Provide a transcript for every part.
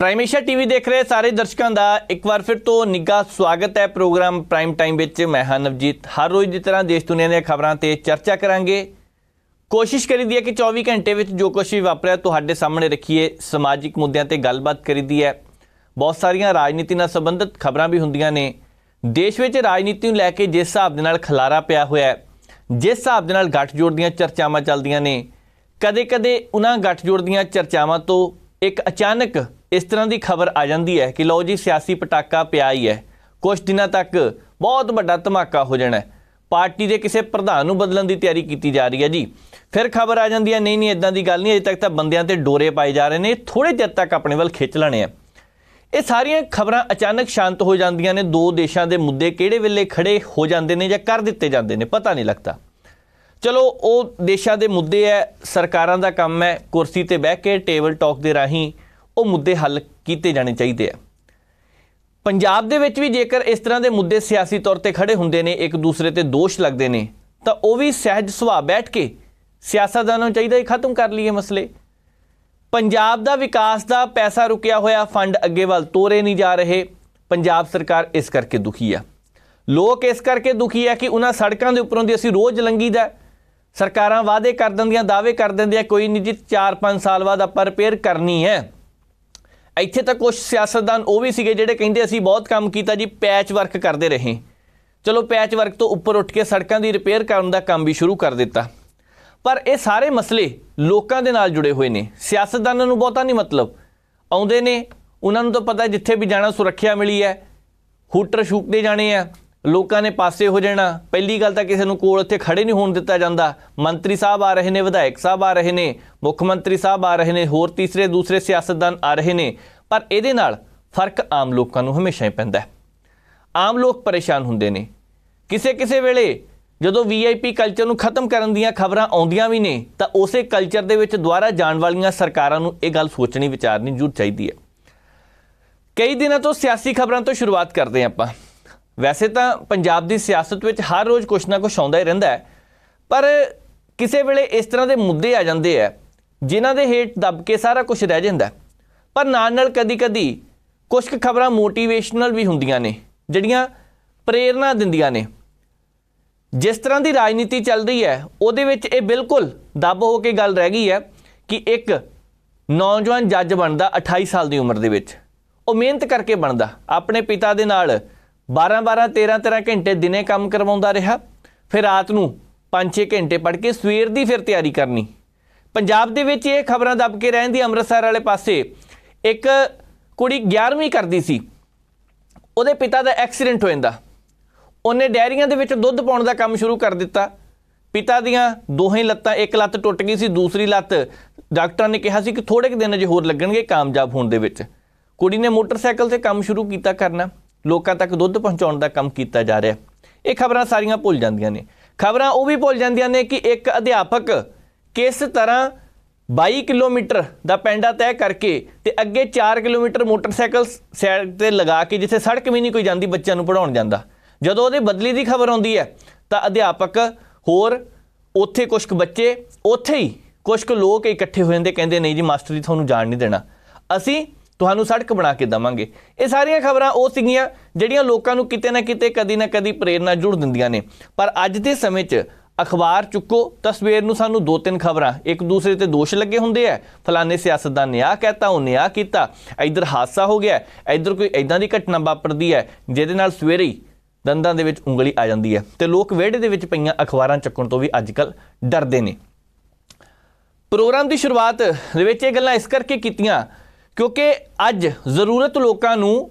ਪ੍ਰਾਈਮੇਸ਼ਾ TV ਦੇਖ ਰਹੇ ਸਾਰੇ ਦਰਸ਼ਕਾਂ ਦਾ ਇੱਕ ਵਾਰ ਫਿਰ ਤੋਂ ਨਿੱਘਾ ਸਵਾਗਤ ਹੈ ਪ੍ਰੋਗਰਾਮ ਪ੍ਰਾਈਮ ਟਾਈਮ ਵਿੱਚ ਮੈਂ ਹਾਂ ਨਵਜੀਤ ਹਰ ਰੋਜ਼ ਦੀ ਤਰ੍ਹਾਂ ਦੇਸ਼ ਦੁਨੀਆ ਦੀਆਂ ਖਬਰਾਂ ਤੇ ਚਰਚਾ ਕਰਾਂਗੇ ਕੋਸ਼ਿਸ਼ ਕਰੀਦੀ ਹੈ ਕਿ 24 ਘੰਟੇ ਵਿੱਚ ਜੋ ਕੁਝ ਵੀ ਵਾਪਰਿਆ ਤੁਹਾਡੇ ਸਾਹਮਣੇ ਰੱਖੀਏ ਸਮਾਜਿਕ ਮੁੱਦਿਆਂ ਤੇ ਗੱਲਬਾਤ ਕਰੀਦੀ ਹੈ ਬਹੁਤ ਸਾਰੀਆਂ ਰਾਜਨੀਤੀ ਨਾਲ ਸੰਬੰਧਿਤ ਖਬਰਾਂ ਵੀ ਹੁੰਦੀਆਂ ਨੇ ਦੇਸ਼ ਵਿੱਚ ਰਾਜਨੀਤੀ ਨੂੰ ਲੈ ਕੇ ਜਿਸ ਹਿਸਾਬ ਦੇ ਨਾਲ ਖਲਾਰਾ ਪਿਆ ਹੋਇਆ ਹੈ ਜਿਸ ਹਿਸਾਬ ਦੇ ਨਾਲ ਗੱਠਜੋੜ ਦੀਆਂ ਚਰਚਾਵਾਂ ਚੱਲਦੀਆਂ ਨੇ ਕਦੇ-ਕਦੇ ਉਹਨਾਂ ਗੱਠਜੋੜ ਦੀਆਂ ਚਰਚਾਵਾਂ ਤੋਂ ਇੱਕ ਅਚਾਨਕ ਇਸ ਤਰ੍ਹਾਂ ਦੀ ਖਬਰ ਆ ਜਾਂਦੀ ਹੈ ਕਿ ਲਓ ਜੀ ਸਿਆਸੀ ਪਟਾਕਾ ਪਿਆ ਹੀ ਹੈ ਕੁਝ ਦਿਨਾਂ ਤੱਕ ਬਹੁਤ ਵੱਡਾ ਧਮਾਕਾ ਹੋ ਜਾਣਾ ਹੈ ਪਾਰਟੀ ਦੇ ਕਿਸੇ ਪ੍ਰਧਾਨ ਨੂੰ ਬਦਲਣ ਦੀ ਤਿਆਰੀ ਕੀਤੀ ਜਾ ਰਹੀ ਹੈ ਜੀ ਫਿਰ ਖਬਰ ਆ ਜਾਂਦੀ ਹੈ ਨਹੀਂ ਨਹੀਂ ਇਦਾਂ ਦੀ ਗੱਲ ਨਹੀਂ ਅਜੇ ਤੱਕ ਤਾਂ ਬੰਦਿਆਂ ਤੇ ਡੋਰੇ ਪਾਏ ਜਾ ਰਹੇ ਨੇ ਥੋੜੇ ਜਿਹਾ ਤੱਕ ਆਪਣੇ ਵੱਲ ਖਿੱਚ ਲੈਣੇ ਆ ਇਹ ਸਾਰੀਆਂ ਖਬਰਾਂ ਅਚਾਨਕ ਸ਼ਾਂਤ ਹੋ ਜਾਂਦੀਆਂ ਨੇ ਦੋ ਦੇਸ਼ਾਂ ਦੇ ਮੁੱਦੇ ਕਿਹੜੇ ਵੇਲੇ ਖੜੇ ਹੋ ਜਾਂਦੇ ਨੇ ਜਾਂ ਕਰ ਦਿੱਤੇ ਜਾਂਦੇ ਨੇ ਪਤਾ ਨਹੀਂ ਲੱਗਦਾ ਚਲੋ ਉਹ ਦੇਸ਼ਾਂ ਦੇ ਮੁੱਦੇ ਐ ਸਰਕਾਰਾਂ ਦਾ ਕੰਮ ਐ ਕੁਰਸੀ ਤੇ ਬਹਿ ਕੇ ਟੇਬਲ ਟਾਕ ਦੇ ਰਾਹੀਂ ਉਹ ਮੁੱਦੇ ਹੱਲ ਕੀਤੇ ਜਾਣੇ ਚਾਹੀਦੇ ਆ ਪੰਜਾਬ ਦੇ ਵਿੱਚ ਵੀ ਜੇਕਰ ਇਸ ਤਰ੍ਹਾਂ ਦੇ ਮੁੱਦੇ ਸਿਆਸੀ ਤੌਰ ਤੇ ਖੜੇ ਹੁੰਦੇ ਨੇ ਇੱਕ ਦੂਸਰੇ ਤੇ ਦੋਸ਼ ਲੱਗਦੇ ਨੇ ਤਾਂ ਉਹ ਵੀ ਸਹਿਜ ਸੁਭਾਅ ਬੈਠ ਕੇ ਸਿਆਸਤਦਾਨਾਂ ਨੂੰ ਚਾਹੀਦਾ ਇਹ ਖਤਮ ਕਰ ਲਈਏ ਮਸਲੇ ਪੰਜਾਬ ਦਾ ਵਿਕਾਸ ਦਾ ਪੈਸਾ ਰੁਕਿਆ ਹੋਇਆ ਫੰਡ ਅੱਗੇ ਵੱਲ ਤੋਰੇ ਨਹੀਂ ਜਾ ਰਹੇ ਪੰਜਾਬ ਸਰਕਾਰ ਇਸ ਕਰਕੇ ਦੁਖੀ ਆ ਲੋਕ ਇਸ ਕਰਕੇ ਦੁਖੀ ਆ ਕਿ ਉਹਨਾਂ ਸੜਕਾਂ ਦੇ ਉੱਪਰੋਂ ਦੀ ਅਸੀਂ ਰੋਜ਼ ਲੰਗੀਦਾ ਸਰਕਾਰਾਂ ਵਾਅਦੇ ਕਰ ਦਿੰਦੀਆਂ ਦਾਅਵੇ ਕਰ ਦਿੰਦੀਆਂ ਕੋਈ ਨਹੀਂ ਜੀ 4-5 ਸਾਲ ਬਾਅਦ ਆਪਾਂ ਰਿਪੇਅਰ ਕਰਨੀ ਹੈ ਇੱਥੇ ਤਾਂ ਕੁਝ ਸਿਆਸਤਦਾਨ ਉਹ ਵੀ ਸੀਗੇ ਜਿਹੜੇ ਕਹਿੰਦੇ ਅਸੀਂ ਬਹੁਤ ਕੰਮ ਕੀਤਾ ਜੀ ਪੈਚ ਵਰਕ ਕਰਦੇ ਰਹੇ ਚਲੋ ਪੈਚ ਵਰਕ ਤੋਂ ਉੱਪਰ ਉੱਠ ਕੇ ਸੜਕਾਂ ਦੀ ਰਿਪੇਅਰ ਕਰਨ ਦਾ ਕੰਮ ਵੀ ਸ਼ੁਰੂ ਕਰ ਦਿੱਤਾ ਪਰ ਇਹ ਸਾਰੇ ਮਸਲੇ ਲੋਕਾਂ ਦੇ ਨਾਲ ਜੁੜੇ ਹੋਏ ਨੇ ਸਿਆਸਤਦਾਨਾਂ ਨੂੰ ਬਹੁਤਾ ਨਹੀਂ ਮਤਲਬ ਆਉਂਦੇ ਨੇ ਉਹਨਾਂ ਨੂੰ ਤਾਂ ਪਤਾ ਜਿੱਥੇ ਵੀ ਜਾਣਾ ਸੁਰੱਖਿਆ ਮਿਲੀ ਹੈ ਹੂਟਰ ਛੂਕਦੇ ਜਾਣੇ ਆ ਲੋਕਾਂ ਨੇ ਪਾਸੇ ਹੋ ਜਾਣਾ ਪਹਿਲੀ ਗੱਲ ਤਾਂ ਕਿਸੇ ਨੂੰ ਕੋਲ ਇੱਥੇ ਖੜੇ ਨਹੀਂ ਹੋਣ ਦਿੱਤਾ ਜਾਂਦਾ ਮੰਤਰੀ ਸਾਹਿਬ ਆ ਰਹੇ ਨੇ ਵਿਧਾਇਕ ਸਾਹਿਬ ਆ ਰਹੇ ਨੇ ਮੁੱਖ ਮੰਤਰੀ ਸਾਹਿਬ ਆ ਰਹੇ ਨੇ ਹੋਰ ਤੀਸਰੇ ਦੂਸਰੇ ਸਿਆਸਤਦਾਨ ਆ ਰਹੇ ਨੇ ਪਰ ਇਹਦੇ ਨਾਲ ਫਰਕ ਆਮ ਲੋਕਾਂ ਨੂੰ ਹਮੇਸ਼ਾ ਹੀ ਪੈਂਦਾ ਹੈ ਆਮ ਲੋਕ ਪਰੇਸ਼ਾਨ ਹੁੰਦੇ ਨੇ ਕਿਸੇ ਕਿਸੇ ਵੇਲੇ ਜਦੋਂ ਵੀਆਈਪੀ ਕਲਚਰ ਨੂੰ ਖਤਮ ਕਰਨ ਦੀਆਂ ਖਬਰਾਂ ਆਉਂਦੀਆਂ ਵੀ ਨੇ ਤਾਂ ਉਸੇ ਕਲਚਰ ਦੇ ਵਿੱਚ ਦੁਆਰਾ ਜਾਣ ਵਾਲੀਆਂ ਸਰਕਾਰਾਂ ਨੂੰ ਇਹ ਗੱਲ ਸੋਚਣੀ ਵਿਚਾਰਨੀ ਜ਼ਰੂਰ ਚਾਹੀਦੀ ਹੈ ਕਈ ਦਿਨਾਂ ਤੋਂ ਸਿਆਸੀ ਖਬਰਾਂ ਤੋਂ ਸ਼ੁਰੂਆਤ ਕਰਦੇ ਆਪਾਂ ਵੈਸੇ ਤਾਂ ਪੰਜਾਬ ਦੀ ਸਿਆਸਤ ਵਿੱਚ ਹਰ ਰੋਜ਼ ਕੁਛ ਨਾ ਕੁਛ ਆਉਂਦਾ ਹੀ ਰਹਿੰਦਾ ਹੈ ਪਰ ਕਿਸੇ ਵੇਲੇ ਇਸ ਤਰ੍ਹਾਂ ਦੇ ਮੁੱਦੇ ਆ ਜਾਂਦੇ ਆ ਜਿਨ੍ਹਾਂ ਦੇ ਹੇਠ ਦੱਬ ਕੇ ਸਾਰਾ ਕੁਝ ਰਹਿ ਜਾਂਦਾ ਪਰ ਨਾਲ ਨਾਲ ਕਦੀ-ਕਦੀ ਕੁਝ ਖਬਰਾਂ ਮੋਟੀਵੇਸ਼ਨਲ ਵੀ ਹੁੰਦੀਆਂ ਨੇ ਜਿਹੜੀਆਂ ਪ੍ਰੇਰਣਾ ਦਿੰਦੀਆਂ ਨੇ ਜਿਸ ਤਰ੍ਹਾਂ ਦੀ ਰਾਜਨੀਤੀ ਚੱਲ ਰਹੀ ਹੈ ਉਹਦੇ ਵਿੱਚ ਇਹ ਬਿਲਕੁਲ ਦੱਬ ਹੋ ਕੇ ਗੱਲ ਰਹਿ ਗਈ ਹੈ ਕਿ ਇੱਕ ਨੌਜਵਾਨ ਜੱਜ ਬਣਦਾ 28 ਸਾਲ ਦੀ ਉਮਰ ਦੇ ਵਿੱਚ ਉਹ ਮਿਹਨਤ ਕਰਕੇ ਬਣਦਾ ਆਪਣੇ ਪਿਤਾ ਦੇ ਨਾਲ 12-12 13-13 ਘੰਟੇ ਦਿਨੇ ਕੰਮ ਕਰਵਾਉਂਦਾ ਰਿਹਾ ਫਿਰ ਰਾਤ ਨੂੰ 5-6 ਘੰਟੇ ਪੜ ਕੇ ਸਵੇਰ ਦੀ ਫਿਰ ਤਿਆਰੀ ਕਰਨੀ ਪੰਜਾਬ ਦੇ ਵਿੱਚ ਇਹ ਖਬਰਾਂ ਦੱਬ ਕੇ ਰਹਿੰਦੀ ਅੰਮ੍ਰਿਤਸਰ ਵਾਲੇ ਪਾਸੇ ਇੱਕ ਕੁੜੀ 11ਵੀਂ ਕਰਦੀ ਸੀ ਉਹਦੇ ਪਿਤਾ ਦਾ ਐਕਸੀਡੈਂਟ ਹੋ ਜਾਂਦਾ ਉਹਨੇ ਡੈਰੀਆਂ ਦੇ ਵਿੱਚ ਦੁੱਧ ਪਾਉਣ ਦਾ ਕੰਮ ਸ਼ੁਰੂ ਕਰ ਦਿੱਤਾ ਪਿਤਾ ਦੀਆਂ ਦੋਹੇ ਲੱਤਾਂ ਇੱਕ ਲੱਤ ਟੁੱਟ ਗਈ ਸੀ ਦੂਸਰੀ ਲੱਤ ਡਾਕਟਰਾਂ ਨੇ ਕਿਹਾ ਸੀ ਕਿ ਥੋੜੇ ਕਿ ਦਿਨ ਅਜੇ ਹੋਰ ਲੱਗਣਗੇ ਕਾਮਯਾਬ ਹੋਣ ਦੇ ਵਿੱਚ ਕੁੜੀ ਨੇ ਮੋਟਰਸਾਈਕਲ ਤੇ ਕੰਮ ਸ਼ੁਰੂ ਕੀਤਾ ਕਰਨਾ ਲੋਕਾਂ ਤੱਕ ਦੁੱਧ ਪਹੁੰਚਾਉਣ ਦਾ ਕੰਮ ਕੀਤਾ ਜਾ ਰਿਹਾ ਇਹ ਖਬਰਾਂ ਸਾਰੀਆਂ ਭੁੱਲ ਜਾਂਦੀਆਂ ਨੇ ਖਬਰਾਂ ਉਹ ਵੀ ਭੁੱਲ ਜਾਂਦੀਆਂ ਨੇ ਕਿ ਇੱਕ ਅਧਿਆਪਕ ਕਿਸ ਤਰ੍ਹਾਂ 22 ਕਿਲੋਮੀਟਰ ਦਾ ਪੈਂਡਾ ਤੈਅ ਕਰਕੇ ਤੇ ਅੱਗੇ 4 ਕਿਲੋਮੀਟਰ ਮੋਟਰਸਾਈਕਲ ਸਾਈਡ ਤੇ ਲਗਾ ਕੇ ਜਿੱਥੇ ਸੜਕ ਵੀ ਨਹੀਂ ਕੋਈ ਜਾਂਦੀ ਬੱਚਿਆਂ ਨੂੰ ਪੜਾਉਣ ਜਾਂਦਾ ਜਦੋਂ ਉਹਦੇ ਬਦਲੀ ਦੀ ਖਬਰ ਆਉਂਦੀ ਹੈ ਤਾਂ ਅਧਿਆਪਕ ਹੋਰ ਉੱਥੇ ਕੁਝ ਕੁ ਬੱਚੇ ਉੱਥੇ ਹੀ ਕੁਝ ਕੁ ਲੋਕ ਇਕੱਠੇ ਹੋ ਜਾਂਦੇ ਕਹਿੰਦੇ ਨਹੀਂ ਜੀ ਮਾਸਟਰ ਜੀ ਤੁਹਾਨੂੰ ਜਾਣ ਨਹੀਂ ਦੇਣਾ ਅਸੀਂ ਤੁਹਾਨੂੰ ਸੜਕ ਬਣਾ ਕੇ ਦਵਾਂਗੇ ਇਹ ਸਾਰੀਆਂ ਖਬਰਾਂ ਉਹ ਸੀਗੀਆਂ ਜਿਹੜੀਆਂ ਲੋਕਾਂ ਨੂੰ ਕਿਤੇ ਨਾ ਕਿਤੇ ਕਦੀ ਨਾ ਕਦੀ ਪ੍ਰੇਰਣਾ ਜੁੜ ਦਿੰਦੀਆਂ ਨੇ ਪਰ ਅੱਜ ਦੇ ਸਮੇਂ 'ਚ ਅਖਬਾਰ ਚੁੱਕੋ ਤਸਵੀਰ ਨੂੰ ਸਾਨੂੰ ਦੋ ਤਿੰਨ ਖਬਰਾਂ ਇੱਕ ਦੂਸਰੇ ਤੇ ਦੋਸ਼ ਲੱਗੇ ਹੁੰਦੇ ਆ ਫਲਾਣੇ ਸਿਆਸਤਦਾਨ ਨੇ ਆ ਕਹਿਤਾ ਉਹਨੇ ਆ ਕੀਤਾ ਇਧਰ ਹਾਦਸਾ ਹੋ ਗਿਆ ਇਧਰ ਕੋਈ ਐਦਾਂ ਦੀ ਘਟਨਾ ਵਾਪਰਦੀ ਹੈ ਜਿਹਦੇ ਨਾਲ ਸਵੇਰੇ ਹੀ ਦੰਦਾਂ ਦੇ ਵਿੱਚ ਉਂਗਲੀ ਆ ਜਾਂਦੀ ਹੈ ਤੇ ਲੋਕ ਵਿਹੜੇ ਦੇ ਵਿੱਚ ਪਈਆਂ ਅਖਬਾਰਾਂ ਚੱਕਣ ਤੋਂ ਵੀ ਅੱਜਕੱਲ ਡਰਦੇ ਨੇ ਪ੍ਰੋਗਰਾਮ ਦੀ ਸ਼ੁਰੂਆਤ ਦੇ ਵਿੱਚ ਇਹ ਗੱਲਾਂ ਇਸ ਕਰਕੇ ਕੀਤੀਆਂ ਕਿਉਂਕਿ ਅੱਜ ਜ਼ਰੂਰਤ ਲੋਕਾਂ ਨੂੰ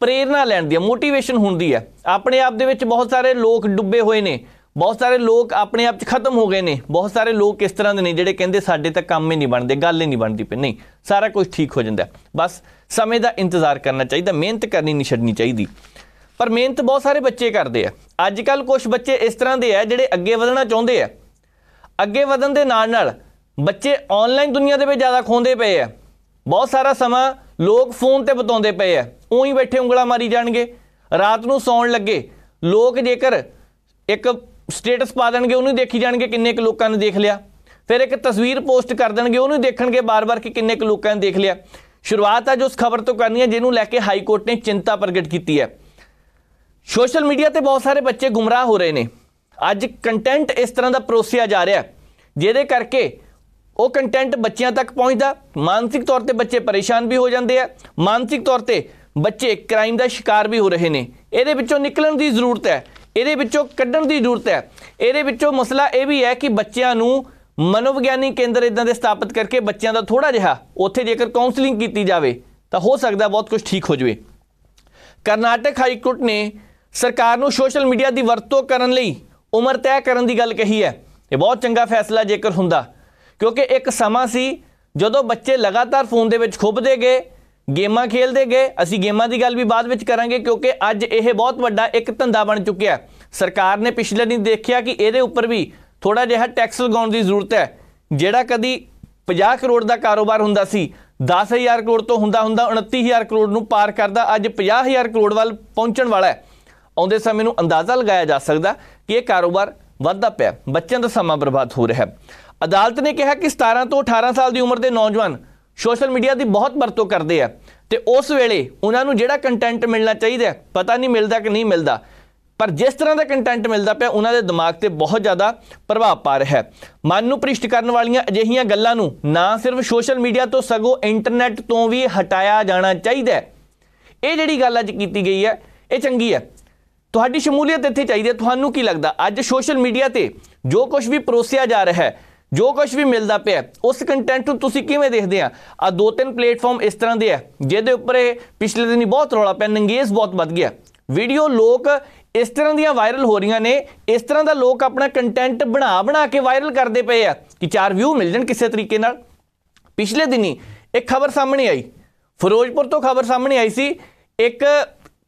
ਪ੍ਰੇਰਣਾ ਲੈਣ ਦੀ ਮੋਟੀਵੇਸ਼ਨ ਹੁੰਦੀ ਹੈ ਆਪਣੇ ਆਪ ਦੇ ਵਿੱਚ ਬਹੁਤ ਸਾਰੇ ਲੋਕ ਡੁੱਬੇ ਹੋਏ ਨੇ ਬਹੁਤ ਸਾਰੇ ਲੋਕ ਆਪਣੇ ਆਪ 'ਚ ਖਤਮ ਹੋ ਗਏ ਨੇ ਬਹੁਤ ਸਾਰੇ ਲੋਕ ਇਸ ਤਰ੍ਹਾਂ ਦੇ ਨੇ ਜਿਹੜੇ ਕਹਿੰਦੇ ਸਾਡੇ ਤਾਂ ਕੰਮ ਹੀ ਨਹੀਂ ਬਣਦੇ ਗੱਲ ਹੀ ਨਹੀਂ ਬਣਦੀ ਪਈ ਨਹੀਂ ਸਾਰਾ ਕੁਝ ਠੀਕ ਹੋ ਜਾਂਦਾ ਬਸ ਸਮੇਂ ਦਾ ਇੰਤਜ਼ਾਰ ਕਰਨਾ ਚਾਹੀਦਾ ਮਿਹਨਤ ਕਰਨੀ ਨਹੀਂ ਛੱਡਣੀ ਚਾਹੀਦੀ ਪਰ ਮਿਹਨਤ ਬਹੁਤ ਸਾਰੇ ਬੱਚੇ ਕਰਦੇ ਆ ਅੱਜ ਕੱਲ ਕੁਝ ਬੱਚੇ ਇਸ ਤਰ੍ਹਾਂ ਦੇ ਆ ਜਿਹੜੇ ਅੱਗੇ ਵਧਣਾ ਚਾਹੁੰਦੇ ਆ ਅੱਗੇ ਵਧਣ ਦੇ ਨਾਲ ਨਾਲ ਬੱਚੇ ਆਨਲਾਈਨ ਦੁਨੀਆ ਦੇ ਵਿੱਚ ਜ਼ਿਆਦਾ ਖੋਂਦੇ ਪਏ ਆ ਬਹੁਤ ਸਾਰਾ ਸਮਾਂ ਲੋਕ ਫੋਨ ਤੇ ਬਤਾਉਂਦੇ ਪਏ ਆ ਉਹੀ ਬੈਠੇ ਉਂਗਲਾ ਮਾਰੀ ਜਾਣਗੇ ਰਾਤ ਨੂੰ ਸੌਣ ਲੱਗੇ ਲੋਕ ਜੇਕਰ ਇੱਕ ਸਟੇਟਸ ਪਾ ਦੇਣਗੇ ਉਹਨੂੰ ਦੇਖੀ ਜਾਣਗੇ ਕਿੰਨੇ ਕੁ ਲੋਕਾਂ ਨੇ ਦੇਖ ਲਿਆ ਫਿਰ ਇੱਕ ਤਸਵੀਰ ਪੋਸਟ ਕਰ ਦੇਣਗੇ ਉਹਨੂੰ ਦੇਖਣਗੇ ਬਾਰ-ਬਾਰ ਕਿ ਕਿੰਨੇ ਕੁ ਲੋਕਾਂ ਨੇ ਦੇਖ ਲਿਆ ਸ਼ੁਰੂਆਤ ਆ ਜੋ ਉਸ ਖਬਰ ਤੋਂ ਕਰਨੀ ਹੈ ਜਿਹਨੂੰ ਲੈ ਕੇ ਹਾਈ ਕੋਰਟ ਨੇ ਚਿੰਤਾ ਪ੍ਰਗਟ ਕੀਤੀ ਹੈ ਸੋਸ਼ਲ ਮੀਡੀਆ ਤੇ ਬਹੁਤ ਸਾਰੇ ਬੱਚੇ ਗੁੰਮਰਾਹ ਹੋ ਰਹੇ ਨੇ ਅੱਜ ਕੰਟੈਂਟ ਇਸ ਤਰ੍ਹਾਂ ਦਾ ਪਰੋਸਿਆ ਜਾ ਰਿਹਾ ਜਿਹਦੇ ਕਰਕੇ ਉਹ ਕੰਟੈਂਟ ਬੱਚਿਆਂ ਤੱਕ ਪਹੁੰਚਦਾ ਮਾਨਸਿਕ ਤੌਰ ਤੇ ਬੱਚੇ ਪਰੇਸ਼ਾਨ ਵੀ ਹੋ ਜਾਂਦੇ ਆ ਮਾਨਸਿਕ ਤੌਰ ਤੇ ਬੱਚੇ ਕ੍ਰਾਈਮ ਦਾ ਸ਼ਿਕਾਰ ਵੀ ਹੋ ਰਹੇ ਨੇ ਇਹਦੇ ਵਿੱਚੋਂ ਨਿਕਲਣ ਦੀ ਜ਼ਰੂਰਤ ਹੈ ਇਹਦੇ ਵਿੱਚੋਂ ਕੱਢਣ ਦੀ ਜ਼ਰੂਰਤ ਹੈ ਇਹਦੇ ਵਿੱਚੋਂ ਮਸਲਾ ਇਹ ਵੀ ਹੈ ਕਿ ਬੱਚਿਆਂ ਨੂੰ ਮਨੋਵਿਗਿਆਨੀ ਕੇਂਦਰ ਇਦਾਂ ਦੇ ਸਥਾਪਿਤ ਕਰਕੇ ਬੱਚਿਆਂ ਦਾ ਥੋੜਾ ਜਿਹਾ ਉੱਥੇ ਜੇਕਰ ਕਾਉਂਸਲਿੰਗ ਕੀਤੀ ਜਾਵੇ ਤਾਂ ਹੋ ਸਕਦਾ ਬਹੁਤ ਕੁਝ ਠੀਕ ਹੋ ਜਵੇ ਕਰਨਾਟਕ ਹਾਈ ਕੋਰਟ ਨੇ ਸਰਕਾਰ ਨੂੰ ਸੋਸ਼ਲ ਮੀਡੀਆ ਦੀ ਵਰਤੋਂ ਕਰਨ ਲਈ ਉਮਰ ਤੈਅ ਕਰਨ ਦੀ ਗੱਲ ਕਹੀ ਹੈ ਇਹ ਬਹੁਤ ਚੰਗਾ ਫੈਸਲਾ ਜੇਕਰ ਹੁੰਦਾ ਕਿਉਂਕਿ ਇੱਕ ਸਮਾਂ ਸੀ ਜਦੋਂ ਬੱਚੇ ਲਗਾਤਾਰ ਫੋਨ ਦੇ ਵਿੱਚ ਖੁੱਬਦੇ ਗਏ ਗੇਮਾਂ ਖੇਲਦੇ ਗਏ ਅਸੀਂ ਗੇਮਾਂ ਦੀ ਗੱਲ ਵੀ ਬਾਅਦ ਵਿੱਚ ਕਰਾਂਗੇ ਕਿਉਂਕਿ ਅੱਜ ਇਹ ਬਹੁਤ ਵੱਡਾ ਇੱਕ ਧੰਦਾ ਬਣ ਚੁੱਕਿਆ ਸਰਕਾਰ ਨੇ ਪਿਛਲੇ ਦਿਨ ਦੇਖਿਆ ਕਿ ਇਹਦੇ ਉੱਪਰ ਵੀ ਥੋੜਾ ਜਿਹਾ ਟੈਕਸ ਲਗਾਉਣ ਦੀ ਜ਼ਰੂਰਤ ਹੈ ਜਿਹੜਾ ਕਦੀ 50 ਕਰੋੜ ਦਾ ਕਾਰੋਬਾਰ ਹੁੰਦਾ ਸੀ 10000 ਕਰੋੜ ਤੋਂ ਹੁੰਦਾ ਹੁੰਦਾ 29000 ਕਰੋੜ ਨੂੰ ਪਾਰ ਕਰਦਾ ਅੱਜ 50000 ਕਰੋੜ ਵੱਲ ਪਹੁੰਚਣ ਵਾਲਾ ਹੈ ਆਉਂਦੇ ਸਮੇਂ ਨੂੰ ਅੰਦਾਜ਼ਾ ਲਗਾਇਆ ਜਾ ਸਕਦਾ ਕਿ ਇਹ ਕਾਰੋਬਾਰ ਵੱਧਦਾ ਪਿਆ ਬੱਚਿਆਂ ਦਾ ਸਮਾਂ ਬਰਬਾਦ ਹੋ ਰਿਹਾ ਹੈ ਅਦਾਲਤ ਨੇ ਕਿਹਾ ਕਿ 17 ਤੋਂ 18 ਸਾਲ ਦੀ ਉਮਰ ਦੇ ਨੌਜਵਾਨ ਸੋਸ਼ਲ ਮੀਡੀਆ ਦੀ ਬਹੁਤ ਵਰਤੋਂ ਕਰਦੇ ਆ ਤੇ ਉਸ ਵੇਲੇ ਉਹਨਾਂ ਨੂੰ ਜਿਹੜਾ ਕੰਟੈਂਟ ਮਿਲਣਾ ਚਾਹੀਦਾ ਪਤਾ ਨਹੀਂ ਮਿਲਦਾ ਕਿ ਨਹੀਂ ਮਿਲਦਾ ਪਰ ਜਿਸ ਤਰ੍ਹਾਂ ਦਾ ਕੰਟੈਂਟ ਮਿਲਦਾ ਪਿਆ ਉਹਨਾਂ ਦੇ ਦਿਮਾਗ ਤੇ ਬਹੁਤ ਜ਼ਿਆਦਾ ਪ੍ਰਭਾਵ ਪਾ ਰਿਹਾ ਹੈ ਮਨ ਨੂੰ ਪ੍ਰਿਸ਼ਟ ਕਰਨ ਵਾਲੀਆਂ ਅਜਿਹੀਆਂ ਗੱਲਾਂ ਨੂੰ ਨਾ ਸਿਰਫ ਸੋਸ਼ਲ ਮੀਡੀਆ ਤੋਂ ਸਗੋਂ ਇੰਟਰਨੈਟ ਤੋਂ ਵੀ ਹਟਾਇਆ ਜਾਣਾ ਚਾਹੀਦਾ ਹੈ ਇਹ ਜਿਹੜੀ ਗੱਲ ਅੱਜ ਕੀਤੀ ਗਈ ਹੈ ਇਹ ਚੰਗੀ ਹੈ ਤੁਹਾਡੀ ਸ਼ਮੂਲੀਅਤ ਇੱਥੇ ਚਾਹੀਦੀ ਹੈ ਤੁਹਾਨੂੰ ਕੀ ਲੱਗਦਾ ਅੱਜ ਸੋਸ਼ਲ ਮੀਡੀਆ ਤੇ ਜੋ ਕੁਝ ਵੀ ਪਰੋਸਿਆ ਜਾ ਰਿਹਾ ਹੈ ਜੋ ਕੁਝ ਵੀ ਮਿਲਦਾ ਪਿਆ ਉਸ ਕੰਟੈਂਟ ਨੂੰ ਤੁਸੀਂ ਕਿਵੇਂ ਦੇਖਦੇ ਆ ਆ ਦੋ ਤਿੰਨ ਪਲੇਟਫਾਰਮ ਇਸ ਤਰ੍ਹਾਂ ਦੇ ਆ ਜਿਹਦੇ ਉੱਪਰ ਇਹ ਪਿਛਲੇ ਦਿਨੀ ਬਹੁਤ ਰੌਲਾ ਪਿਆ ਨੰਗੇਸ ਬਹੁਤ ਵੱਧ ਗਿਆ ਵੀਡੀਓ ਲੋਕ ਇਸ ਤਰ੍ਹਾਂ ਦੀਆਂ ਵਾਇਰਲ ਹੋ ਰਹੀਆਂ ਨੇ ਇਸ ਤਰ੍ਹਾਂ ਦਾ ਲੋਕ ਆਪਣਾ ਕੰਟੈਂਟ ਬਣਾ ਬਣਾ ਕੇ ਵਾਇਰਲ ਕਰਦੇ ਪਏ ਆ ਕਿ ਚਾਰ ਵਿਊ ਮਿਲ ਜਾਣ ਕਿਸੇ ਤਰੀਕੇ ਨਾਲ ਪਿਛਲੇ ਦਿਨੀ ਇੱਕ ਖਬਰ ਸਾਹਮਣੇ ਆਈ ਫਿਰੋਜ਼ਪੁਰ ਤੋਂ ਖਬਰ ਸਾਹਮਣੇ ਆਈ ਸੀ ਇੱਕ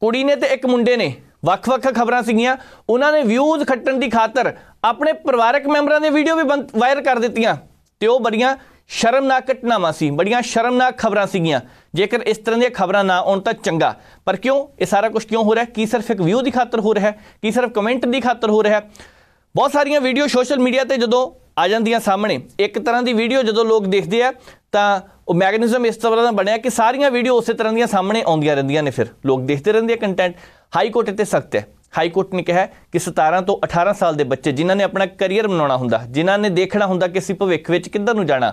ਕੁੜੀ ਨੇ ਤੇ ਇੱਕ ਮੁੰਡੇ ਨੇ ਵੱਖ-ਵੱਖ ਖਬਰਾਂ ਸੀਗੀਆਂ ਉਹਨਾਂ ਨੇ ਵਿਊਜ਼ ਖੱਟਣ ਦੀ ਖਾਤਰ ਆਪਣੇ ਪਰਿਵਾਰਕ ਮੈਂਬਰਾਂ ਦੇ ਵੀਡੀਓ ਵੀ ਵਾਇਰ ਕਰ ਦਿੱਤੀਆਂ ਤੇ ਉਹ ਬੜੀਆਂ ਸ਼ਰਮਨਾਕ ਘਟਨਾਵਾਂ ਸੀ ਬੜੀਆਂ ਸ਼ਰਮਨਾਕ ਖਬਰਾਂ ਸੀਗੀਆਂ ਜੇਕਰ ਇਸ ਤਰ੍ਹਾਂ ਦੀਆਂ ਖਬਰਾਂ ਨਾ ਆਉਣ ਤਾਂ ਚੰਗਾ ਪਰ ਕਿਉਂ ਇਹ ਸਾਰਾ ਕੁਝ ਕਿਉਂ ਹੋ ਰਿਹਾ ਕੀ ਸਿਰਫ ਇੱਕ ਵਿਊ ਦੀ ਖਾਤਰ ਹੋ ਰਿਹਾ ਹੈ ਕੀ ਸਿਰਫ ਕਮੈਂਟ ਦੀ ਖਾਤਰ ਹੋ ਰਿਹਾ ਬਹੁਤ ਸਾਰੀਆਂ ਵੀਡੀਓ ਸੋਸ਼ਲ ਮੀਡੀਆ ਤੇ ਜਦੋਂ ਆ ਜਾਂਦੀਆਂ ਸਾਹਮਣੇ ਇੱਕ ਤਰ੍ਹਾਂ ਦੀ ਵੀਡੀਓ ਜਦੋਂ ਲੋਕ ਦੇਖਦੇ ਆ ਤਾਂ ਉਹ ਮੈਕੈਨਿਜ਼ਮ ਇਸ ਤਰ੍ਹਾਂ ਦਾ ਬਣਿਆ ਕਿ ਸਾਰੀਆਂ ਵੀਡੀਓ ਉਸੇ ਤਰ੍ਹਾਂ ਦੀਆਂ ਸਾਹਮਣੇ ਆਉਂਦੀਆਂ ਰਹਿੰਦੀਆਂ ਨੇ ਫਿਰ ਲੋਕ ਦੇਖਦੇ ਰਹਿੰਦੇ ਆ ਕੰਟੈਂਟ ਹਾਈ ਕੋਰਟ ਤੇ ਸਖਤ ਹੈ ਹਾਈ ਕੋਰਟ ਨੇ ਕਿਹਾ ਕਿ 17 ਤੋਂ 18 ਸਾਲ ਦੇ ਬੱਚੇ ਜਿਨ੍ਹਾਂ ਨੇ ਆਪਣਾ ਕੈਰੀਅਰ ਬਣਾਉਣਾ ਹੁੰਦਾ ਜਿਨ੍ਹਾਂ ਨੇ ਦੇਖਣਾ ਹੁੰਦਾ ਕਿ ਅਸੀਂ ਭਵਿੱਖ ਵਿੱਚ ਕਿੱਧਰ ਨੂੰ ਜਾਣਾ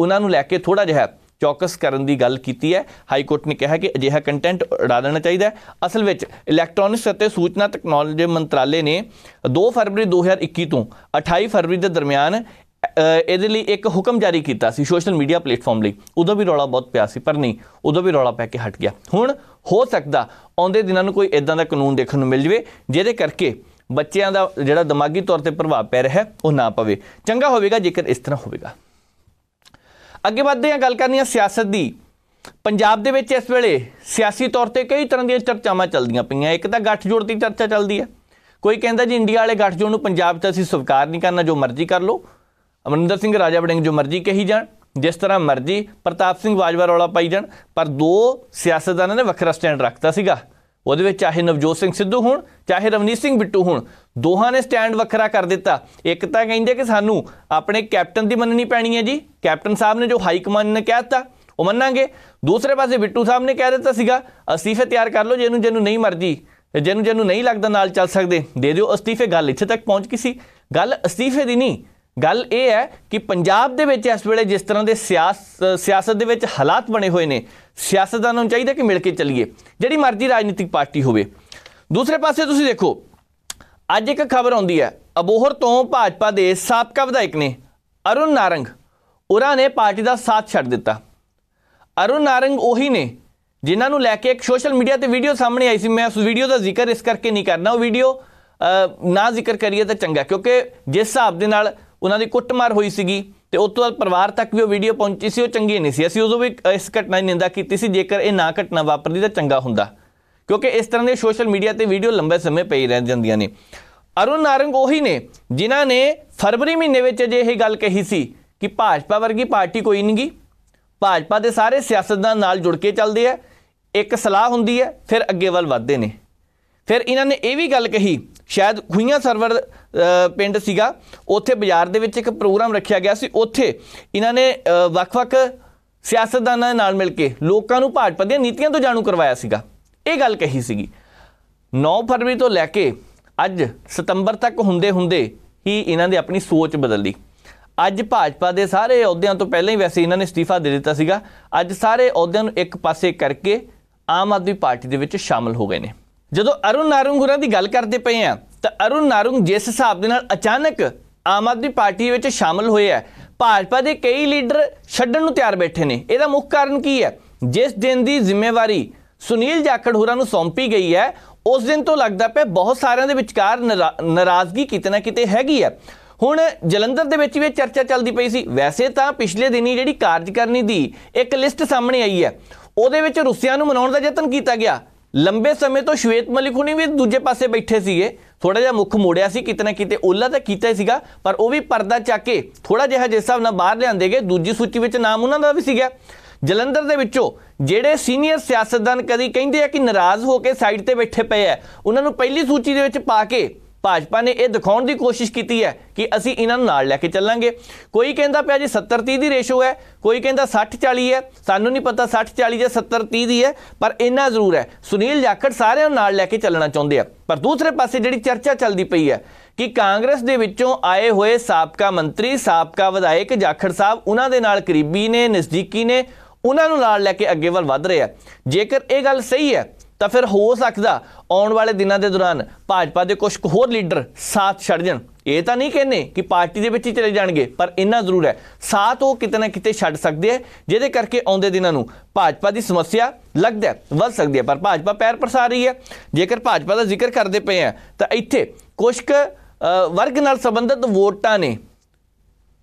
ਉਹਨਾਂ ਨੂੰ ਲੈ ਕੇ ਥੋੜਾ ਜਿਹਾ ਚੌਕਸ ਕਰਨ ਦੀ ਗੱਲ ਕੀਤੀ ਹੈ ਹਾਈ ਕੋਰਟ ਨੇ ਕਿਹਾ ਕਿ ਅਜਿਹਾ ਕੰਟੈਂਟ ਉਡਾ ਦੇਣਾ ਚਾਹੀਦਾ ਹੈ ਅਸਲ ਵਿੱਚ ਇਲੈਕਟ੍ਰੋਨਿਕਸ ਅਤੇ ਸੂਚਨਾ ਟੈਕਨੋਲੋਜੀ ਮੰਤਰਾਲੇ ਨੇ 2 ਫਰਵਰੀ 2021 ਤੋਂ 28 ਫਰਵਰੀ ਦੇ ਦਰਮਿਆਨ ਇਹਦੇ ਲਈ ਇੱਕ ਹੁਕਮ ਜਾਰੀ ਕੀਤਾ ਸੀ ਸੋਸ਼ਲ ਮੀਡੀਆ ਪਲੇਟਫਾਰਮ ਲਈ ਉਦੋਂ ਵੀ ਰੌਲਾ ਬਹੁਤ ਪਿਆ ਸੀ ਪਰ ਨਹੀਂ ਉਦੋਂ ਵੀ ਰੌਲਾ ਪੈ ਕੇ ਹਟ ਗਿਆ ਹੁਣ ਹੋ ਸਕਦਾ ਆਉਂਦੇ ਦਿਨਾਂ ਨੂੰ ਕੋਈ ਇਦਾਂ ਦਾ ਕਾਨੂੰਨ ਦੇਖਣ ਨੂੰ ਮਿਲ ਜਵੇ ਜਿਹਦੇ ਕਰਕੇ ਬੱਚਿਆਂ ਦਾ ਜਿਹੜਾ ਦਿਮਾਗੀ ਤੌਰ ਤੇ ਪ੍ਰਭਾਵ ਪੈ ਰਿਹਾ ਉਹ ਨਾ ਪਵੇ ਚੰਗਾ ਹੋਵੇਗਾ ਜੇਕਰ ਇਸ ਤਰ੍ਹਾਂ ਹੋਵੇਗਾ ਅੱਗੇ ਵੱਧਦੇ ਹਾਂ ਗੱਲ ਕਰਨੀ ਹੈ ਸਿਆਸਤ ਦੀ ਪੰਜਾਬ ਦੇ ਵਿੱਚ ਇਸ ਵੇਲੇ ਸਿਆਸੀ ਤੌਰ ਤੇ ਕਈ ਤਰ੍ਹਾਂ ਦੀਆਂ ਚਰਚਾਵਾਂ ਚੱਲਦੀਆਂ ਪਈਆਂ ਇੱਕ ਤਾਂ ਗੱਠਜੋੜ ਦੀ ਚਰਚਾ ਚੱਲਦੀ ਹੈ ਕੋਈ ਕਹਿੰਦਾ ਜੀ ਇੰਡੀਆ ਵਾਲੇ ਗੱਠਜੋੜ ਨੂੰ ਪੰਜਾਬ ਤੇ ਅਸੀਂ ਸਵਾਰ ਨਹੀਂ ਕਰਨਾ ਜੋ ਮਰਜ਼ੀ ਕਰ ਲੋ ਅਮਰਿੰਦਰ ਸਿੰਘ ਰਾਜਾ ਵੜਿੰਗ ਜੋ ਮਰਜ਼ੀ ਕਹੀ ਜਾਣ ਜਿਸ ਤਰ੍ਹਾਂ ਮਰਜ਼ੀ ਪ੍ਰਤਾਪ ਸਿੰਘ ਬਾਜਵਾ ਰੌਲਾ ਪਾਈ ਜਾਣ ਪਰ ਦੋ ਸਿਆਸਤਦਾਨਾਂ ਨੇ ਵੱਖਰਾ ਸਟੈਂਡ ਰੱਖਤਾ ਸੀਗਾ ਉਹਦੇ ਵਿੱਚ ਚਾਹੇ ਨਵਜੋਤ ਸਿੰਘ ਸਿੱਧੂ ਹੋਣ ਚਾਹੇ ਰਵਨੀਤ ਸਿੰਘ ਬਿੱਟੂ ਹੋਣ ਦੋਹਾਂ ਨੇ ਸਟੈਂਡ ਵੱਖਰਾ ਕਰ ਦਿੱਤਾ ਇੱਕ ਤਾਂ ਕਹਿੰਦੇ ਕਿ ਸਾਨੂੰ ਆਪਣੇ ਕੈਪਟਨ ਦੀ ਮੰਨਣੀ ਪੈਣੀ ਹੈ ਜੀ ਕੈਪਟਨ ਸਾਹਿਬ ਨੇ ਜੋ ਹਾਈ ਕਮਾਂਡ ਨੇ ਕਹਿ ਦਿੱਤਾ ਉਹ ਮੰਨਾਂਗੇ ਦੂਸਰੇ ਪਾਸੇ ਬਿੱਟੂ ਸਾਹਿਬ ਨੇ ਕਹਿ ਦਿੱਤਾ ਸੀਗਾ ਅਸਤੀਫੇ ਤਿਆਰ ਕਰ ਲਓ ਜਿਹਨੂੰ ਜਿਹਨੂੰ ਨਹੀਂ ਮਰਜੀ ਜਿਹਨੂੰ ਜਿਹਨੂੰ ਨਹੀਂ ਲੱਗਦਾ ਨਾਲ ਚੱਲ ਸਕਦੇ ਦੇ ਦਿਓ ਅਸਤੀਫੇ ਗੱਲ ਇੱਥੇ ਤੱਕ ਪਹੁੰਚ ਗਈ ਸੀ ਗੱਲ ਅਸਤੀਫੇ ਦੀ ਨਹੀਂ ਗੱਲ ਇਹ ਹੈ ਕਿ ਪੰਜਾਬ ਦੇ ਵਿੱਚ ਇਸ ਵੇਲੇ ਜਿਸ ਤਰ੍ਹਾਂ ਦੇ ਸਿਆਸਤ ਦੇ ਵਿੱਚ ਹਾਲਾਤ ਬਣੇ ਹੋਏ ਨੇ ਸਿਆਸਤਦਾਨਾਂ ਨੂੰ ਚਾਹੀਦਾ ਕਿ ਮਿਲ ਕੇ ਚੱਲੀਏ ਜਿਹੜੀ ਮਰਜ਼ੀ ਰਾਜਨੀਤਿਕ ਪਾਰਟੀ ਹੋਵੇ ਦੂਸਰੇ ਪਾਸੇ ਤੁਸੀਂ ਦੇਖੋ ਅੱਜ ਇੱਕ ਖਬਰ ਆਉਂਦੀ ਹੈ ਅਬੋਹਰ ਤੋਂ ਭਾਜਪਾ ਦੇ ਸਾਬਕਾ ਵਿਧਾਇਕ ਨੇ ਅਰੁਣ ਨਾਰੰਗ ਉਹਨਾਂ ਨੇ ਪਾਰਟੀ ਦਾ ਸਾਥ ਛੱਡ ਦਿੱਤਾ ਅਰੁਣ ਨਾਰੰਗ ਉਹੀ ਨੇ ਜਿਨ੍ਹਾਂ ਨੂੰ ਲੈ ਕੇ ਇੱਕ ਸੋਸ਼ਲ ਮੀਡੀਆ ਤੇ ਵੀਡੀਓ ਸਾਹਮਣੇ ਆਈ ਸੀ ਮੈਂ ਉਸ ਵੀਡੀਓ ਦਾ ਜ਼ਿਕਰ ਇਸ ਕਰਕੇ ਨਹੀਂ ਕਰਨਾ ਉਹ ਵੀਡੀਓ ਨਾ ਜ਼ਿਕਰ ਕਰੀਏ ਤਾਂ ਚੰਗਾ ਕਿਉਂਕਿ ਜਿਸ ਹਿਸਾਬ ਦੇ ਨਾਲ ਉਹਨਾਂ ਦੀ ਕੁੱਟਮਾਰ ਹੋਈ ਸੀਗੀ ਤੇ ਉਸ ਤੋਂ ਬਾਅਦ ਪਰਿਵਾਰ ਤੱਕ ਵੀ ਉਹ ਵੀਡੀਓ ਪਹੁੰਚੀ ਸੀ ਉਹ ਚੰਗੀ ਨਹੀਂ ਸੀ ਅਸੀਂ ਉਦੋਂ ਵੀ ਇਸ ਘਟਨਾ ਦੀ ਨਿੰਦਾ ਕੀਤੀ ਸੀ ਜੇਕਰ ਇਹ ਨਾ ਘਟਨਾ ਵਾਪਰਦੀ ਤਾਂ ਚੰਗਾ ਹੁੰਦਾ ਕਿਉਂਕਿ ਇਸ ਤਰ੍ਹਾਂ ਦੇ ਸੋਸ਼ਲ ਮੀਡੀਆ ਤੇ ਵੀਡੀਓ ਲੰਬੇ ਸਮੇਂ ਪਈ ਰਹਿ ਜਾਂਦੀਆਂ ਨੇ ਅਰੁਣ ਨਾਰੰਗ ਉਹੀ ਨੇ ਜਿਨ੍ਹਾਂ ਨੇ ਫਰਵਰੀ ਮਹੀਨੇ ਵਿੱਚ ਜੇ ਇਹ ਗੱਲ ਕਹੀ ਸੀ ਕਿ ਭਾਜਪਾ ਵਰਗੀ ਪਾਰਟੀ ਕੋਈ ਨਹੀਂ ਗੀ ਭਾਜਪਾ ਦੇ ਸਾਰੇ ਸਿਆਸਤਦਾਨ ਨਾਲ ਜੁੜ ਕੇ ਚੱਲਦੇ ਆ ਇੱਕ ਸਲਾਹ ਹੁੰਦੀ ਹੈ ਫਿਰ ਅੱਗੇ ਵੱਲ ਵਧਦੇ ਨੇ ਫਿਰ ਇਹਨਾਂ ਨੇ ਇਹ ਵੀ ਗੱਲ ਕਹੀ ਸ਼ਾਇਦ ਖੁਈਆਂ ਸਰਵਰ ਪਿੰਡ ਸੀਗਾ ਉੱਥੇ ਬਾਜ਼ਾਰ ਦੇ ਵਿੱਚ ਇੱਕ ਪ੍ਰੋਗਰਾਮ ਰੱਖਿਆ ਗਿਆ ਸੀ ਉੱਥੇ ਇਹਨਾਂ ਨੇ ਵੱਖ-ਵੱਖ ਸਿਆਸਤਦਾਨਾਂ ਨਾਲ ਮਿਲ ਕੇ ਲੋਕਾਂ ਨੂੰ ਭਾਜਪਾ ਦੀਆਂ ਨੀਤੀਆਂ ਤੋਂ ਜਾਣੂ ਕਰਵਾਇਆ ਸੀਗਾ ਇਹ ਗੱਲ ਕਹੀ ਸੀਗੀ 9 ਫਰਵਰੀ ਤੋਂ ਲੈ ਕੇ ਅੱਜ ਸਤੰਬਰ ਤੱਕ ਹੁੰਦੇ ਹੁੰਦੇ ਹੀ ਇਹਨਾਂ ਨੇ ਆਪਣੀ ਸੋਚ ਬਦਲੀ ਅੱਜ ਭਾਜਪਾ ਦੇ ਸਾਰੇ ਅਹੁਦਿਆਂ ਤੋਂ ਪਹਿਲਾਂ ਹੀ ਵੈਸੇ ਇਹਨਾਂ ਨੇ ਅਸਤੀਫਾ ਦੇ ਦਿੱਤਾ ਸੀਗਾ ਅੱਜ ਸਾਰੇ ਅਹੁਦਿਆਂ ਨੂੰ ਇੱਕ ਪਾਸੇ ਕਰਕੇ ਆਮ ਆਦਮੀ ਪਾਰਟੀ ਦੇ ਵਿੱਚ ਸ਼ਾਮਲ ਹੋ ਗਏ ਨੇ ਜਦੋਂ ਅਰੁਣ ਨਾਰੰਗ ਹੋਰਾਂ ਦੀ ਗੱਲ ਕਰਦੇ ਪਏ ਆ ਤਾਂ ਅਰੁਣ ਨਾਰੰਗ ਜਿਸ ਹਿਸਾਬ ਦੇ ਨਾਲ ਅਚਾਨਕ ਆਮ ਆਦਮੀ ਪਾਰਟੀ ਵਿੱਚ ਸ਼ਾਮਲ ਹੋਏ ਆ ਭਾਜਪਾ ਦੇ ਕਈ ਲੀਡਰ ਛੱਡਣ ਨੂੰ ਤਿਆਰ ਬੈਠੇ ਨੇ ਇਹਦਾ ਮੁੱਖ ਕਾਰਨ ਕੀ ਹੈ ਜਿਸ ਦਿਨ ਦੀ ਜ਼ਿੰਮੇਵਾਰੀ ਸੁਨੀਲ ਜਾਖੜ ਹੋਰਾਂ ਨੂੰ ਸੌਂਪੀ ਗਈ ਹੈ ਉਸ ਦਿਨ ਤੋਂ ਲੱਗਦਾ ਪਿਆ ਬਹੁਤ ਸਾਰਿਆਂ ਦੇ ਵਿਚਕਾਰ ਨਾਰਾਜ਼ਗੀ ਕਿਤੇ ਨਾ ਕਿਤੇ ਹੈਗੀ ਹੈ ਹੁਣ ਜਲੰਧਰ ਦੇ ਵਿੱਚ ਵੀ ਚਰਚਾ ਚੱਲਦੀ ਪਈ ਸੀ ਵੈਸੇ ਤਾਂ ਪਿਛਲੇ ਦਿਨੀ ਜਿਹੜੀ ਕਾਰਜਕਰਨੀ ਦੀ ਇੱਕ ਲਿਸਟ ਸਾਹਮਣੇ ਆਈ ਹੈ ਉਹਦੇ ਵਿੱਚ ਰੁੱਸਿਆਂ ਨੂੰ ਮਨਾਉਣ ਦਾ ਯਤਨ ਕੀਤਾ ਗਿਆ ਲੰਬੇ ਸਮੇਂ ਤੋਂ ਸ਼ਵੇਤ ਮਲਿਕ ਹੁਣੀ ਵੀ ਦੂਜੇ ਪਾਸੇ ਬੈਠੇ ਸੀਗੇ ਥੋੜਾ ਜਿਹਾ ਮੁੱਖ ਮੋੜਿਆ ਸੀ ਕਿਤਨਾ ਕਿਤੇ ਉਹਲਾ ਤਾਂ ਕੀਤਾ ਸੀਗਾ ਪਰ ਉਹ ਵੀ ਪਰਦਾ ਚੱਕ ਕੇ ਥੋੜਾ ਜਿਹਾ ਜਿਸ ਹਿਸਾਬ ਨਾਲ ਬਾਹਰ ਲਿਆਂਦੇ ਗਏ ਦੂਜੀ ਸੂਚੀ ਵਿੱਚ ਨਾਮ ਉਹਨਾਂ ਦਾ ਵੀ ਸੀਗਾ ਜਲੰਧਰ ਦੇ ਵਿੱਚੋਂ ਜਿਹੜੇ ਸੀਨੀਅਰ ਸਿਆਸਤਦਾਨ ਕਦੀ ਕਹਿੰਦੇ ਆ ਕਿ ਨਾਰਾਜ਼ ਹੋ ਕੇ ਸਾਈਡ ਤੇ ਬੈਠੇ ਪਏ ਆ ਉਹਨਾਂ ਨੂੰ ਪਹਿਲੀ ਸੂਚੀ ਦੇ ਵਿੱਚ ਪਾ ਕੇ ਭਾਜਪਾ ਨੇ ਇਹ ਦਿਖਾਉਣ ਦੀ ਕੋਸ਼ਿਸ਼ ਕੀਤੀ ਹੈ ਕਿ ਅਸੀਂ ਇਹਨਾਂ ਨੂੰ ਨਾਲ ਲੈ ਕੇ ਚੱਲਾਂਗੇ ਕੋਈ ਕਹਿੰਦਾ ਪਿਆ ਜੀ 70 30 ਦੀ ਰੇਸ਼ੋ ਹੈ ਕੋਈ ਕਹਿੰਦਾ 60 40 ਹੈ ਸਾਨੂੰ ਨਹੀਂ ਪਤਾ 60 40 ਜਾਂ 70 30 ਦੀ ਹੈ ਪਰ ਇਹਨਾਂ ਜ਼ਰੂਰ ਹੈ ਸੁਨੀਲ ਜਾਖੜ ਸਾਰਿਆਂ ਨਾਲ ਲੈ ਕੇ ਚੱਲਣਾ ਚਾਹੁੰਦੇ ਆ ਪਰ ਦੂਸਰੇ ਪਾਸੇ ਜਿਹੜੀ ਚਰਚਾ ਚੱਲਦੀ ਪਈ ਹੈ ਕਿ ਕਾਂਗਰਸ ਦੇ ਵਿੱਚੋਂ ਆਏ ਹੋਏ ਸਾਬਕਾ ਮੰਤਰੀ ਸਾਬਕਾ ਵਿਧਾਇਕ ਜਾਖੜ ਸਾਹਿਬ ਉਹਨਾਂ ਦੇ ਨਾਲ ਕਰੀਬੀ ਨੇ ਨਜ਼ਦੀਕੀ ਨੇ ਉਹਨਾਂ ਨੂੰ ਨਾਲ ਲੈ ਕੇ ਅੱਗੇ ਵੱਲ ਵਧ ਰਿਹਾ ਜੇਕਰ ਇਹ ਗੱਲ ਸਹੀ ਹੈ ਤਾਂ ਫਿਰ ਹੋ ਸਕਦਾ ਆਉਣ ਵਾਲੇ ਦਿਨਾਂ ਦੇ ਦੌਰਾਨ ਭਾਜਪਾ ਦੇ ਕੁਝ ਹੋਰ ਲੀਡਰ ਸਾਥ ਛੱਡ ਜਾਣ ਇਹ ਤਾਂ ਨਹੀਂ ਕਹਿੰਨੇ ਕਿ ਪਾਰਟੀ ਦੇ ਵਿੱਚ ਹੀ ਚਲੇ ਜਾਣਗੇ ਪਰ ਇੰਨਾ ਜ਼ਰੂਰ ਹੈ ਸਾਥ ਉਹ ਕਿਤੇ ਨਾ ਕਿਤੇ ਛੱਡ ਸਕਦੇ ਹੈ ਜਿਹਦੇ ਕਰਕੇ ਆਉਂਦੇ ਦਿਨਾਂ ਨੂੰ ਭਾਜਪਾ ਦੀ ਸਮੱਸਿਆ ਲੱਗਦਾ ਵੱਧ ਸਕਦੀ ਹੈ ਪਰ ਭਾਜਪਾ ਪੈਰ ਪਰਸਾ ਰਹੀ ਹੈ ਜੇਕਰ ਭਾਜਪਾ ਦਾ ਜ਼ਿਕਰ ਕਰਦੇ ਪਏ ਆ ਤਾਂ ਇੱਥੇ ਕੁਝ ਵਰਗ ਨਾਲ ਸੰਬੰਧਿਤ ਵੋਟਾਂ ਨੇ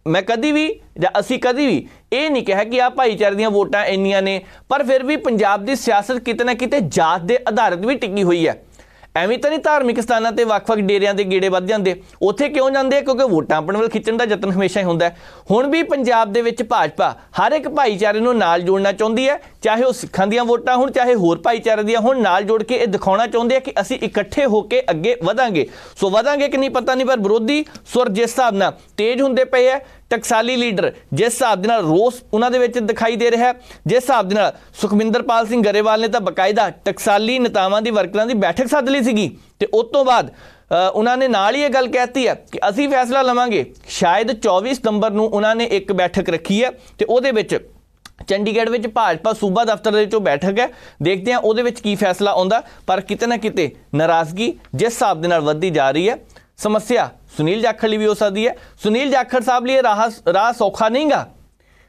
ਮੈਂ ਕਦੀ ਵੀ ਜਾਂ ਅਸੀਂ ਕਦੀ ਵੀ ਇਹ ਨਹੀਂ ਕਿਹਾ ਕਿ ਆ ਭਾਈਚਾਰੇ ਦੀਆਂ ਵੋਟਾਂ ਇੰਨੀਆਂ ਨੇ ਪਰ ਫਿਰ ਵੀ ਪੰਜਾਬ ਦੀ ਸਿਆਸਤ ਕਿਤੇ ਨਾ ਕਿਤੇ ਜਾਤ ਦੇ ਆਧਾਰਿਤ ਵੀ ਟਿੱਕੀ ਹੋਈ ਹੈ ਐਵੇਂ ਤਾਂ ਨਹੀਂ ਧਾਰਮਿਕ ਸਥਾਨਾਂ ਤੇ ਵੱਖ-ਵੱਖ ਡੇਰਿਆਂ ਦੇ ਗੇੜੇ ਵੱਧ ਜਾਂਦੇ ਉੱਥੇ ਕਿਉਂ ਜਾਂਦੇ ਕਿਉਂਕਿ ਵੋਟਾਂ ਆਪਣੇ ਵੱਲ ਖਿੱਚਣ ਦਾ ਯਤਨ ਹਮੇਸ਼ਾ ਹੀ ਹੁੰਦਾ ਹੁਣ ਵੀ ਪੰਜਾਬ ਦੇ ਵਿੱਚ ਭਾਜਪਾ ਹਰ ਇੱਕ ਭਾਈਚਾਰੇ ਨੂੰ ਨਾਲ ਜੋੜਨਾ ਚਾਹੁੰਦੀ ਹੈ ਚਾਹੇ ਉਹ ਸਿੱਖਾਂ ਦੀਆਂ ਵੋਟਾਂ ਹੋਣ ਚਾਹੇ ਹੋਰ ਭਾਈਚਾਰੇ ਦੀਆਂ ਹੋਣ ਨਾਲ ਜੋੜ ਕੇ ਇਹ ਦਿਖਾਉਣਾ ਚਾਹੁੰਦੇ ਆ ਕਿ ਅਸੀਂ ਇਕੱਠੇ ਹੋ ਕੇ ਅੱਗੇ ਵਧਾਂਗੇ ਸੋ ਵਧਾਂਗੇ ਕਿ ਨਹੀਂ ਪਤਾ ਨਹੀਂ ਪਰ ਵਿਰੋਧੀ ਸੁਰ ਜਿਸ ਹਿਸਾਬ ਨਾਲ ਤੇਜ਼ ਹੁੰਦੇ ਪਏ ਹੈ ਟਕਸਾਲੀ ਲੀਡਰ ਜਿਸ ਹਿਸਾਬ ਦੇ ਨਾਲ ਰੋਸ ਉਹਨਾਂ ਦੇ ਵਿੱਚ ਦਿਖਾਈ ਦੇ ਰਿਹਾ ਹੈ ਜਿਸ ਹਿਸਾਬ ਦੇ ਨਾਲ ਸੁਖਮਿੰਦਰਪਾਲ ਸਿੰਘ ਗਰੇਵਾਲ ਨੇ ਤਾਂ ਬਕਾਇਦਾ ਟਕਸਾਲੀ ਨੇਤਾਵਾਂ ਦੀ ਵਰਕਰਾਂ ਦੀ ਬੈਠਕ ਸੱਦ ਲਈ ਸੀਗੀ ਤੇ ਉਸ ਤੋਂ ਬਾਅਦ ਉਹਨਾਂ ਨੇ ਨਾਲ ਹੀ ਇਹ ਗੱਲ ਕਹਿਤੀ ਹੈ ਕਿ ਅਸੀਂ ਫੈਸਲਾ ਲਵਾਂਗੇ ਸ਼ਾਇਦ 24 ਸਤੰਬਰ ਨੂੰ ਉਹਨਾਂ ਨੇ ਇੱਕ ਬੈਠਕ ਰੱਖੀ ਹੈ ਤੇ ਉਹਦੇ ਵਿੱਚ ਚੰਡੀਗੜ੍ਹ ਵਿੱਚ ਭਾਜਪਾ ਸੂਬਾ ਦਫ਼ਤਰ ਦੇ ਵਿੱਚੋਂ ਬੈਠਕ ਹੈ ਦੇਖਦੇ ਹਾਂ ਉਹਦੇ ਵਿੱਚ ਕੀ ਫੈਸਲਾ ਆਉਂਦਾ ਪਰ ਕਿਤੇ ਨਾ ਕਿਤੇ ਨਾਰਾਜ਼ਗੀ ਜਿਸ ਹਿਸਾਬ ਦੇ ਨਾਲ ਵੱਧਦੀ ਜਾ ਰਹੀ ਹੈ ਸਮੱਸਿਆ ਸੁਨੀਲ ਜਾਖੜ ਲਈ ਵੀ ਹੋ ਸਕਦੀ ਹੈ ਸੁਨੀਲ ਜਾਖੜ ਸਾਹਿਬ ਲਈ ਰਾਹ ਰਾਹ ਸੌਖਾ ਨਹੀਂਗਾ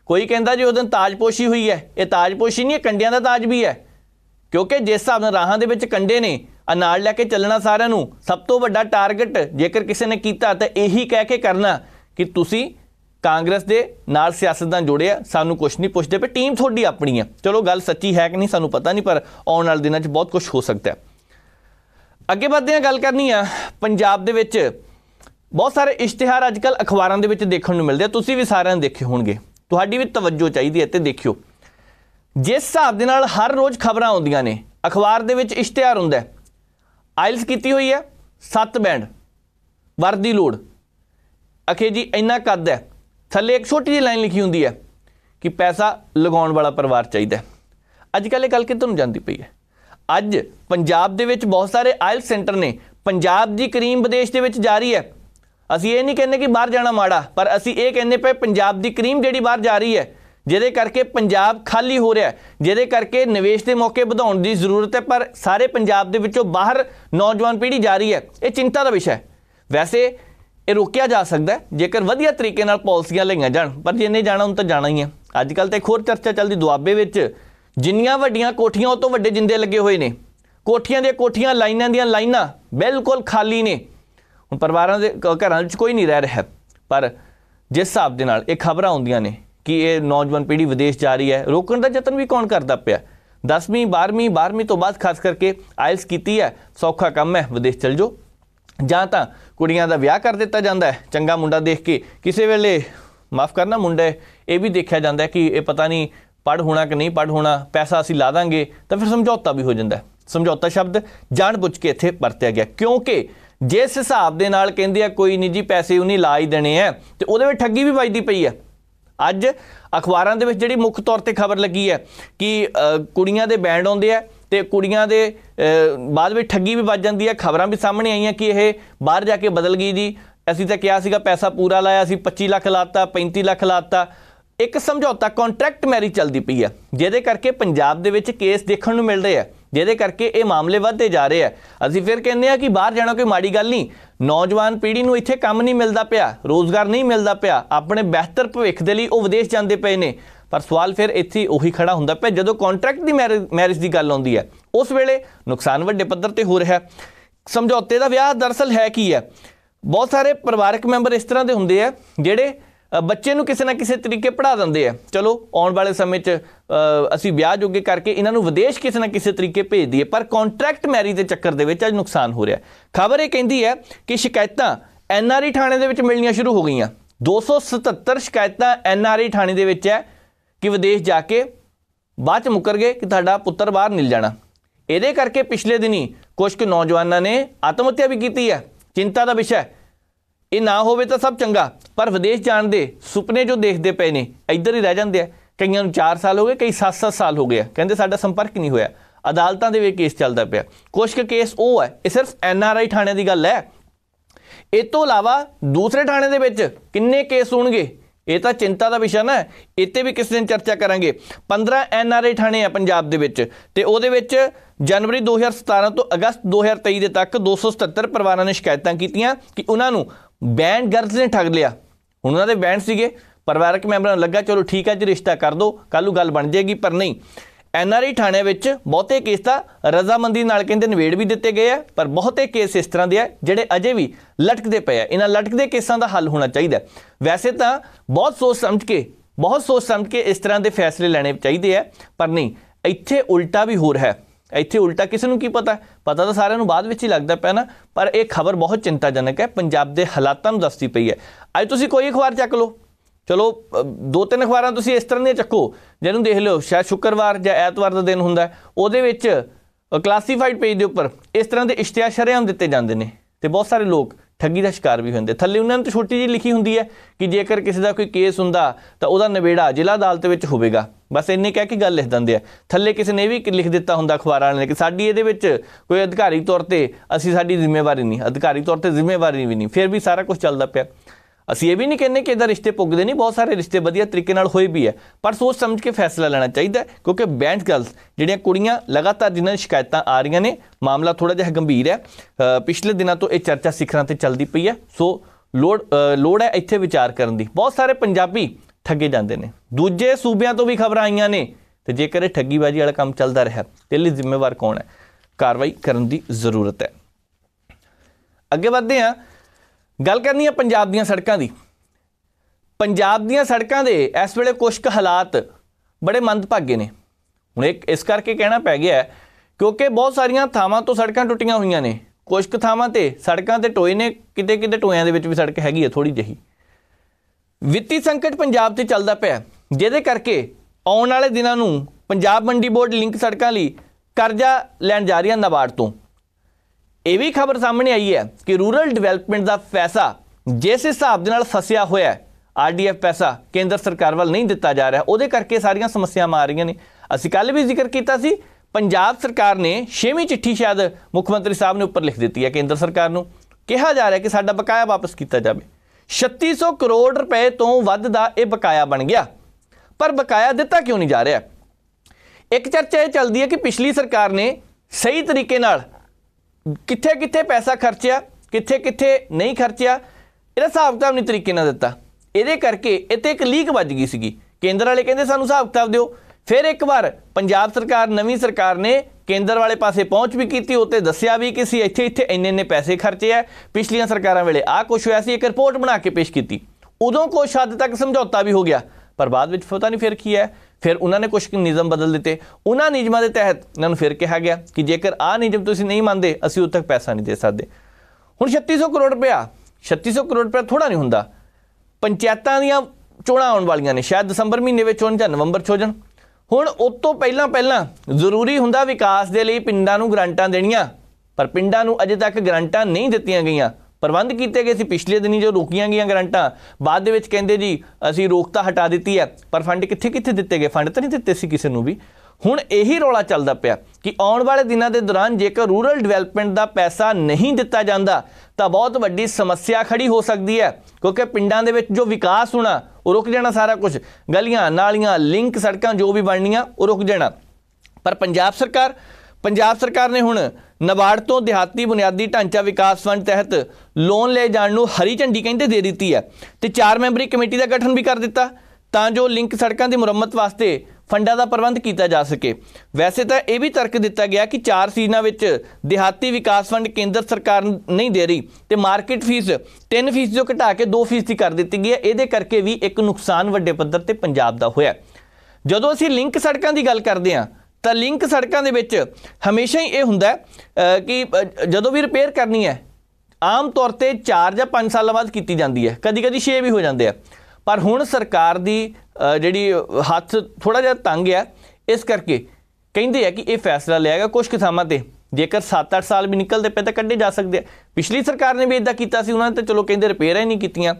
ਕੋਈ ਕਹਿੰਦਾ ਜੀ ਦਿਨ ਤਾਜਪੋਸ਼ੀ ਹੋਈ ਹੈ ਇਹ ਤਾਜਪੋਸ਼ੀ ਨਹੀਂ ਹੈ ਕੰਡਿਆਂ ਦਾ ਤਾਜ ਵੀ ਹੈ ਕਿਉਂਕਿ ਜਿਸ ਹਿਸਾਬ ਨਾਲ ਰਾਹਾਂ ਦੇ ਵਿੱਚ ਕੰਡੇ ਨੇ ਆ ਨਾਲ ਲੈ ਕੇ ਚੱਲਣਾ ਸਾਰਿਆਂ ਨੂੰ ਸਭ ਤੋਂ ਵੱਡਾ ਟਾਰਗੇਟ ਜੇਕਰ ਕਿਸੇ ਨੇ ਕੀਤਾ ਤਾਂ ਇਹੀ ਕਹਿ ਕੇ ਕਰਨਾ ਕਿ ਤੁਸੀਂ ਕਾਂਗਰਸ ਦੇ ਨਾਲ ਸਿਆਸਤਦਾਨ ਜੁੜੇ ਆ ਸਾਨੂੰ ਕੁਝ ਨਹੀਂ ਪੁੱਛਦੇ ਪਰ ਟੀਮ ਤੁਹਾਡੀ ਆਪਣੀ ਆ ਚਲੋ ਗੱਲ ਸੱਚੀ ਹੈ ਕਿ ਨਹੀਂ ਸਾਨੂੰ ਪਤਾ ਨਹੀਂ ਪਰ ਆਉਣ ਵਾਲੇ ਦਿਨਾਂ 'ਚ ਬਹੁਤ ਕੁਝ ਹੋ ਸਕਦਾ ਹੈ ਅੱਗੇ ਵੱਧਦੇ ਹਾਂ ਗੱਲ ਕਰਨੀ ਆ ਪੰਜਾਬ ਦੇ ਵਿੱਚ ਬਹੁਤ ਸਾਰੇ ਇਸ਼ਤਿਹਾਰ ਕੱਲ ਅਖਬਾਰਾਂ ਦੇ ਵਿੱਚ ਦੇਖਣ ਨੂੰ ਮਿਲਦੇ ਆ ਤੁਸੀਂ ਵੀ ਸਾਰਿਆਂ ਨੇ ਦੇਖੇ ਹੋਣਗੇ ਤੁਹਾਡੀ ਵੀ ਤਵੱਜੋ ਚਾਹੀਦੀ ਹੈ ਤੇ ਦੇਖਿਓ ਜਿਸ ਹਿਸਾਬ ਦੇ ਨਾਲ ਹਰ ਰੋਜ਼ ਖਬਰਾਂ ਆਉਂਦੀਆਂ ਨੇ ਅਖਬਾਰ ਦੇ ਵਿੱਚ ਇਸ਼ਤਿਹਾਰ ਹੁੰਦਾ ਹੈ ਆਇਲਸ ਕੀਤੀ ਹੋਈ ਹੈ 7 ਬੈਂਡ ਵਰਦੀ ਲੋੜ ਅਖੇ ਜੀ ਇੰਨਾ ਕੱਦ ਹੈ ਥੱਲੇ ਇੱਕ ਛੋਟੀ ਜਿਹੀ ਲਾਈਨ ਲਿਖੀ ਹੁੰਦੀ ਹੈ ਕਿ ਪੈਸਾ ਲਗਾਉਣ ਵਾਲਾ ਪਰਿਵਾਰ ਚਾਹੀਦਾ ਅੱਜ ਕੱਲ ਇਹ ਗੱਲ ਕਿਤੋਂ ਜਾਂਦੀ ਪਈ ਹੈ ਅੱਜ ਪੰਜਾਬ ਦੇ ਵਿੱਚ ਬਹੁਤ ਸਾਰੇ ਆਇਲ ਸੈਂਟਰ ਨੇ ਪੰਜਾਬ ਦੀ ਕਰੀਮ ਵਿਦੇਸ਼ ਦੇ ਵਿੱਚ ਜਾ ਰਹੀ ਹੈ ਅਸੀਂ ਇਹ ਨਹੀਂ ਕਹਿੰਦੇ ਕਿ ਬਾਹਰ ਜਾਣਾ ਮਾੜਾ ਪਰ ਅਸੀਂ ਇਹ ਕਹਿੰਦੇ ਪਏ ਪੰਜਾਬ ਦੀ ਕਰੀਮ ਜਿਹੜੀ ਬਾਹਰ ਜਾ ਰਹੀ ਹੈ ਜਿਹਦੇ ਕਰਕੇ ਪੰਜਾਬ ਖਾਲੀ ਹੋ ਰਿਹਾ ਜਿਹਦੇ ਕਰਕੇ ਨਿਵੇਸ਼ ਦੇ ਮੌਕੇ ਵਧਾਉਣ ਦੀ ਜ਼ਰੂਰਤ ਹੈ ਪਰ ਸਾਰੇ ਪੰਜਾਬ ਦੇ ਵਿੱਚੋਂ ਬਾਹਰ ਨੌਜਵਾਨ ਪੀੜ੍ਹੀ ਜਾ ਰਹੀ ਹੈ ਇਹ ਚਿੰਤਾ ਦਾ ਵਿਸ਼ਾ ਹੈ ਵੈਸੇ ਇਹ ਰੋਕਿਆ ਜਾ ਸਕਦਾ ਹੈ ਜੇਕਰ ਵਧੀਆ ਤਰੀਕੇ ਨਾਲ ਪਾਲਿਸੀਆਂ ਲਈਆਂ ਜਾਣ ਪਰ ਜੇ ਨਹੀਂ ਜਾਣਾ ਉਹ ਤਾਂ ਜਾਣਾ ਹੀ ਹੈ ਅੱਜ ਕੱਲ ਤੇ ਖੋਰ ਚਰਚਾ ਚੱਲਦੀ ਦੁਆਬੇ ਵਿੱਚ ਜਿੰਨੀਆਂ ਵੱਡੀਆਂ ਕੋਠੀਆਂ ਉਹ ਤੋਂ ਵੱਡੇ ਜਿੰਦੇ ਲੱਗੇ ਹੋਏ ਨੇ ਕੋਠੀਆਂ ਦੇ ਕੋਠੀਆਂ ਲਾਈਨਾਂ ਦੀਆਂ ਲਾਈਨਾਂ ਬਿਲਕੁਲ ਖਾਲੀ ਨੇ ਹੁਣ ਪਰਿਵਾਰਾਂ ਦੇ ਘਰਾਂ ਵਿੱਚ ਕੋਈ ਨਹੀਂ ਰਹਿ ਰਿਹਾ ਪਰ ਜਿਸ ਹਿਸਾਬ ਦੇ ਨਾਲ ਇਹ ਖਬਰਾਂ ਆਉਂਦੀਆਂ ਨੇ ਕਿ ਇਹ ਨੌਜਵਾਨ ਪੀੜ੍ਹੀ ਵਿਦੇਸ਼ ਜਾ ਰਹੀ ਹੈ ਰੋਕਣ ਦਾ ਯਤਨ ਵੀ ਕੌਣ ਕਰਦਾ ਪਿਆ 10ਵੀਂ 12ਵੀਂ 12ਵੀਂ ਤੋਂ ਬਾਅਦ ਖਾਸ ਕਰਕੇ ਆਇਲਸ ਕੀਤੀ ਹੈ ਸੌਖਾ ਕੰਮ ਹੈ ਵਿਦੇਸ਼ ਚਲ ਜਾਓ ਜਾਂ ਤਾਂ ਕੁੜੀਆਂ ਦਾ ਵਿਆਹ ਕਰ ਦਿੱਤਾ ਜਾਂਦਾ ਹੈ ਚੰਗਾ ਮੁੰਡਾ ਦੇਖ ਕੇ ਕਿਸੇ ਵੇਲੇ ਮਾਫ ਕਰਨਾ ਮੁੰਡੇ ਇਹ ਵੀ ਦੇਖਿਆ ਜਾਂਦਾ ਕਿ ਇਹ ਪਤਾ ਨਹੀਂ ਪੜ ਹੋਣਾ ਕਿ ਨਹੀਂ ਪੜ ਹੋਣਾ ਪੈਸਾ ਅਸੀਂ ਲਾ ਦਾਂਗੇ ਤਾਂ ਫਿਰ ਸਮਝੌਤਾ ਵੀ ਹੋ ਜਾਂਦਾ ਸਮਝੌਤਾ ਸ਼ਬਦ ਜਾਣ ਬੁੱਝ ਕੇ ਇੱਥੇ ਵਰਤਿਆ ਗਿਆ ਕਿਉਂਕਿ ਜਿਸ ਹਿਸਾਬ ਦੇ ਨਾਲ ਕਹਿੰਦੇ ਆ ਕੋਈ ਨਹੀਂ ਜੀ ਪੈਸੇ ਉਹਨੇ ਲਾ ਹੀ ਦੇਣੇ ਆ ਤੇ ਉਹਦੇ ਵਿੱਚ ਠੱਗੀ ਵੀ ਵੱਜਦੀ ਪਈ ਆ ਅੱਜ ਅਖਬਾਰਾਂ ਦੇ ਵਿੱਚ ਜਿਹੜੀ ਮੁੱਖ ਤੌਰ ਤੇ ਖਬਰ ਲੱਗੀ ਹੈ ਕਿ ਕੁੜੀਆਂ ਦੇ ਬੈਂਡ ਆਉਂਦੇ ਆ ਤੇ ਕੁੜੀਆਂ ਦੇ ਬਾਅਦ ਵਿੱਚ ਠੱਗੀ ਵੀ ਵੱਜ ਜਾਂਦੀ ਹੈ ਖਬਰਾਂ ਵੀ ਸਾਹਮਣੇ ਆਈਆਂ ਕਿ ਇਹ ਬਾਹਰ ਜਾ ਕੇ ਬਦਲ ਗਈ ਜੀ ਅਸੀਂ ਤਾਂ ਕਿਹਾ ਸੀਗਾ ਪੈਸਾ ਪੂਰਾ ਲਾਇਆ ਸੀ 25 ਲੱਖ ਲਾਤਾ 35 ਲੱਖ ਲਾਤਾ ਇੱਕ ਸਮਝੌਤਾ ਕੰਟਰੈਕਟ ਮੈਰਿਜ ਚੱਲਦੀ ਪਈ ਆ ਜਿਹਦੇ ਕਰਕੇ ਪੰਜਾਬ ਦੇ ਵਿੱਚ ਕੇਸ ਦੇਖਣ ਨੂੰ ਮਿਲ ਰਹੇ ਆ ਜਿਹਦੇ ਕਰਕੇ ਇਹ ਮਾਮਲੇ ਵੱਧਦੇ ਜਾ ਰਹੇ ਆ ਅਸੀਂ ਫਿਰ ਕਹਿੰਦੇ ਆ ਕਿ ਬਾਹਰ ਜਾਣਾ ਕੋਈ ਮਾੜੀ ਗੱਲ ਨਹੀਂ ਨੌਜਵਾਨ ਪੀੜ੍ਹੀ ਨੂੰ ਇੱਥੇ ਕੰਮ ਨਹੀਂ ਮਿਲਦਾ ਪਿਆ ਰੋਜ਼ਗਾਰ ਨਹੀਂ ਮਿਲਦਾ ਪਿਆ ਆਪਣੇ ਬਿਹਤਰ ਭਵਿੱਖ ਦੇ ਲਈ ਉਹ ਵਿਦੇਸ਼ ਜਾਂਦੇ ਪਏ ਨੇ ਪਰ ਸਵਾਲ ਫਿਰ ਇੱਥੇ ਉਹੀ ਖੜਾ ਹੁੰਦਾ ਪਿਆ ਜਦੋਂ ਕੰਟਰੈਕਟ ਦੀ ਮੈਰਿਜ ਦੀ ਗੱਲ ਆਉਂਦੀ ਹੈ ਉਸ ਵੇਲੇ ਨੁਕਸਾਨ ਵੱਡੇ ਪੱਧਰ ਤੇ ਹੋ ਰਿਹਾ ਸਮਝੌਤੇ ਦਾ ਵਿਆਹ ਦਰਸਲ ਹੈ ਕੀ ਹੈ ਬਹੁਤ ਸਾਰੇ ਪਰਿਵਾਰਕ ਮੈਂਬਰ ਇਸ ਤਰ੍ਹਾਂ ਦੇ ਹੁੰਦੇ ਆ ਜਿਹੜੇ ਬੱਚੇ ਨੂੰ ਕਿਸੇ ਨਾ ਕਿਸੇ ਤਰੀਕੇ ਪੜਾ ਦਿੰਦੇ ਆ ਚਲੋ ਆਉਣ ਵਾਲੇ ਸਮੇਂ 'ਚ ਅਸੀਂ ਵਿਆਹ ਜੋਗੇ ਕਰਕੇ ਇਹਨਾਂ ਨੂੰ ਵਿਦੇਸ਼ ਕਿਸੇ ਨਾ ਕਿਸੇ ਤਰੀਕੇ ਭੇਜ ਦਈਏ ਪਰ ਕੰਟਰੈਕਟ ਮੈਰਿਜ ਦੇ ਚੱਕਰ ਦੇ ਵਿੱਚ ਅੱਜ ਨੁਕਸਾਨ ਹੋ ਰਿਹਾ ਖਬਰ ਇਹ ਕਹਿੰਦੀ ਹੈ ਕਿ ਸ਼ਿਕਾਇਤਾਂ ਐਨਆਰਆਈ ਥਾਣੇ ਦੇ ਵਿੱਚ ਮਿਲਣੀਆਂ ਸ਼ੁਰੂ ਹੋ ਗਈਆਂ 277 ਸ਼ਿਕਾਇਤਾਂ ਐਨਆਰਆਈ ਥਾਣੇ ਦੇ ਵਿੱਚ ਹੈ ਕਿ ਵਿਦੇਸ਼ ਜਾ ਕੇ ਬਾਅਦ ਚ ਮੁਕਰ ਗਏ ਕਿ ਤੁਹਾਡਾ ਪੁੱਤਰ ਬਾਹਰ ਨਿਲ ਜਾਣਾ ਇਹਦੇ ਕਰਕੇ ਪਿਛਲੇ ਦਿਨੀ ਕੁਝ ਕੁ ਨੌਜਵਾਨਾਂ ਨੇ ਆਤਮ ਹੱਤਿਆ ਵੀ ਕੀਤੀ ਹੈ ਚਿੰਤਾ ਦਾ ਵਿਸ਼ਾ ਹੈ ਇਹ ਨਾ ਹੋਵੇ ਤਾਂ ਸਭ ਚੰਗਾ ਪਰ ਵਿਦੇਸ਼ ਜਾਣ ਦੇ ਸੁਪਨੇ ਜੋ ਦੇਖਦੇ ਪਏ ਨੇ ਇੱਧਰ ਹੀ ਰਹਿ ਜਾਂਦੇ ਆ ਕਈਆਂ ਨੂੰ 4 ਸਾਲ ਹੋ ਗਏ ਕਈ 7-7 ਸਾਲ ਹੋ ਗਏ ਕਹਿੰਦੇ ਸਾਡਾ ਸੰਪਰਕ ਨਹੀਂ ਹੋਇਆ ਅਦਾਲਤਾਂ ਦੇ ਵਿੱਚ ਕੇਸ ਚੱਲਦਾ ਪਿਆ ਕੁਝ ਕੁ ਕੇਸ ਉਹ ਹੈ ਇਹ ਸਿਰਫ ਐਨਆਰਆਈ ਥਾਣੇ ਦੀ ਗੱਲ ਹੈ ਇਹ ਤੋਂ ਇਲਾਵਾ ਦੂਸਰੇ ਥਾਣੇ ਦੇ ਵਿੱਚ ਕਿੰਨੇ ਕੇਸ ਹੋਣਗੇ ਇਹ ਤਾਂ ਚਿੰਤਾ ਦਾ ਵਿਸ਼ਾ ਨਾ ਇੱਥੇ ਵੀ ਕਿਸੇ ਦਿਨ ਚਰਚਾ ਕਰਾਂਗੇ 15 ਐਨਆਰਆਈ ਥਾਣੇ ਆ ਪੰਜਾਬ ਦੇ ਵਿੱਚ ਤੇ ਉਹਦੇ ਵਿੱਚ ਜਨਵਰੀ 2017 ਤੋਂ ਅਗਸਤ 2023 ਦੇ ਤੱਕ 277 ਪਰਿਵਾਰਾਂ ਨੇ ਸ਼ਿਕਾਇਤਾਂ ਕੀਤੀਆਂ ਕਿ ਉਹਨਾਂ ਨੂੰ ਬੈਂਡ ਗਰਲਸ ਨੇ ਠੱਗ ਲਿਆ ਹੁਣ ਉਹਨਾਂ ਦੇ ਬੈਂਡ ਸੀਗੇ ਪਰਿਵਾਰਕ ਮੈਂਬਰਾਂ ਨੂੰ ਲੱਗਾ ਚਲੋ ਠੀਕ ਹੈ ਜੀ ਰਿਸ਼ਤਾ ਕਰ ਦੋ ਕੱਲੂ ਗੱਲ ਬਣ ਜਾਏਗੀ ਪਰ ਨਹੀਂ ਐਨਆਰਆਈ ਥਾਣੇ ਵਿੱਚ ਬਹੁਤੇ ਕੇਸ ਤਾਂ ਰਜ਼ਾਮੰਦੀ ਨਾਲ ਕਹਿੰਦੇ ਨਵੇੜ ਵੀ ਦਿੱਤੇ ਗਏ ਆ ਪਰ ਬਹੁਤੇ ਕੇਸ ਇਸ ਤਰ੍ਹਾਂ ਦੇ ਆ ਜਿਹੜੇ ਅਜੇ ਵੀ ਲਟਕਦੇ ਪਏ ਆ ਇਹਨਾਂ ਲਟਕਦੇ ਕੇਸਾਂ ਦਾ ਹੱਲ ਹੋਣਾ ਚਾਹੀਦਾ ਵੈਸੇ ਤਾਂ ਬਹੁਤ ਸੋਚ ਸਮਝ ਕੇ ਬਹੁਤ ਸੋਚ ਸਮਝ ਕੇ ਇਸ ਤਰ੍ਹਾਂ ਦੇ ਫੈਸਲੇ ਲੈਣੇ ਚਾਹੀਦੇ ਆ ਪਰ ਨਹੀਂ ਇੱਥੇ ਉਲਟਾ ਵੀ ਹੋਰ ਹੈ ਇੱਥੇ ਉਲਟਾ ਕਿਸੇ ਨੂੰ ਕੀ ਪਤਾ ਪਤਾ ਤਾਂ ਸਾਰਿਆਂ ਨੂੰ ਬਾਅਦ ਵਿੱਚ ਹੀ ਲੱਗਦਾ ਪਿਆ ਨਾ ਪਰ ਇਹ ਖਬਰ ਬਹੁਤ ਚਿੰਤਾਜਨਕ ਹੈ ਪੰਜਾਬ ਦੇ ਹਾਲਾਤਾਂ ਨੂੰ ਦੱਸਦੀ ਪਈ ਹੈ ਅੱਜ ਤੁਸੀਂ ਕੋਈ ਅਖਬਾਰ ਚੱਕ ਲਓ ਚਲੋ ਦੋ ਤਿੰਨ ਅਖਬਾਰਾਂ ਤੁਸੀਂ ਇਸ ਤਰ੍ਹਾਂ ਦੀਆਂ ਚੱਕੋ ਜਿਹਨੂੰ ਦੇਖ ਲਓ ਸ਼ਾਇਦ ਸ਼ੁੱਕਰਵਾਰ ਜਾਂ ਐਤਵਾਰ ਦਾ ਦਿਨ ਹੁੰਦਾ ਉਹਦੇ ਵਿੱਚ ਕਲਾਸੀਫਾਈਡ ਪੇਜ ਦੇ ਉੱਪਰ ਇਸ ਤਰ੍ਹਾਂ ਦੇ ਇਸ਼ਤਿਹਾਰ ਨੂੰ ਦਿੱਤੇ ਜਾਂਦੇ ਨੇ ਤੇ ਬਹੁਤ ਸਾਰੇ ਲੋਕ ਠੱਗੀ ਦਾ ਸ਼ਿਕਾਰ ਵੀ ਹੁੰਦੇ ਥੱਲੇ ਉਹਨਾਂ ਨੂੰ ਛੋਟੀ ਜਿਹੀ ਲਿਖੀ ਹੁੰਦੀ ਹੈ ਕਿ ਜੇਕਰ ਕਿਸੇ ਦਾ ਕੋਈ ਕੇਸ ਹੁੰਦਾ ਤਾਂ ਉਹਦਾ ਨਿਵੇੜਾ ਜ਼ਿਲ੍ਹਾ ਅਦਾਲਤ ਵਿੱਚ ਹੋਵੇਗਾ ਬਸ ਇੰਨੇ ਕਹਿ ਕੇ ਗੱਲ ਲਿਖ ਦਿੰਦੇ ਆ ਥੱਲੇ ਕਿਸੇ ਨੇ ਵੀ ਲਿਖ ਦਿੱਤਾ ਹੁੰਦਾ ਅਖਬਾਰਾਂ ਵਾਲੇ ਨੇ ਕਿ ਸਾਡੀ ਇਹਦੇ ਵਿੱਚ ਕੋਈ ਅਧਿਕਾਰੀ ਤੌਰ ਤੇ ਅਸੀਂ ਸਾਡੀ ਜ਼ਿੰਮੇਵਾਰੀ ਨਹੀਂ ਅਧਿਕਾਰੀ ਤੌਰ ਤੇ ਜ਼ਿੰਮੇਵਾਰੀ ਵੀ ਨਹੀਂ ਫਿਰ ਵੀ ਸਾਰਾ ਕੁਝ ਚੱਲਦਾ ਪਿਆ ਅਸੀਂ ਇਹ ਵੀ ਨਹੀਂ ਕਹਿੰਦੇ ਕਿ ਇਹਦਾ ਰਿਸ਼ਤੇ ਪੁੱਗਦੇ ਨਹੀਂ ਬਹੁਤ ਸਾਰੇ ਰਿਸ਼ਤੇ ਵਧੀਆ ਤਰੀਕੇ ਨਾਲ ਹੋਏ ਵੀ ਹੈ ਪਰ ਸੋਚ ਸਮਝ ਕੇ ਫੈਸਲਾ ਲੈਣਾ ਚਾਹੀਦਾ ਕਿਉਂਕਿ ਬੈਂਡ ਗਰਲਸ ਜਿਹੜੀਆਂ ਕੁੜੀਆਂ ਲਗਾਤਾਰ ਜਿਨ੍ਹਾਂ ਦੀ ਸ਼ਿਕਾਇਤਾਂ ਆ ਰਹੀਆਂ ਨੇ ਮਾਮਲਾ ਥੋੜਾ ਜਿਹਾ ਗੰਭੀਰ ਹੈ ਪਿਛਲੇ ਦਿਨਾਂ ਤੋਂ ਇਹ ਚਰਚਾ ਸਿਖਰਾਂ ਤੇ ਚੱਲਦੀ ਪਈ ਹੈ ਸੋ ਲੋੜ ਲੋੜ ਹੈ ਇੱਥੇ ਵਿਚਾਰ ਕਰਨ ਦੀ ਬਹੁਤ ਸਾਰੇ ਪੰਜਾਬੀ ਠੱਗੇ ਜਾਂਦੇ ਨੇ ਦੂਜੇ ਸੂਬਿਆਂ ਤੋਂ ਵੀ ਖਬਰਾਂ ਆਈਆਂ ਨੇ ਤੇ ਜੇਕਰ ਇਹ ਠੱਗੀਬਾਜ਼ੀ ਵਾਲਾ ਕੰਮ ਚੱਲਦਾ ਰਿਹਾ ਤੇ ਲਈ ਜ਼ਿੰਮੇਵਾਰ ਕੌਣ ਹੈ ਕਾਰਵਾਈ ਕਰਨ ਦੀ ਜ਼ਰੂਰਤ ਹੈ ਅੱਗੇ ਵਧਦੇ ਹਾਂ ਗੱਲ ਕਰਨੀ ਹੈ ਪੰਜਾਬ ਦੀਆਂ ਸੜਕਾਂ ਦੀ ਪੰਜਾਬ ਦੀਆਂ ਸੜਕਾਂ ਦੇ ਇਸ ਵੇਲੇ ਕੁਝ ਕੁ ਹਾਲਾਤ ਬੜੇ ਮੰਦਭਾਗੇ ਨੇ ਹੁਣ ਇੱਕ ਇਸ ਕਰਕੇ ਕਹਿਣਾ ਪੈ ਗਿਆ ਕਿਉਂਕਿ ਬਹੁਤ ਸਾਰੀਆਂ ਥਾਵਾਂ ਤੋਂ ਸੜਕਾਂ ਟੁੱਟੀਆਂ ਹੋਈਆਂ ਨੇ ਕੁਝ ਕੁ ਥਾਵਾਂ ਤੇ ਸੜਕਾਂ ਤੇ ਟੋਏ ਨੇ ਕਿਤੇ ਕਿਤੇ ਟੋਇਆਂ ਦੇ ਵਿੱਚ ਵੀ ਸੜਕ ਹੈਗੀ ਹੈ ਥੋੜੀ ਜਹੀ ਵਿੱਤੀ ਸੰਕਟ ਪੰਜਾਬ ਤੇ ਚੱਲਦਾ ਪਿਆ ਜਿਹਦੇ ਕਰਕੇ ਆਉਣ ਵਾਲੇ ਦਿਨਾਂ ਨੂੰ ਪੰਜਾਬ ਮੰਡੀ ਬੋਰਡ ਲਿੰਕ ਸੜਕਾਂ ਲਈ ਕਰਜ਼ਾ ਲੈਣ ਜਾ ਰਹੀਆਂ ਨਵਾਰਡ ਤੋਂ ਇਹ ਵੀ ਖਬਰ ਸਾਹਮਣੇ ਆਈ ਹੈ ਕਿ ਰੂਰਲ ਡਿਵੈਲਪਮੈਂਟ ਦਾ ਪੈਸਾ ਜਿਸ ਹਿਸਾਬ ਦੇ ਨਾਲ ਫਸਿਆ ਹੋਇਆ ਹੈ ਆਰਡੀਐਫ ਪੈਸਾ ਕੇਂਦਰ ਸਰਕਾਰ ਵੱਲ ਨਹੀਂ ਦਿੱਤਾ ਜਾ ਰਿਹਾ ਉਹਦੇ ਕਰਕੇ ਸਾਰੀਆਂ ਸਮੱਸਿਆਵਾਂ ਆ ਰਹੀਆਂ ਨੇ ਅਸੀਂ ਕੱਲ ਵੀ ਜ਼ਿਕਰ ਕੀਤਾ ਸੀ ਪੰਜਾਬ ਸਰਕਾਰ ਨੇ ਛੇਵੀਂ ਚਿੱਠੀ ਸ਼ਾਇਦ ਮੁੱਖ ਮੰਤਰੀ ਸਾਹਿਬ ਨੇ ਉੱਪਰ ਲਿਖ ਦਿੱਤੀ ਹੈ ਕੇਂਦਰ ਸਰਕਾਰ ਨੂੰ ਕਿਹਾ ਜਾ ਰਿਹਾ ਕਿ ਸਾਡਾ ਬਕਾਇਆ ਵਾਪਸ ਕੀਤਾ ਜਾਵੇ 3600 ਕਰੋੜ ਰੁਪਏ ਤੋਂ ਵੱਧ ਦਾ ਇਹ ਬਕਾਇਆ ਬਣ ਗਿਆ ਪਰ ਬਕਾਇਆ ਦਿੱਤਾ ਕਿਉਂ ਨਹੀਂ ਜਾ ਰਿਹਾ ਇੱਕ ਚਰਚਾ ਇਹ ਚੱਲਦੀ ਹੈ ਕਿ ਪਿਛਲੀ ਸਰਕਾਰ ਨੇ ਸਹੀ ਤਰੀਕੇ ਨਾਲ ਕਿੱਥੇ-ਕਿੱਥੇ ਪੈਸਾ ਖਰਚਿਆ ਕਿੱਥੇ-ਕਿੱਥੇ ਨਹੀਂ ਖਰਚਿਆ ਇਹਦਾ ਹਿਸਾਬ-ਕਿਤਾਬ ਨਹੀਂ ਤਰੀਕੇ ਨਾਲ ਦਿੱਤਾ ਇਹਦੇ ਕਰਕੇ ਇੱਥੇ ਇੱਕ ਲੀਕ ਵੱਜ ਗਈ ਸੀਗੀ ਕੇਂਦਰ ਵਾਲੇ ਕਹਿੰਦੇ ਸਾਨੂੰ ਹਿਸਾਬ-ਕਿਤਾਬ ਦਿਓ ਫਿਰ ਇੱਕ ਵਾਰ ਪੰਜਾਬ ਸਰਕਾਰ ਨਵੀਂ ਸਰਕਾਰ ਨੇ ਕੇਂਦਰ ਵਾਲੇ ਪਾਸੇ ਪਹੁੰਚ ਵੀ ਕੀਤੀ ਉੱਤੇ ਦੱਸਿਆ ਵੀ ਕਿ ਸੀ ਇੱਥੇ ਇੱਥੇ ਇੰਨੇ ਇੰਨੇ ਪੈਸੇ ਖਰਚੇ ਆ ਪਿਛਲੀਆਂ ਸਰਕਾਰਾਂ ਵੇਲੇ ਆ ਕੁਝ ਹੋਇਆ ਸੀ ਇੱਕ ਰਿਪੋਰਟ ਬਣਾ ਕੇ ਪੇਸ਼ ਕੀਤੀ ਉਦੋਂ ਕੁਝ ਹੱਦ ਤੱਕ ਸਮਝੌਤਾ ਵੀ ਹੋ ਗਿਆ ਪਰ ਬਾਅਦ ਵਿੱਚ ਪਤਾ ਨਹੀਂ ਫਿਰ ਕੀ ਹੈ ਫਿਰ ਉਹਨਾਂ ਨੇ ਕੁਝ ਨਿਯਮ ਬਦਲ ਦਿੱਤੇ ਉਹਨਾਂ ਨਿਯਮਾਂ ਦੇ ਤਹਿਤ ਇਹਨਾਂ ਨੂੰ ਫਿਰ ਕਿਹਾ ਗਿਆ ਕਿ ਜੇਕਰ ਆ ਨਿਯਮ ਤੁਸੀਂ ਨਹੀਂ ਮੰਨਦੇ ਅਸੀਂ ਉਦੋਂ ਤੱਕ ਪੈਸਾ ਨਹੀਂ ਦੇ ਸਕਦੇ ਹੁਣ 3600 ਕਰੋੜ ਰੁਪਇਆ 3600 ਕਰੋੜ ਰੁਪਇਆ ਥੋੜਾ ਨਹੀਂ ਹੁੰਦਾ ਪੰਚਾਇਤਾਂ ਦੀਆਂ ਚੋਣਾਂ ਆਉਣ ਵਾਲੀਆਂ ਨੇ ਸ਼ਾਇਦ ਦਸੰਬਰ ਮਹੀਨੇ ਵਿੱਚ ਹੋਣ ਜਾਂ ਨਵੰਬਰ 'ਚ ਹੋ ਜਾਣ ਹੁਣ ਉਸ ਤੋਂ ਪਹਿਲਾਂ ਪਹਿਲਾਂ ਜ਼ਰੂਰੀ ਹੁੰਦਾ ਵਿਕਾਸ ਦੇ ਲਈ ਪਿੰਡਾਂ ਨੂੰ ਗਰੰਟਾਂ ਦੇਣੀਆਂ ਪਰ ਪਿੰਡਾਂ ਨੂੰ ਅਜੇ ਤੱਕ ਗਰੰਟਾਂ ਨਹੀਂ ਦਿੱਤੀਆਂ ਗਈਆਂ ਪ੍ਰਬੰਧ ਕੀਤੇ ਗਏ ਸੀ ਪਿਛਲੇ ਦਿਨੀ ਜੋ ਰੋਕੀਆਂ ਗਈਆਂ ਗਰੰਟਾਂ ਬਾਅਦ ਦੇ ਵਿੱਚ ਕਹਿੰਦੇ ਜੀ ਅਸੀਂ ਰੋਕਤਾ ਹਟਾ ਦਿੱਤੀ ਹੈ ਪਰ ਫੰਡ ਕਿੱਥੇ ਕਿੱਥੇ ਦਿੱਤੇ ਗਏ ਫੰਡ ਤਾਂ ਨਹੀਂ ਦਿੱਤੇ ਸੀ ਕਿਸੇ ਨੂੰ ਵੀ ਹੁਣ ਇਹੀ ਰੋਲਾ ਚੱਲਦਾ ਪਿਆ ਕਿ ਆਉਣ ਵਾਲੇ ਦਿਨਾਂ ਦੇ ਦੌਰਾਨ ਜੇਕਰ ਰੂਰਲ ਡਿਵੈਲਪਮੈਂਟ ਦਾ ਪੈਸਾ ਨਹੀਂ ਦਿੱਤਾ ਜਾਂਦਾ ਤਾਂ ਬਹੁਤ ਵੱਡੀ ਸਮੱਸਿਆ ਖੜੀ ਹੋ ਸਕਦੀ ਹੈ ਕਿਉਂਕਿ ਪਿੰਡਾਂ ਦੇ ਵਿੱਚ ਜੋ ਵਿਕਾਸ ਹੋਣਾ ਉਹ ਰੁਕ ਜਾਣਾ ਸਾਰਾ ਕੁਝ ਗਲੀਆਂ ਨਾਲੀਆਂ ਲਿੰਕ ਸੜਕਾਂ ਜੋ ਵੀ ਬਣਨੀਆਂ ਉਹ ਰੁਕ ਜਾਣਾ ਪਰ ਪੰਜਾਬ ਸਰਕਾਰ ਪੰਜਾਬ ਸਰਕਾਰ ਨੇ ਹੁਣ ਨਵਾੜ ਤੋਂ ਦਿਹਾਤੀ ਬੁਨਿਆਦੀ ਢਾਂਚਾ ਵਿਕਾਸ ਫੰਡ ਤਹਿਤ ਲੋਨ ਲੈ ਜਾਣ ਨੂੰ ਹਰੀ ਝੰਡੀ ਕਹਿੰਦੇ ਦੇ ਦਿੱਤੀ ਹੈ ਤੇ ਚਾਰ ਮੈਂਬਰੀ ਕਮੇਟੀ ਦਾ ਗਠਨ ਵੀ ਕਰ ਦਿੱਤਾ ਤਾਂ ਜੋ ਲਿੰਕ ਸੜਕਾਂ ਦੀ ਮੁਰੰਮਤ ਵਾਸਤੇ ਫੰਡਾਂ ਦਾ ਪ੍ਰਬੰਧ ਕੀਤਾ ਜਾ ਸਕੇ ਵੈਸੇ ਤਾਂ ਇਹ ਵੀ ਤਰਕ ਦਿੱਤਾ ਗਿਆ ਕਿ ਚਾਰ ਸੀਜ਼ਨਾਂ ਵਿੱਚ ਦਿਹਾਤੀ ਵਿਕਾਸ ਫੰਡ ਕੇਂਦਰ ਸਰਕਾਰ ਨਹੀਂ ਦੇ ਰਹੀ ਤੇ ਮਾਰਕੀਟ ਫੀਸ 3% ਜੋ ਘਟਾ ਕੇ 2% ਕਰ ਦਿੱਤੀ ਗਈ ਹੈ ਇਹਦੇ ਕਰਕੇ ਵੀ ਇੱਕ ਨੁਕਸਾਨ ਵੱਡੇ ਪੱਧਰ ਤੇ ਪੰਜਾਬ ਦਾ ਹੋਇਆ ਜਦੋਂ ਅਸੀਂ ਲਿੰਕ ਸੜਕਾਂ ਦੀ ਗੱਲ ਕਰਦੇ ਹਾਂ ਤਾਂ ਲਿੰਕ ਸੜਕਾਂ ਦੇ ਵਿੱਚ ਹਮੇਸ਼ਾ ਹੀ ਇਹ ਹੁੰਦਾ ਕਿ ਜਦੋਂ ਵੀ ਰਿਪੇਅਰ ਕਰਨੀ ਹੈ ਆਮ ਤੌਰ ਤੇ 4 ਜਾਂ 5 ਸਾਲਾਂ ਬਾਅਦ ਕੀਤੀ ਜਾਂਦੀ ਹੈ ਕਦੀ-ਕਦੀ 6 ਵੀ ਹੋ ਜਾਂਦੇ ਆ ਪਰ ਹੁਣ ਸਰਕਾਰ ਦੀ ਜਿਹੜੀ ਹੱਥ ਥੋੜਾ ਜਿਹਾ ਤੰਗ ਆ ਇਸ ਕਰਕੇ ਕਹਿੰਦੇ ਆ ਕਿ ਇਹ ਫੈਸਲਾ ਲਿਆਗਾ ਕੁਝ ਕਿਥਾਵਾਂ ਤੇ ਜੇਕਰ 7-8 ਸਾਲ ਵੀ ਨਿਕਲਦੇ ਪਏ ਤਾਂ ਕੱਢੇ ਜਾ ਸਕਦੇ ਆ ਪਿਛਲੀ ਸਰਕਾਰ ਨੇ ਵੀ ਇਦਾਂ ਕੀਤਾ ਸੀ ਉਹਨਾਂ ਨੇ ਤਾਂ ਚਲੋ ਕਹਿੰਦੇ ਰਿਪੇਅਰਾਂ ਹੀ ਨਹੀਂ ਕੀਤੀਆਂ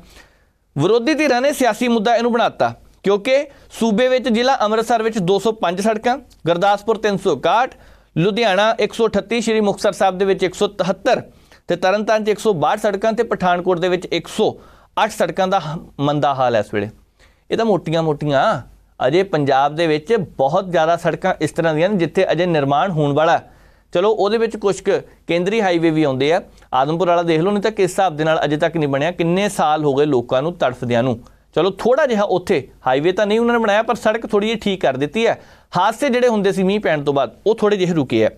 ਵਿਰੋਧੀ ਧਿਰਾਂ ਨੇ ਸਿਆਸੀ ਮੁੱਦਾ ਇਹਨੂੰ ਬਣਾਤਾ ਕਿਉਂਕਿ ਸੂਬੇ ਵਿੱਚ ਜ਼ਿਲ੍ਹਾ ਅੰਮ੍ਰਿਤਸਰ ਵਿੱਚ 205 ਸੜਕਾਂ ਗੁਰਦਾਸਪੁਰ 361 ਲੁਧਿਆਣਾ 138 ਸ਼੍ਰੀ ਮੁਕਤਸਰ ਸਾਹਿਬ ਦੇ ਵਿੱਚ 173 ਤੇ ਤਰਨਤਾਰਨ 'ਚ 162 ਸੜਕਾਂ ਤੇ ਪਠਾਨਕੋਟ ਦੇ ਵਿੱਚ 100 ਅੱਠ ਸੜਕਾਂ ਦਾ ਮੰਦਾ ਹਾਲ ਹੈ ਇਸ ਵੇਲੇ ਇਹ ਤਾਂ ਮੋਟੀਆਂ-ਮੋਟੀਆਂ ਅਜੇ ਪੰਜਾਬ ਦੇ ਵਿੱਚ ਬਹੁਤ ਜ਼ਿਆਦਾ ਸੜਕਾਂ ਇਸ ਤਰ੍ਹਾਂ ਦੀਆਂ ਨੇ ਜਿੱਥੇ ਅਜੇ ਨਿਰਮਾਣ ਹੋਣ ਵਾਲਾ ਚਲੋ ਉਹਦੇ ਵਿੱਚ ਕੁਝ ਕੇਂਦਰੀ ਹਾਈਵੇ ਵੀ ਆਉਂਦੇ ਆ ਆਦਮਪੁਰ ਵਾਲਾ ਦੇਖ ਲਓ ਨਹੀਂ ਤਾਂ ਕਿਸ ਹਿਸਾਬ ਦੇ ਨਾਲ ਅਜੇ ਤੱਕ ਨਹੀਂ ਬਣਿਆ ਕਿੰਨੇ ਸਾਲ ਹੋ ਗਏ ਲੋਕਾਂ ਨੂੰ ਤੜਫਦਿਆਂ ਨੂੰ ਚਲੋ ਥੋੜਾ ਜਿਹਾ ਉੱਥੇ ਹਾਈਵੇ ਤਾਂ ਨਹੀਂ ਉਹਨਾਂ ਨੇ ਬਣਾਇਆ ਪਰ ਸੜਕ ਥੋੜੀ ਜਿਹੀ ਠੀਕ ਕਰ ਦਿੱਤੀ ਹੈ ਹਾਦਸੇ ਜਿਹੜੇ ਹੁੰਦੇ ਸੀ ਮੀਂਹ ਪੈਣ ਤੋਂ ਬਾਅਦ ਉਹ ਥੋੜੇ ਜਿਹੇ ਰੁਕੇ ਆ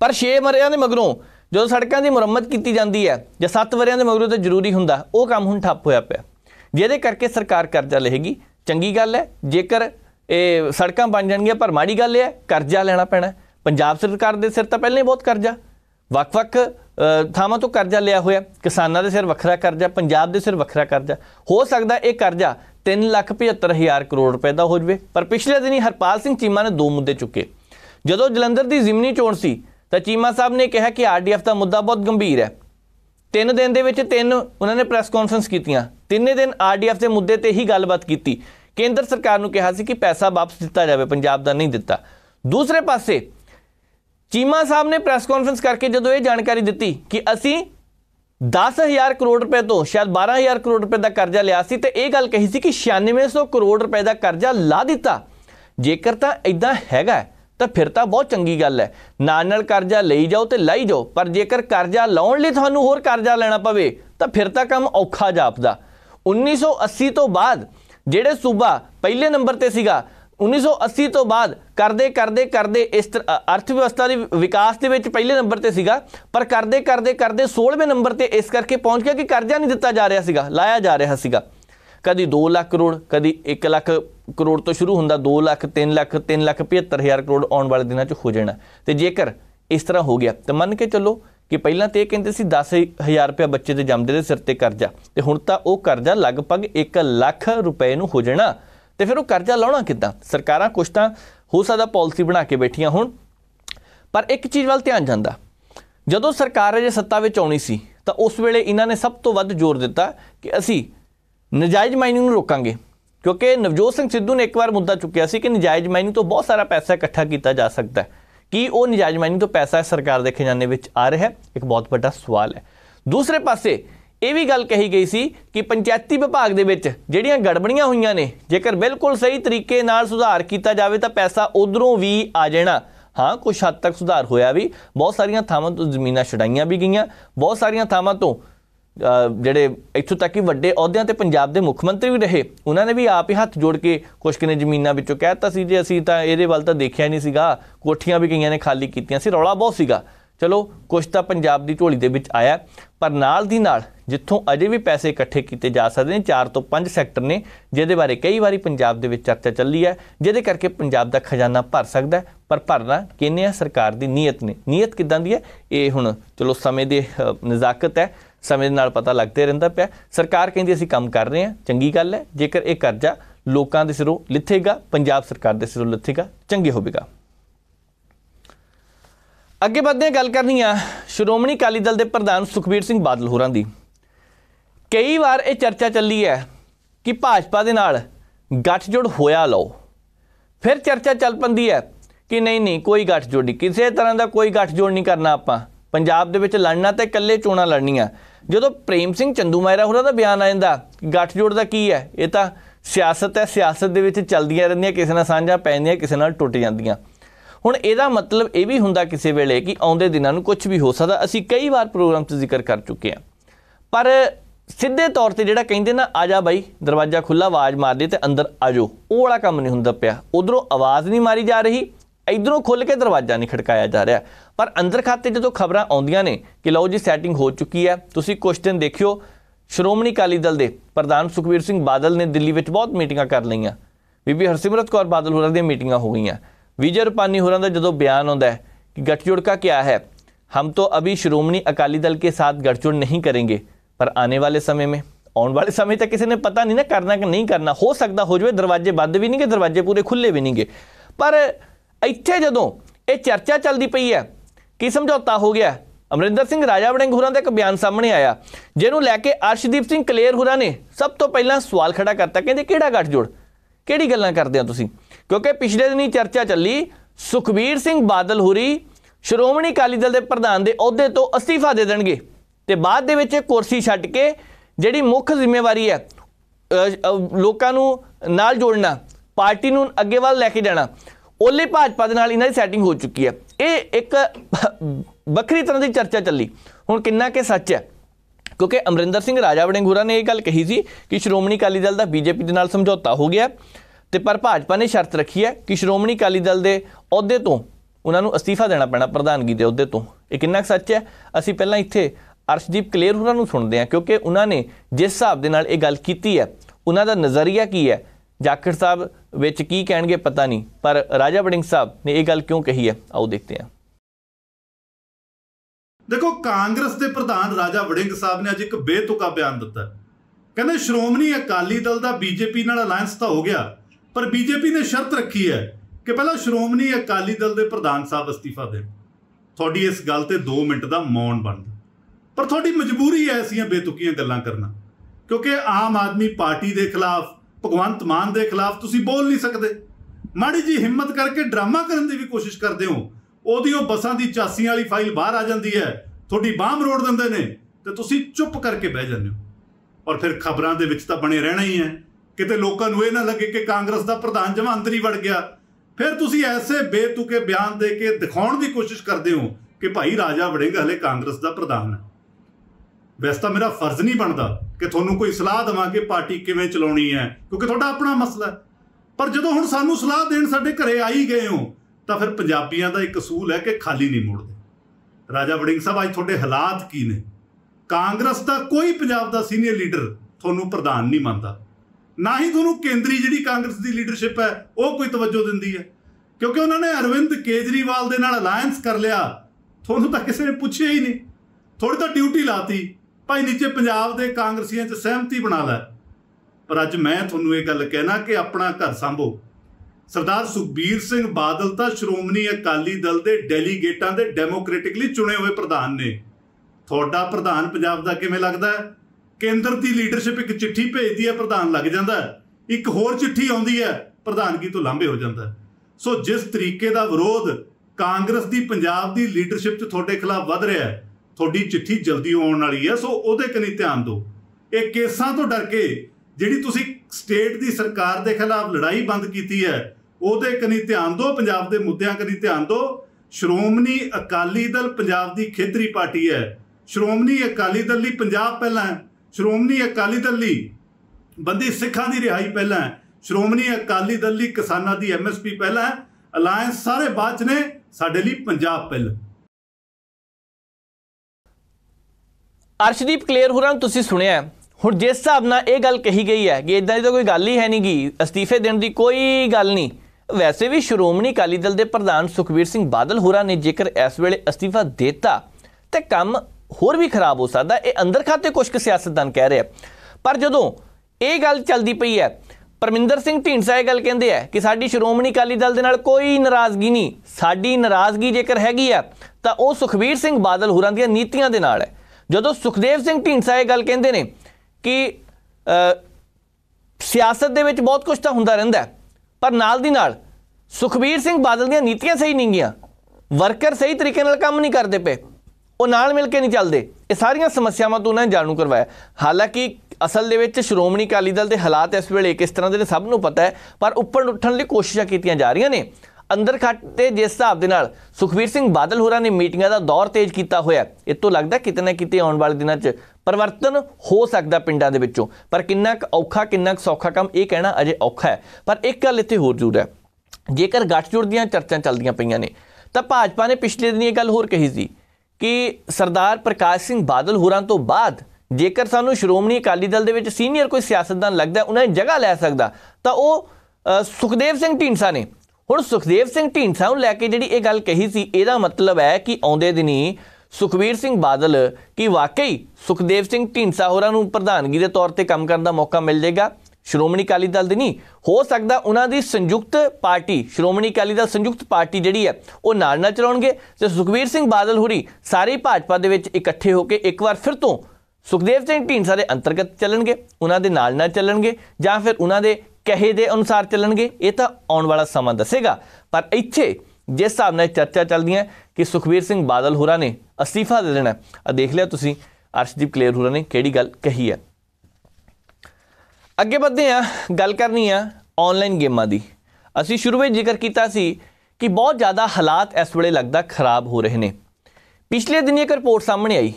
ਪਰ 6 ਮਰਿਆਂ ਦੇ ਮਗਰੋਂ ਜਦੋਂ ਸੜਕਾਂ ਦੀ ਮੁਰੰਮਤ ਕੀਤੀ ਜਾਂਦੀ ਹੈ ਜਾਂ 7 ਵਰਿਆਂ ਦੇ ਮਗਰੋਂ ਤੇ ਜ਼ਰੂਰੀ ਹੁੰਦਾ ਉਹ ਕੰਮ ਹੁਣ ਠੱਪ ਹੋਇਆ ਪਿਆ ਜਿਹਦੇ ਕਰਕੇ ਸਰਕਾਰ ਕਰਜ਼ਾ ਲਏਗੀ ਚੰਗੀ ਗੱਲ ਹੈ ਜੇਕਰ ਇਹ ਸੜਕਾਂ ਬਣ ਜਾਣਗੀਆਂ ਪਰ ਮਾੜੀ ਗੱਲ ਇਹ ਹੈ ਕਰਜ਼ਾ ਲੈਣਾ ਪੈਣਾ ਪੰਜਾਬ ਸਰਕਾਰ ਦੇ ਸਿਰ ਤਾਂ ਪਹਿਲਾਂ ਹੀ ਬਹੁਤ ਕਰਜ਼ਾ ਵੱਖ-ਵੱਖ ਥਾਵਾਂ ਤੋਂ ਕਰਜ਼ਾ ਲਿਆ ਹੋਇਆ ਕਿਸਾਨਾਂ ਦੇ ਸਿਰ ਵੱਖਰਾ ਕਰਜ਼ਾ ਪੰਜਾਬ ਦੇ ਸਿਰ ਵੱਖਰਾ ਕਰਜ਼ਾ ਹੋ ਸਕਦਾ ਇਹ ਕਰਜ਼ਾ 375000 ਕਰੋੜ ਰੁਪਏ ਦਾ ਹੋ ਜਵੇ ਪਰ ਪਿਛਲੇ ਦਿਨੀ ਹਰਪਾਲ ਸਿੰਘ ਚੀਮਾ ਨੇ ਦੋ ਮੁੱਦੇ ਚੁੱਕੇ ਜਦੋਂ ਜਲੰਧਰ ਦੀ ਜ਼ਿਮਨੀ ਚੋਣ ਸੀ ਤਾਂ ਚੀਮਾ ਸਾਹਿਬ ਨੇ ਕਿਹਾ ਕਿ ਆਰਡੀਐਫ ਦਾ ਮੁੱਦਾ ਬਹੁਤ ਗੰਭੀਰ ਹੈ ਤਿੰਨ ਦਿਨ ਦੇ ਵਿੱਚ ਤਿੰਨ ਉਹਨਾਂ ਨੇ ਪ੍ਰੈਸ ਕਾਨਫਰੰਸ ਕੀਤੀਆਂ ਤਿੰਨੇ ਦਿਨ ਆਰਡੀਐਫ ਦੇ ਮੁੱਦੇ ਤੇ ਹੀ ਗੱਲਬਾਤ ਕੀਤੀ ਕੇਂਦਰ ਸਰਕਾਰ ਨੂੰ ਕਿਹਾ ਸੀ ਕਿ ਪੈਸਾ ਵਾਪਸ ਦਿੱਤਾ ਜਾਵੇ ਪੰਜਾਬ ਦਾ ਨਹੀਂ ਦਿੱਤਾ ਦੂਸਰੇ ਪਾਸੇ ਚੀਮਾ ਸਾਹਿਬ ਨੇ ਪ੍ਰੈਸ ਕਾਨਫਰੰਸ ਕਰਕੇ ਜਦੋਂ ਇਹ ਜਾਣਕਾਰੀ ਦਿੱਤੀ ਕਿ ਅਸੀਂ 10000 ਕਰੋੜ ਰੁਪਏ ਤੋਂ ਸ਼ਾਇਦ 12000 ਕਰੋੜ ਰੁਪਏ ਦਾ ਕਰਜ਼ਾ ਲਿਆ ਸੀ ਤੇ ਇਹ ਗੱਲ ਕਹੀ ਸੀ ਕਿ 9600 ਕਰੋੜ ਰੁਪਏ ਦਾ ਕਰਜ਼ਾ ਲਾ ਦਿੱਤਾ ਜੇਕਰ ਤਾਂ ਇਦਾਂ ਹੈਗਾ ਤਾਂ ਫਿਰ ਤਾਂ ਬਹੁਤ ਚੰਗੀ ਗੱਲ ਹੈ ਨਾਲ ਨਾਲ ਕਰਜ਼ਾ ਲਈ ਜਾਓ ਤੇ ਲਈ ਜਾਓ ਪਰ ਜੇਕਰ ਕਰਜ਼ਾ ਲਾਉਣ ਲਈ ਤੁਹਾਨੂੰ ਹੋਰ ਕਰਜ਼ਾ ਲੈਣਾ ਪਵੇ ਤਾਂ ਫਿਰ ਤਾਂ ਕੰਮ ਔਖਾ ਜਾਪਦਾ 1980 ਤੋਂ ਬਾਅਦ ਜਿਹੜੇ ਸੂਬਾ ਪਹਿਲੇ ਨੰਬਰ ਤੇ ਸੀਗਾ 1980 ਤੋਂ ਬਾਅਦ ਕਰਦੇ ਕਰਦੇ ਕਰਦੇ ਇਸ ਅਰਥ ਵਿਵਸਥਾ ਦੇ ਵਿਕਾਸ ਦੇ ਵਿੱਚ ਪਹਿਲੇ ਨੰਬਰ ਤੇ ਸੀਗਾ ਪਰ ਕਰਦੇ ਕਰਦੇ ਕਰਦੇ 16ਵੇਂ ਨੰਬਰ ਤੇ ਇਸ ਕਰਕੇ ਪਹੁੰਚ ਗਿਆ ਕਿ ਕਰਜ਼ਾ ਨਹੀਂ ਦਿੱਤਾ ਜਾ ਰਿਹਾ ਸੀਗਾ ਲਾਇਆ ਜਾ ਰਿਹਾ ਸੀਗਾ ਕਦੀ 2 ਲੱਖ ਕਰੋੜ ਕਦੀ 1 ਲੱਖ ਕਰੋੜ ਤੋਂ ਸ਼ੁਰੂ ਹੁੰਦਾ 2 ਲੱਖ 3 ਲੱਖ 3 ਲੱਖ 75 ਹਜ਼ਾਰ ਕਰੋੜ ਆਉਣ ਵਾਲੇ ਦਿਨਾਂ 'ਚ ਹੋ ਜਾਣਾ ਤੇ ਜੇਕਰ ਇਸ ਤਰ੍ਹਾਂ ਹੋ ਗਿਆ ਤਾਂ ਮੰਨ ਕੇ ਚੱਲੋ ਕਿ ਪਹਿਲਾਂ ਤੇ ਇਹ ਕਹਿੰਦੇ ਸੀ 10000 ਰੁਪਏ ਬੱਚੇ ਦੇ ਜੰਮਦੇ ਦੇ ਸਿਰ ਤੇ ਕਰਜ਼ਾ ਤੇ ਹੁਣ ਤਾਂ ਉਹ ਕਰਜ਼ਾ ਲਗਭਗ 1 ਲੱਖ ਰੁਪਏ ਨੂੰ ਹੋ ਜਾਣਾ ਤੇ ਫਿਰ ਉਹ ਕਰਜ਼ਾ ਲਾਉਣਾ ਕਿੱਦਾਂ ਸਰਕਾਰਾਂ ਕੁਝ ਤਾਂ ਹੋ ਸਕਦਾ ਪਾਲਿਸੀ ਬਣਾ ਕੇ ਬੈਠੀਆਂ ਹੁਣ ਪਰ ਇੱਕ ਚੀਜ਼ ਵੱਲ ਧਿਆਨ ਜਾਂਦਾ ਜਦੋਂ ਸਰਕਾਰ ਜੇ ਸੱਤਾ ਵਿੱਚ ਆਉਣੀ ਸੀ ਤਾਂ ਉਸ ਵੇਲੇ ਇਹਨਾਂ ਨੇ ਸਭ ਤੋਂ ਵੱਧ ਜ਼ੋਰ ਦਿੱਤਾ ਕਿ ਅਸੀਂ ਨਜਾਇਜ਼ ਮਾਈਨਿੰਗ ਨੂੰ ਰੋਕਾਂਗੇ ਕਿਉਂਕਿ ਨਵਜੋਤ ਸਿੰਘ ਸਿੱਧੂ ਨੇ ਇੱਕ ਵਾਰ ਮੁੱਦਾ ਚੁੱਕਿਆ ਸੀ ਕਿ ਨਜਾਇਜ਼ ਮਾਈਨਿੰਗ ਤੋਂ ਬਹੁਤ ਸਾਰਾ ਪੈਸਾ ਇਕੱਠਾ ਕੀਤਾ ਜਾ ਸਕਦਾ ਹੈ ਕੀ ਉਹ ਨਜਾਇਜ਼ ਮਾਈਨਿੰਗ ਤੋਂ ਪੈਸਾ ਸਰਕਾਰ ਦੇ ਖਜ਼ਾਨੇ ਵਿੱਚ ਆ ਰਿਹਾ ਹੈ ਇੱਕ ਬਹੁਤ ਵੱਡਾ ਸਵਾਲ ਹੈ ਦੂਸਰੇ ਪਾਸੇ ਇਹ ਵੀ ਗੱਲ ਕਹੀ ਗਈ ਸੀ ਕਿ ਪੰਚਾਇਤੀ ਵਿਭਾਗ ਦੇ ਵਿੱਚ ਜਿਹੜੀਆਂ ਗੜਬੜੀਆਂ ਹੋਈਆਂ ਨੇ ਜੇਕਰ ਬਿਲਕੁਲ ਸਹੀ ਤਰੀਕੇ ਨਾਲ ਸੁਧਾਰ ਕੀਤਾ ਜਾਵੇ ਤਾਂ ਪੈਸਾ ਉਧਰੋਂ ਵੀ ਆ ਜਾਣਾ ਹਾਂ ਕੁਝ ਹੱਦ ਤੱਕ ਸੁਧਾਰ ਹੋਇਆ ਵੀ ਬਹੁਤ ਸਾਰੀਆਂ ਥਾਵਾਂ ਤੋਂ ਜ਼ਮੀਨਾਂ ਛਡਾਈਆਂ ਵੀ ਗਈਆਂ ਬਹੁਤ ਸਾਰੀਆਂ ਥਾਵਾਂ ਤੋਂ ਜਿਹੜੇ ਇੱਥੋਂ ਤੱਕ ਕਿ ਵੱਡੇ ਅਹੁਦਿਆਂ ਤੇ ਪੰਜਾਬ ਦੇ ਮੁੱਖ ਮੰਤਰੀ ਵੀ ਰਹੇ ਉਹਨਾਂ ਨੇ ਵੀ ਆਪ ਹੀ ਹੱਥ ਜੋੜ ਕੇ ਕੁਝ ਕਿਨੇ ਜ਼ਮੀਨਾਂ ਵਿੱਚੋਂ ਕਹਿਤਾ ਸੀ ਜੇ ਅਸੀਂ ਤਾਂ ਇਹਦੇ ਵੱਲ ਤਾਂ ਦੇਖਿਆ ਨਹੀਂ ਸੀਗਾ ਕੋਠੀਆਂ ਵੀ ਕਈਆਂ ਨੇ ਖਾਲੀ ਕੀਤੀਆਂ ਸੀ ਰੌਲਾ ਬਹੁਤ ਸੀਗਾ ਚਲੋ ਕੁਝ ਤਾਂ ਪੰਜਾਬ ਦੀ ਝੋਲੀ ਦੇ ਵਿੱਚ ਆਇਆ ਪਰ ਨਾਲ ਦੀ ਨਾਲ ਜਿੱਥੋਂ ਅਜੇ ਵੀ ਪੈਸੇ ਇਕੱਠੇ ਕੀਤੇ ਜਾ ਸਕਦੇ ਨੇ 4 ਤੋਂ 5 ਸੈਕਟਰ ਨੇ ਜਿਹਦੇ ਬਾਰੇ ਕਈ ਵਾਰੀ ਪੰਜਾਬ ਦੇ ਵਿੱਚ ਚਰਚਾ ਚੱਲੀ ਹੈ ਜਿਹਦੇ ਕਰਕੇ ਪੰਜਾਬ ਦਾ ਖਜ਼ਾਨਾ ਭਰ ਸਕਦਾ ਪਰ ਭਰਨਾ ਕਿੰਨੇ ਆ ਸਰਕਾਰ ਦੀ ਨੀਅਤ ਨੇ ਨੀਅਤ ਕਿਦਾਂ ਦੀ ਹੈ ਇਹ ਹੁਣ ਚਲੋ ਸਮੇਂ ਦੇ ਨਜ਼ਾਕਤ ਹੈ ਸਮੇਂ ਦੇ ਨਾਲ ਪਤਾ ਲੱਗਦੇ ਰਹਿੰਦਾ ਪਿਆ ਸਰਕਾਰ ਕਹਿੰਦੀ ਅਸੀਂ ਕੰਮ ਕਰ ਰਹੇ ਹਾਂ ਚੰਗੀ ਗੱਲ ਹੈ ਜੇਕਰ ਇਹ ਕਰਜ਼ਾ ਲੋਕਾਂ ਦੇ ਸਿਰੋਂ ਲਿੱਥੇਗਾ ਪੰਜਾਬ ਸਰਕਾਰ ਦੇ ਸਿਰੋਂ ਲਿੱਥੇਗਾ ਚੰਗੇ ਹੋਵੇਗਾ ਅੱਗੇ ਵੱਧਦੇ ਗੱਲ ਕਰਨੀ ਆ ਸ਼੍ਰੋਮਣੀ ਅਕਾਲੀ ਦਲ ਦੇ ਪ੍ਰਧਾਨ ਸੁਖਬੀਰ ਸਿੰਘ ਬਾਦਲ ਹੋਰਾਂ ਦੀ ਕਈ ਵਾਰ ਇਹ ਚਰਚਾ ਚੱਲੀ ਹੈ ਕਿ ਭਾਜਪਾ ਦੇ ਨਾਲ ਗੱਠਜੋੜ ਹੋਇਆ ਲਓ ਫਿਰ ਚਰਚਾ ਚੱਲ ਪੰਦੀ ਹੈ ਕਿ ਨਹੀਂ ਨਹੀਂ ਕੋਈ ਗੱਠਜੋੜ ਨਹੀਂ ਕਿਸੇ ਤਰ੍ਹਾਂ ਦਾ ਕੋਈ ਗੱਠਜੋੜ ਨਹੀਂ ਕਰਨਾ ਆਪਾਂ ਪੰਜਾਬ ਦੇ ਵਿੱਚ ਲੜਨਾ ਤੇ ਇਕੱਲੇ ਚੋਣਾਂ ਲੜਨੀਆਂ ਜਦੋਂ ਪ੍ਰੇਮ ਸਿੰਘ ਚੰਦੂ ਮਾਇਰਾ ਹੋਰਾਂ ਦਾ ਬਿਆਨ ਆ ਜਾਂਦਾ ਗੱਠਜੋੜ ਦਾ ਕੀ ਹੈ ਇਹ ਤਾਂ ਸਿਆਸਤ ਹੈ ਸਿਆਸਤ ਦੇ ਵਿੱਚ ਚਲਦੀਆਂ ਰਹਿੰਦੀਆਂ ਕਿਸੇ ਨਾਲ ਸਾਂਝਾ ਪੈਂਦੀਆਂ ਕਿਸੇ ਨਾਲ ਟੁੱਟ ਜਾਂਦੀਆਂ ਹੁਣ ਇਹਦਾ ਮਤਲਬ ਇਹ ਵੀ ਹੁੰਦਾ ਕਿਸੇ ਵੇਲੇ ਕਿ ਆਉਂਦੇ ਦਿਨਾਂ ਨੂੰ ਕੁਝ ਵੀ ਹੋ ਸਕਦਾ ਅਸੀਂ ਕਈ ਵਾਰ ਪ੍ਰੋਗਰਾਮ 'ਚ ਜ਼ਿਕਰ ਕਰ ਚੁੱਕੇ ਹਾਂ ਪਰ ਸਿੱਧੇ ਤੌਰ ਤੇ ਜਿਹੜਾ ਕਹਿੰਦੇ ਨਾ ਆ ਜਾ ਬਾਈ ਦਰਵਾਜ਼ਾ ਖੁੱਲਾ ਆਵਾਜ਼ ਮਾਰ ਦੇ ਤੇ ਅੰਦਰ ਆ ਜਾਓ ਉਹ ਵਾਲਾ ਕੰਮ ਨਹੀਂ ਹੁੰਦਾ ਪਿਆ ਉਧਰੋਂ ਆਵਾਜ਼ ਨਹੀਂ ਮਾਰੀ ਜਾ ਰਹੀ ਇਧਰੋਂ ਖੁੱਲ ਕੇ ਦਰਵਾਜ਼ਾ ਨਹੀਂ ਖੜਕਾਇਆ ਜਾ ਰਿਹਾ ਪਰ ਅੰਦਰ ਖਾਤੇ ਜਦੋਂ ਖਬਰਾਂ ਆਉਂਦੀਆਂ ਨੇ ਕਿ ਲਓ ਜੀ ਸੈਟਿੰਗ ਹੋ ਚੁੱਕੀ ਹੈ ਤੁਸੀਂ ਕੁਐਸਚਨ ਦੇਖਿਓ ਸ਼੍ਰੋਮਣੀ ਅਕਾਲੀ ਦਲ ਦੇ ਪ੍ਰਧਾਨ ਸੁਖਵੀਰ ਸਿੰਘ ਬਾਦਲ ਨੇ ਦਿੱਲੀ ਵਿੱਚ ਬਹੁਤ ਮੀਟਿੰਗਾਂ ਕਰ ਲਈਆਂ ਬੀਬੀ ਹਰਸਿਮਰਤ ਕੌਰ ਬਾਦਲ ਹੋਰਾਂ ਦੀਆਂ ਮੀਟਿੰਗਾਂ ਹੋ ਗਈਆਂ ਵਿਜੇ ਰਪਾਨੀ ਹੋਰਾਂ ਦਾ ਜਦੋਂ ਬਿਆਨ ਆਉਂਦਾ ਹੈ ਕਿ ਗੱਠਜੋੜ ਕਾ ਕੀ ਹੈ ਹਮ ਤੋ ਅਭੀ ਸ਼੍ਰੋਮਣੀ ਅਕਾਲੀ ਦਲ ਕੇ ਸਾਥ ਗੱਠਜੋੜ ਨਹੀਂ करेंगे ਪਰ ਆਨੇ ਵਾਲੇ ਸਮੇਂ ਮੇ ਆਉਣ ਵਾਲੇ ਸਮੇਂ ਤੱਕ ਕਿਸੇ ਨੇ ਪਤਾ ਨਹੀਂ ਨਾ ਕਰਨਾ ਕਿ ਨਹੀਂ ਕਰਨਾ ਹੋ ਸਕਦਾ ਹੋ ਜਵੇ ਦਰਵਾਜ਼ੇ ਬੰਦ ਵੀ ਨਹੀਂਗੇ ਦਰਵਾਜ਼ੇ ਪੂਰੇ ਖੁੱਲੇ ਵੀ ਨਹੀਂਗੇ ਪਰ ਇੱਥੇ ਜਦੋਂ ਇਹ ਚਰਚਾ ਚੱਲਦੀ ਪਈ ਹੈ ਕੀ ਸਮਝੌਤਾ ਹੋ ਗਿਆ ਅਮਰਿੰਦਰ ਸਿੰਘ ਰਾਜਾ ਵੜਿੰਗ ਹੁਰਾਂ ਦਾ ਇੱਕ ਬਿਆਨ ਸਾਹਮਣੇ ਆਇਆ ਜਿਹਨੂੰ ਲੈ ਕੇ ਅਰਸ਼ਦੀਪ ਸਿੰਘ ਕਲੇਰ ਹੁਰਾਂ ਨੇ ਸਭ ਤੋਂ ਪਹਿਲਾਂ ਸਵਾਲ ਖੜਾ ਕਰਤਾ ਕਹਿੰਦੇ ਕਿਹੜਾ ਗੱਠਜੋੜ ਕਿਹੜੀ ਗੱਲਾਂ ਕਰਦੇ ਆ ਤੁਸੀਂ ਕਿਉਂਕਿ ਪਿਛਲੇ ਦਿਨੀ ਚਰਚਾ ਚੱਲੀ ਸੁਖਵੀਰ ਸਿੰਘ ਬਾਦਲ ਹੁਰੀ ਸ਼੍ਰੋਮਣੀ ਅਕਾਲੀ ਦਲ ਦੇ ਪ੍ਰਧਾਨ ਦੇ ਅਹੁਦੇ ਤੋਂ ਅਸਤੀਫਾ ਦੇ ਦੇਣਗੇ ਤੇ ਬਾਅਦ ਦੇ ਵਿੱਚ ਇਹ ਕੁਰਸੀ ਛੱਡ ਕੇ ਜਿਹੜੀ ਮੁੱਖ ਜ਼ਿੰਮੇਵਾਰੀ ਹੈ ਲੋਕਾਂ ਨੂੰ ਨਾਲ ਜੋੜਨਾ ਪਾਰਟੀ ਨੂੰ ਅੱਗੇ ਵੱਲ ਲੈ ਕੇ ਜਾਣਾ ਉਹਲੇ ਭਾਜਪਾ ਦੇ ਨਾਲ ਇਹਨਾਂ ਦੀ ਸੈਟਿੰਗ ਹੋ ਚੁੱਕੀ ਹੈ ਇਹ ਇੱਕ ਵੱਖਰੀ ਤਰ੍ਹਾਂ ਦੀ ਚਰਚਾ ਚੱਲੀ ਹੁਣ ਕਿੰਨਾ ਕਿ ਸੱਚ ਹੈ ਕਿਉਂਕਿ ਅਮਰਿੰਦਰ ਸਿੰਘ ਰਾਜਾ ਵੜਿੰਗੂਰਾ ਨੇ ਇਹ ਗੱਲ ਕਹੀ ਸੀ ਕਿ ਸ਼੍ਰੋਮਣੀ ਅਕਾਲੀ ਦਲ ਦਾ ਬੀਜੇਪੀ ਦੇ ਨਾਲ ਸਮਝੌਤਾ ਹੋ ਗਿਆ ਤੇ ਪਰ ਭਾਜਪਾ ਨੇ ਸ਼ਰਤ ਰੱਖੀ ਹੈ ਕਿ ਸ਼੍ਰੋਮਣੀ ਅਕਾਲੀ ਦਲ ਦੇ ਅਹੁਦੇ ਤੋਂ ਉਹਨਾਂ ਨੂੰ ਅਸਤੀਫਾ ਦੇਣਾ ਪੈਣਾ ਪ੍ਰਧਾਨਗੀ ਦੇ ਅਹੁਦੇ ਤੋਂ ਇਹ ਕਿੰਨਾ ਕਿ ਸੱਚ ਹੈ ਅਸੀਂ ਪਹਿਲਾਂ ਇੱਥੇ ਅਰਸ਼ਦੀਪ ਕਲੇਰ ਹੋਰਾਂ ਨੂੰ ਸੁਣਦੇ ਹਾਂ ਕਿਉਂਕਿ ਉਹਨਾਂ ਨੇ ਜਿਸ ਹਿਸਾਬ ਦੇ ਨਾਲ ਇਹ ਗੱਲ ਕੀਤੀ ਹੈ ਉਹਨਾਂ ਦਾ ਨਜ਼ਰੀਆ ਕੀ ਹੈ ਜਾਖੜ ਸਾਹਿਬ ਵਿੱਚ ਕੀ ਕਹਿਣਗੇ ਪਤਾ ਨਹੀਂ ਪਰ ਰਾਜਾ ਵੜਿੰਗ ਸਾਹਿਬ ਨੇ ਇਹ ਗੱਲ ਕਿਉਂ ਕਹੀ ਹੈ ਆਓ ਦੇਖਦੇ ਹਾਂ ਦੇਖੋ ਕਾਂਗਰਸ ਦੇ ਪ੍ਰਧਾਨ ਰਾਜਾ ਵੜਿੰਗ ਸਾਹਿਬ ਨੇ ਅੱਜ ਇੱਕ ਬੇਤੁਕਾ ਬਿਆਨ ਦਿੱਤਾ ਕਹਿੰਦੇ ਸ਼੍ਰੋਮਣੀ ਅਕਾਲੀ ਦਲ ਦਾ ਬੀਜੇਪੀ ਨਾਲ ਅਲਾਈਅੰਸ ਤਾਂ ਹੋ ਗਿਆ ਪਰ ਬੀਜੇਪੀ ਨੇ ਸ਼ਰਤ ਰੱਖੀ ਹੈ ਕਿ ਪਹਿਲਾਂ ਸ਼੍ਰੋਮਣੀ ਅਕਾਲੀ ਦਲ ਦੇ ਪ੍ਰਧਾਨ ਸਾਹਿਬ ਅਸਤੀਫਾ ਦੇਣ ਤੁਹਾਡੀ ਇਸ ਗੱਲ ਤੇ 2 ਮਿੰਟ ਦਾ ਮੌਨ ਬਣਦਾ ਪਰ ਤੁਹਾਡੀ ਮਜਬੂਰੀ ਐ ਐਸੀਆਂ ਬੇਤੁਕੀਆਂ ਗੱਲਾਂ ਕਰਨਾ ਕਿਉਂਕਿ ਆਮ ਆਦਮੀ ਪਾਰਟੀ ਦੇ ਖਿਲਾਫ ਭਗਵੰਤ ਮਾਨ ਦੇ ਖਿਲਾਫ ਤੁਸੀਂ ਬੋਲ ਨਹੀਂ ਸਕਦੇ ਮਾੜੀ ਜੀ ਹਿੰਮਤ ਕਰਕੇ ਡਰਾਮਾ ਕਰਨ ਦੀ ਵੀ ਕੋਸ਼ਿਸ਼ ਕਰਦੇ ਹੋ ਉਹਦੀ ਉਹ ਬਸਾਂ ਦੀ ਚਾਸੀਆਂ ਵਾਲੀ ਫਾਈਲ ਬਾਹਰ ਆ ਜਾਂਦੀ ਹੈ ਤੁਹਾਡੀ ਬਾਹਮ ਰੋੜ ਦਿੰਦੇ ਨੇ ਤੇ ਤੁਸੀਂ ਚੁੱਪ ਕਰਕੇ ਬਹਿ ਜਾਂਦੇ ਹੋ ਔਰ ਫਿਰ ਖਬਰਾਂ ਦੇ ਵਿੱਚ ਤਾਂ ਬਣੇ ਰਹਿਣਾ ਹੀ ਹੈ ਕਿਤੇ ਲੋਕਾਂ ਨੂੰ ਇਹ ਨਾ ਲੱਗੇ ਕਿ ਕਾਂਗਰਸ ਦਾ ਪ੍ਰਧਾਨ ਜਮਾਂ ਵੜ ਗਿਆ ਫਿਰ ਤੁਸੀਂ ਐਸੇ ਬੇਤੁਕੇ ਬਿਆਨ ਦੇ ਕੇ ਦਿਖਾਉਣ ਦੀ ਕੋਸ਼ਿਸ਼ ਕਰਦੇ ਹੋ ਕਿ ਭਾਈ ਰਾਜਾ ਵੜਿੰਗ ਹਲੇ ਕਾਂਗਰਸ ਦਾ ਪ੍ਰਧਾਨ ਹੈ ਵੈਸੇ ਤਾਂ ਮੇਰਾ ਫਰਜ਼ ਨਹੀਂ ਬਣਦਾ ਕਿ ਤੁਹਾਨੂੰ ਕੋਈ ਸਲਾਹ ਦਵਾਂ ਕਿ ਪਾਰਟੀ ਕਿਵੇਂ ਚਲਾਉਣੀ ਹੈ ਕਿਉਂਕਿ ਤੁਹਾਡਾ ਆਪਣਾ ਮਸਲਾ ਪਰ ਜਦੋਂ ਹੁਣ ਸਾਨੂੰ ਸਲਾਹ ਦੇਣ ਸਾਡੇ ਘਰੇ ਆਈ ਗਏ ਹੋ ਤਾਂ ਫਿਰ ਪੰਜਾਬੀਆਂ ਦਾ ਇੱਕ ਸੂਲ ਹੈ ਕਿ ਖਾਲੀ ਨਹੀਂ ਮੁੜਦੇ ਰਾਜਾ ਵੜਿੰਗ ਸਾਹਿਬ ਅੱਜ ਤੁਹਾਡੇ ਹਾਲਾਤ ਕੀ ਨੇ ਕਾਂਗਰਸ ਦਾ ਕੋਈ ਪੰਜਾਬ ਦਾ ਸੀਨੀਅਰ ਲੀਡਰ ਤੁਹਾਨੂੰ ਪ੍ਰਧਾਨ ਨਹੀਂ ਮੰਨਦਾ ਨਾ ਹੀ ਤੁਹਾਨੂੰ ਕੇਂਦਰੀ ਜਿਹੜੀ ਕਾਂਗਰਸ ਦੀ ਲੀਡਰਸ਼ਿਪ ਹੈ ਉਹ ਕੋਈ ਤਵੱਜੋ ਦਿੰਦੀ ਹੈ ਕਿਉਂਕਿ ਉਹਨਾਂ ਨੇ ਅਰਵਿੰਦ ਕੇਜਰੀਵਾਲ ਦੇ ਨਾਲ ਅਲਾਈਅੰਸ ਕਰ ਲਿਆ ਤੁਹਾਨੂੰ ਤਾਂ ਕਿਸੇ ਨੇ ਪੁੱਛਿਆ ਹੀ ਨਹੀਂ ਥੋੜੀ ਤਾਂ ਡਿਊਟੀ ਲਾਤੀ ਭਾਈ ਨੀਚੇ ਪੰਜਾਬ ਦੇ ਕਾਂਗਰਸੀਆਂ 'ਚ ਸਹਿਮਤੀ ਬਣਾ ਲੈ ਪਰ ਅੱਜ ਮੈਂ ਤੁਹਾਨੂੰ ਇਹ ਗੱਲ ਕਹਿਣਾ ਕਿ ਆਪਣਾ ਘਰ ਸੰਭੋ ਸਰਦਾਰ ਸੁਖਬੀਰ ਸਿੰਘ ਬਾਦਲ ਤਾਂ ਸ਼੍ਰੋਮਣੀ ਅਕਾਲੀ ਦਲ ਦੇ ਡੈਲੀਗੇਟਾਂ ਦੇ ਡੈਮੋਕ੍ਰੈਟਿਕਲੀ ਚੁਣੇ ਹੋਏ ਪ੍ਰਧਾਨ ਨੇ ਤੁਹਾਡਾ ਪ੍ਰਧਾਨ ਪੰਜਾਬ ਦਾ ਕਿਵੇਂ ਲੱਗਦਾ ਹੈ ਕੇਂਦਰ ਦੀ ਲੀਡਰਸ਼ਿਪ ਇੱਕ ਚਿੱਠੀ ਭੇਜਦੀ ਹੈ ਪ੍ਰਧਾਨ ਲੱਗ ਜਾਂਦਾ ਇੱਕ ਹੋਰ ਚਿੱਠੀ ਆਉਂਦੀ ਹੈ ਪ੍ਰਧਾਨਗੀ ਤੋਂ ਲਾਂਭੇ ਹੋ ਜਾਂਦਾ ਸੋ ਜਿਸ ਤਰੀਕੇ ਦਾ ਵਿਰੋਧ ਕਾਂਗਰਸ ਦੀ ਪੰਜਾਬ ਦੀ ਲੀਡਰਸ਼ਿਪ 'ਚ ਤੁਹਾਡੇ ਖਿਲਾਫ ਵੱਧ ਰਿਹਾ ਹੈ ਤੁਹਾਡੀ ਚਿੱਠੀ ਜਲਦੀ ਆਉਣ ਵਾਲੀ ਹੈ ਸੋ ਉਹਦੇ ਕਨੀ ਧਿਆਨ ਦਿਓ ਇਹ ਕੇਸਾਂ ਤੋਂ ਡਰ ਕੇ ਜਿਹੜੀ ਤੁਸੀਂ ਸਟੇਟ ਦੀ ਸਰਕਾਰ ਦੇ ਖਿਲਾਫ ਲੜਾਈ ਬੰਦ ਕੀਤੀ ਹੈ ਉਹਦੇ ਕਨੀ ਧਿਆਨ ਦਿਓ ਪੰਜਾਬ ਦੇ ਮੁੱਦਿਆਂ ਕਨੀ ਧਿਆਨ ਦਿਓ ਸ਼੍ਰੋਮਣੀ ਅਕਾਲੀ ਦਲ ਪੰਜਾਬ ਦੀ ਖੇਤਰੀ ਪਾਰਟੀ ਹੈ ਸ਼੍ਰੋਮਣੀ ਅਕਾਲੀ ਦਲ ਲਈ ਪੰਜਾਬ ਪਹਿਲਾਂ ਸ਼੍ਰੋਮਣੀ ਅਕਾਲੀ ਦਲ ਲਈ ਬੰਦੀ ਸਿੱਖਾਂ ਦੀ ਰਿਹਾਈ ਪਹਿਲਾਂ ਸ਼੍ਰੋਮਣੀ ਅਕਾਲੀ ਦਲ ਲਈ ਕਿਸਾਨਾਂ ਦੀ ਐਮਐਸਪੀ ਪਹਿਲਾਂ ਅਲਾਈਅੰਸ ਸਾਰੇ ਬਾਅਦ ਚ ਨੇ ਸਾਡੇ ਲਈ ਪੰਜਾਬ ਪਹਿਲਾਂ ਅਰਸ਼ਦੀਪ ਕਲੀਅਰ ਹੋਰਾਂ ਨੂੰ ਤੁਸੀਂ ਸੁਣਿਆ ਹੁਣ ਜਿਸ ਹਿਸਾਬ ਨਾਲ ਇਹ ਗੱਲ ਕਹੀ ਗਈ ਹੈ ਕਿ ਇਦਾਂ ਦੀ ਤਾਂ ਕੋਈ ਗੱਲ ਹੀ ਹੈ ਨਹੀਂਗੀ ਅਸਤੀਫੇ ਦੇਣ ਦੀ ਕੋਈ ਗੱਲ ਨਹੀਂ ਵੈਸੇ ਵੀ ਸ਼੍ਰੋਮਣੀ ਅਕਾਲੀ ਦਲ ਦੇ ਪ੍ਰਧਾਨ ਸੁਖਵੀਰ ਸਿੰਘ ਬਾਦਲ ਹੋਰਾਂ ਨੇ ਜੇਕਰ ਇਸ ਵੇਲੇ ਅਸਤੀਫਾ ਦਿੱਤਾ ਤੇ ਕੰਮ ਹੋਰ ਵੀ ਖਰਾਬ ਹੋ ਸਕਦਾ ਇਹ ਅੰਦਰ ਖਾਤੇ ਕੁਝ ਕੁ ਸਿਆਸਤਦਾਨ ਕਹਿ ਰਹੇ ਪਰ ਜਦੋਂ ਇਹ ਗੱਲ ਚੱਲਦੀ ਪਈ ਹੈ ਪਰਮਿੰਦਰ ਸਿੰਘ ਢੀਂਡਸਾ ਇਹ ਗੱਲ ਕਹਿੰਦੇ ਆ ਕਿ ਸਾਡੀ ਸ਼੍ਰੋਮਣੀ ਅਕਾਲੀ ਦਲ ਦੇ ਨਾਲ ਕੋਈ ਨਾਰਾਜ਼ਗੀ ਨਹੀਂ ਸਾਡੀ ਨਾਰਾਜ਼ਗੀ ਜੇਕਰ ਹੈਗੀ ਆ ਤਾਂ ਉਹ ਸੁਖਵੀਰ ਸਿੰਘ ਬਾਦਲ ਹੋਰਾਂ ਦੀਆਂ ਨੀਤੀਆਂ ਦੇ ਨਾਲ ਹੈ ਜਦੋਂ ਸੁਖਦੇਵ ਸਿੰਘ ਢੀਂਡਸਾ ਇਹ ਗੱਲ ਕਹਿੰਦੇ ਨੇ ਕਿ ਸਿਆਸਤ ਦੇ ਵਿੱਚ ਬਹੁਤ ਕੁਝ ਤਾਂ ਹੁੰਦਾ ਰਹਿੰਦਾ ਪਰ ਨਾਲ ਦੀ ਨਾਲ ਸੁਖਬੀਰ ਸਿੰਘ ਬਾਦਲ ਦੀਆਂ ਨੀਤੀਆਂ ਸਹੀ ਨਹੀਂ ਗਈਆਂ ਵਰਕਰ ਸਹੀ ਤਰੀਕੇ ਨਾਲ ਕੰਮ ਨਹੀਂ ਕਰਦੇ ਪਏ ਉਹ ਨਾਲ ਮਿਲ ਕੇ ਨਹੀਂ ਚੱਲਦੇ ਇਹ ਸਾਰੀਆਂ ਸਮੱਸਿਆਵਾਂ ਤੋਂ ਉਹਨਾਂ ਨੇ ਜਾਣੂ ਕਰਵਾਇਆ ਹਾਲਾਂਕਿ ਅਸਲ ਦੇ ਵਿੱਚ ਸ਼੍ਰੋਮਣੀ ਅਕਾਲੀ ਦਲ ਦੇ ਹਾਲਾਤ ਇਸ ਵੇਲੇ ਕਿਸ ਤਰ੍ਹਾਂ ਦੇ ਨੇ ਸਭ ਨੂੰ ਪਤਾ ਹੈ ਪਰ ਉੱਪਰ ਉੱਠਣ ਲਈ ਕੋਸ਼ਿਸ਼ਾਂ ਕੀਤੀਆਂ ਜਾ ਰਹੀਆਂ ਨੇ ਅੰਦਰ ਖੱਟ ਤੇ ਜਿਸ ਹਿਸਾਬ ਦੇ ਨਾਲ ਸੁਖਵੀਰ ਸਿੰਘ ਬਾਦਲ ਹੋਰਾਂ ਨੇ ਮੀਟਿੰਗਾਂ ਦਾ ਦੌਰ ਤੇਜ਼ ਕੀਤਾ ਹੋਇਆ ਇਹ ਤੋਂ ਲੱਗਦਾ ਕਿਤੇ ਨਾ ਕਿਤੇ ਆਉਣ ਵਾਲੇ ਦਿਨਾਂ 'ਚ ਪਰਿਵਰਤਨ ਹੋ ਸਕਦਾ ਪਿੰਡਾਂ ਦੇ ਵਿੱਚੋਂ ਪਰ ਕਿੰਨਾ ਕੁ ਔਖਾ ਕਿੰਨਾ ਕੁ ਸੌਖਾ ਕੰਮ ਇਹ ਕਹਿਣਾ ਅਜੇ ਔਖਾ ਹੈ ਪਰ ਇੱਕ ਗੱਲ ਇੱਥੇ ਹੋਰ ਜ਼ਰੂਰ ਹੈ ਜੇਕਰ ਗੱਠਜੋੜ ਦੀਆਂ ਚਰਚਾਂ ਚੱਲਦੀਆਂ ਪਈਆਂ ਨੇ ਤਾਂ ਭਾਜਪਾ ਨੇ ਪਿਛਲੇ ਦਿਨ ਇਹ ਗੱਲ ਹੋਰ ਕਹੀ ਸੀ ਕਿ ਸਰਦਾਰ ਪ੍ਰਕਾਸ਼ ਸਿੰਘ ਬਾਦਲ ਹੋਰਾਂ ਤੋਂ ਬਾਅਦ ਜੇਕਰ ਸਾਨੂੰ ਸ਼੍ਰੋਮਣੀ ਅਕਾਲੀ ਦਲ ਦੇ ਵਿੱਚ ਸੀਨੀਅਰ ਕੋਈ ਸਿਆਸਤਦਾਨ ਲੱਗਦਾ ਉਹਨਾਂ ਦੀ ਜਗ੍ਹਾ ਲੈ ਸਕਦਾ ਤਾਂ ਉਹ ਸੁਖਦੇਵ ਸਿੰਘ ਢੀਂਡਸਾ ਨੇ ਹੁਣ ਸੁਖਦੇਵ ਸਿੰਘ ਢੀਂਡਸਾ ਨੂੰ ਲੈ ਕੇ ਜਿਹੜੀ ਇਹ ਗੱਲ ਕਹੀ ਸੀ ਇਹਦਾ ਮਤਲਬ ਹੈ ਕਿ ਆਉਂਦੇ ਦਿਨੀ ਸੁਖਵੀਰ ਸਿੰਘ ਬਾਦਲ ਕੀ ਵਾਕਈ ਸੁਖਦੇਵ ਸਿੰਘ ਢੀਂਡਸਾ ਹੋਰਾਂ ਨੂੰ ਪ੍ਰਧਾਨਗੀ ਦੇ ਤੌਰ ਤੇ ਕੰਮ ਕਰਨ ਦਾ ਮੌਕਾ ਮਿਲ ਜਾਏਗਾ ਸ਼੍ਰੋਮਣੀ ਅਕਾਲੀ ਦਲ ਦੀ ਨਹੀਂ ਹੋ ਸਕਦਾ ਉਹਨਾਂ ਦੀ ਸੰਯੁਕਤ ਪਾਰਟੀ ਸ਼੍ਰੋਮਣੀ ਅਕਾਲੀ ਦਲ ਸੰਯੁਕਤ ਪਾਰਟੀ ਜਿਹੜੀ ਹੈ ਉਹ ਨਾਲ ਨਾਲ ਚਲਾਉਣਗੇ ਤੇ ਸੁਖਵੀਰ ਸਿੰਘ ਬਾਦਲ ਹੁਰੀ ਸਾਰੀ ਭਾਜਪਾ ਦੇ ਵਿੱਚ ਇਕੱਠੇ ਹੋ ਕੇ ਇੱਕ ਵਾਰ ਫਿਰ ਤੋਂ ਸੁਖਦੇਵ ਸਿੰਘ ਢੀਂਡਸਾ ਦੇ ਅੰਤਰਗਤ ਚੱਲਣਗੇ ਉਹਨਾਂ ਦੇ ਨਾਲ ਨਾਲ ਚੱਲਣਗੇ ਜਾਂ ਫਿਰ ਉਹਨਾਂ ਦੇ ਕਹੇ ਦੇ ਅਨੁਸਾਰ ਚੱਲਣਗੇ ਇਹ ਤਾਂ ਆਉਣ ਵਾਲਾ ਸਮਾਂ ਦੱਸੇਗਾ ਪਰ ਇੱਥੇ ਜਿਸ ਹਿਸਾਬ ਨਾਲ ਚਰਚਾ ਚੱਲਦੀ ਹੈ ਕਿ ਸੁਖਵੀਰ ਸਿੰਘ ਬਾਦਲ ਹੋਰਾਂ ਨੇ ਅਸਤੀਫਾ ਦੇ ਦੇਣਾ ਆ ਦੇਖ ਲਿਆ ਤੁਸੀਂ ਅਰਸ਼ਦੀਪ ਕਲੇਰ ਹੋਰਾਂ ਨੇ ਕਿਹੜੀ ਗੱਲ ਕਹੀ ਹੈ ਅੱਗੇ ਵਧਦੇ ਆ ਗੱਲ ਕਰਨੀ ਆ ਆਨਲਾਈਨ ਗੇਮਾਂ ਦੀ ਅਸੀਂ ਸ਼ੁਰੂ ਵਿੱਚ ਜ਼ਿਕਰ ਕੀਤਾ ਸੀ ਕਿ ਬਹੁਤ ਜ਼ਿਆਦਾ ਹਾਲਾਤ ਇਸ ਵੇਲੇ ਲੱਗਦਾ ਖਰਾਬ ਹੋ ਰਹੇ ਨੇ ਪਿਛਲੇ ਦਿਨ ਇੱਕ ਰਿਪੋਰਟ ਸਾਹਮਣੇ ਆਈ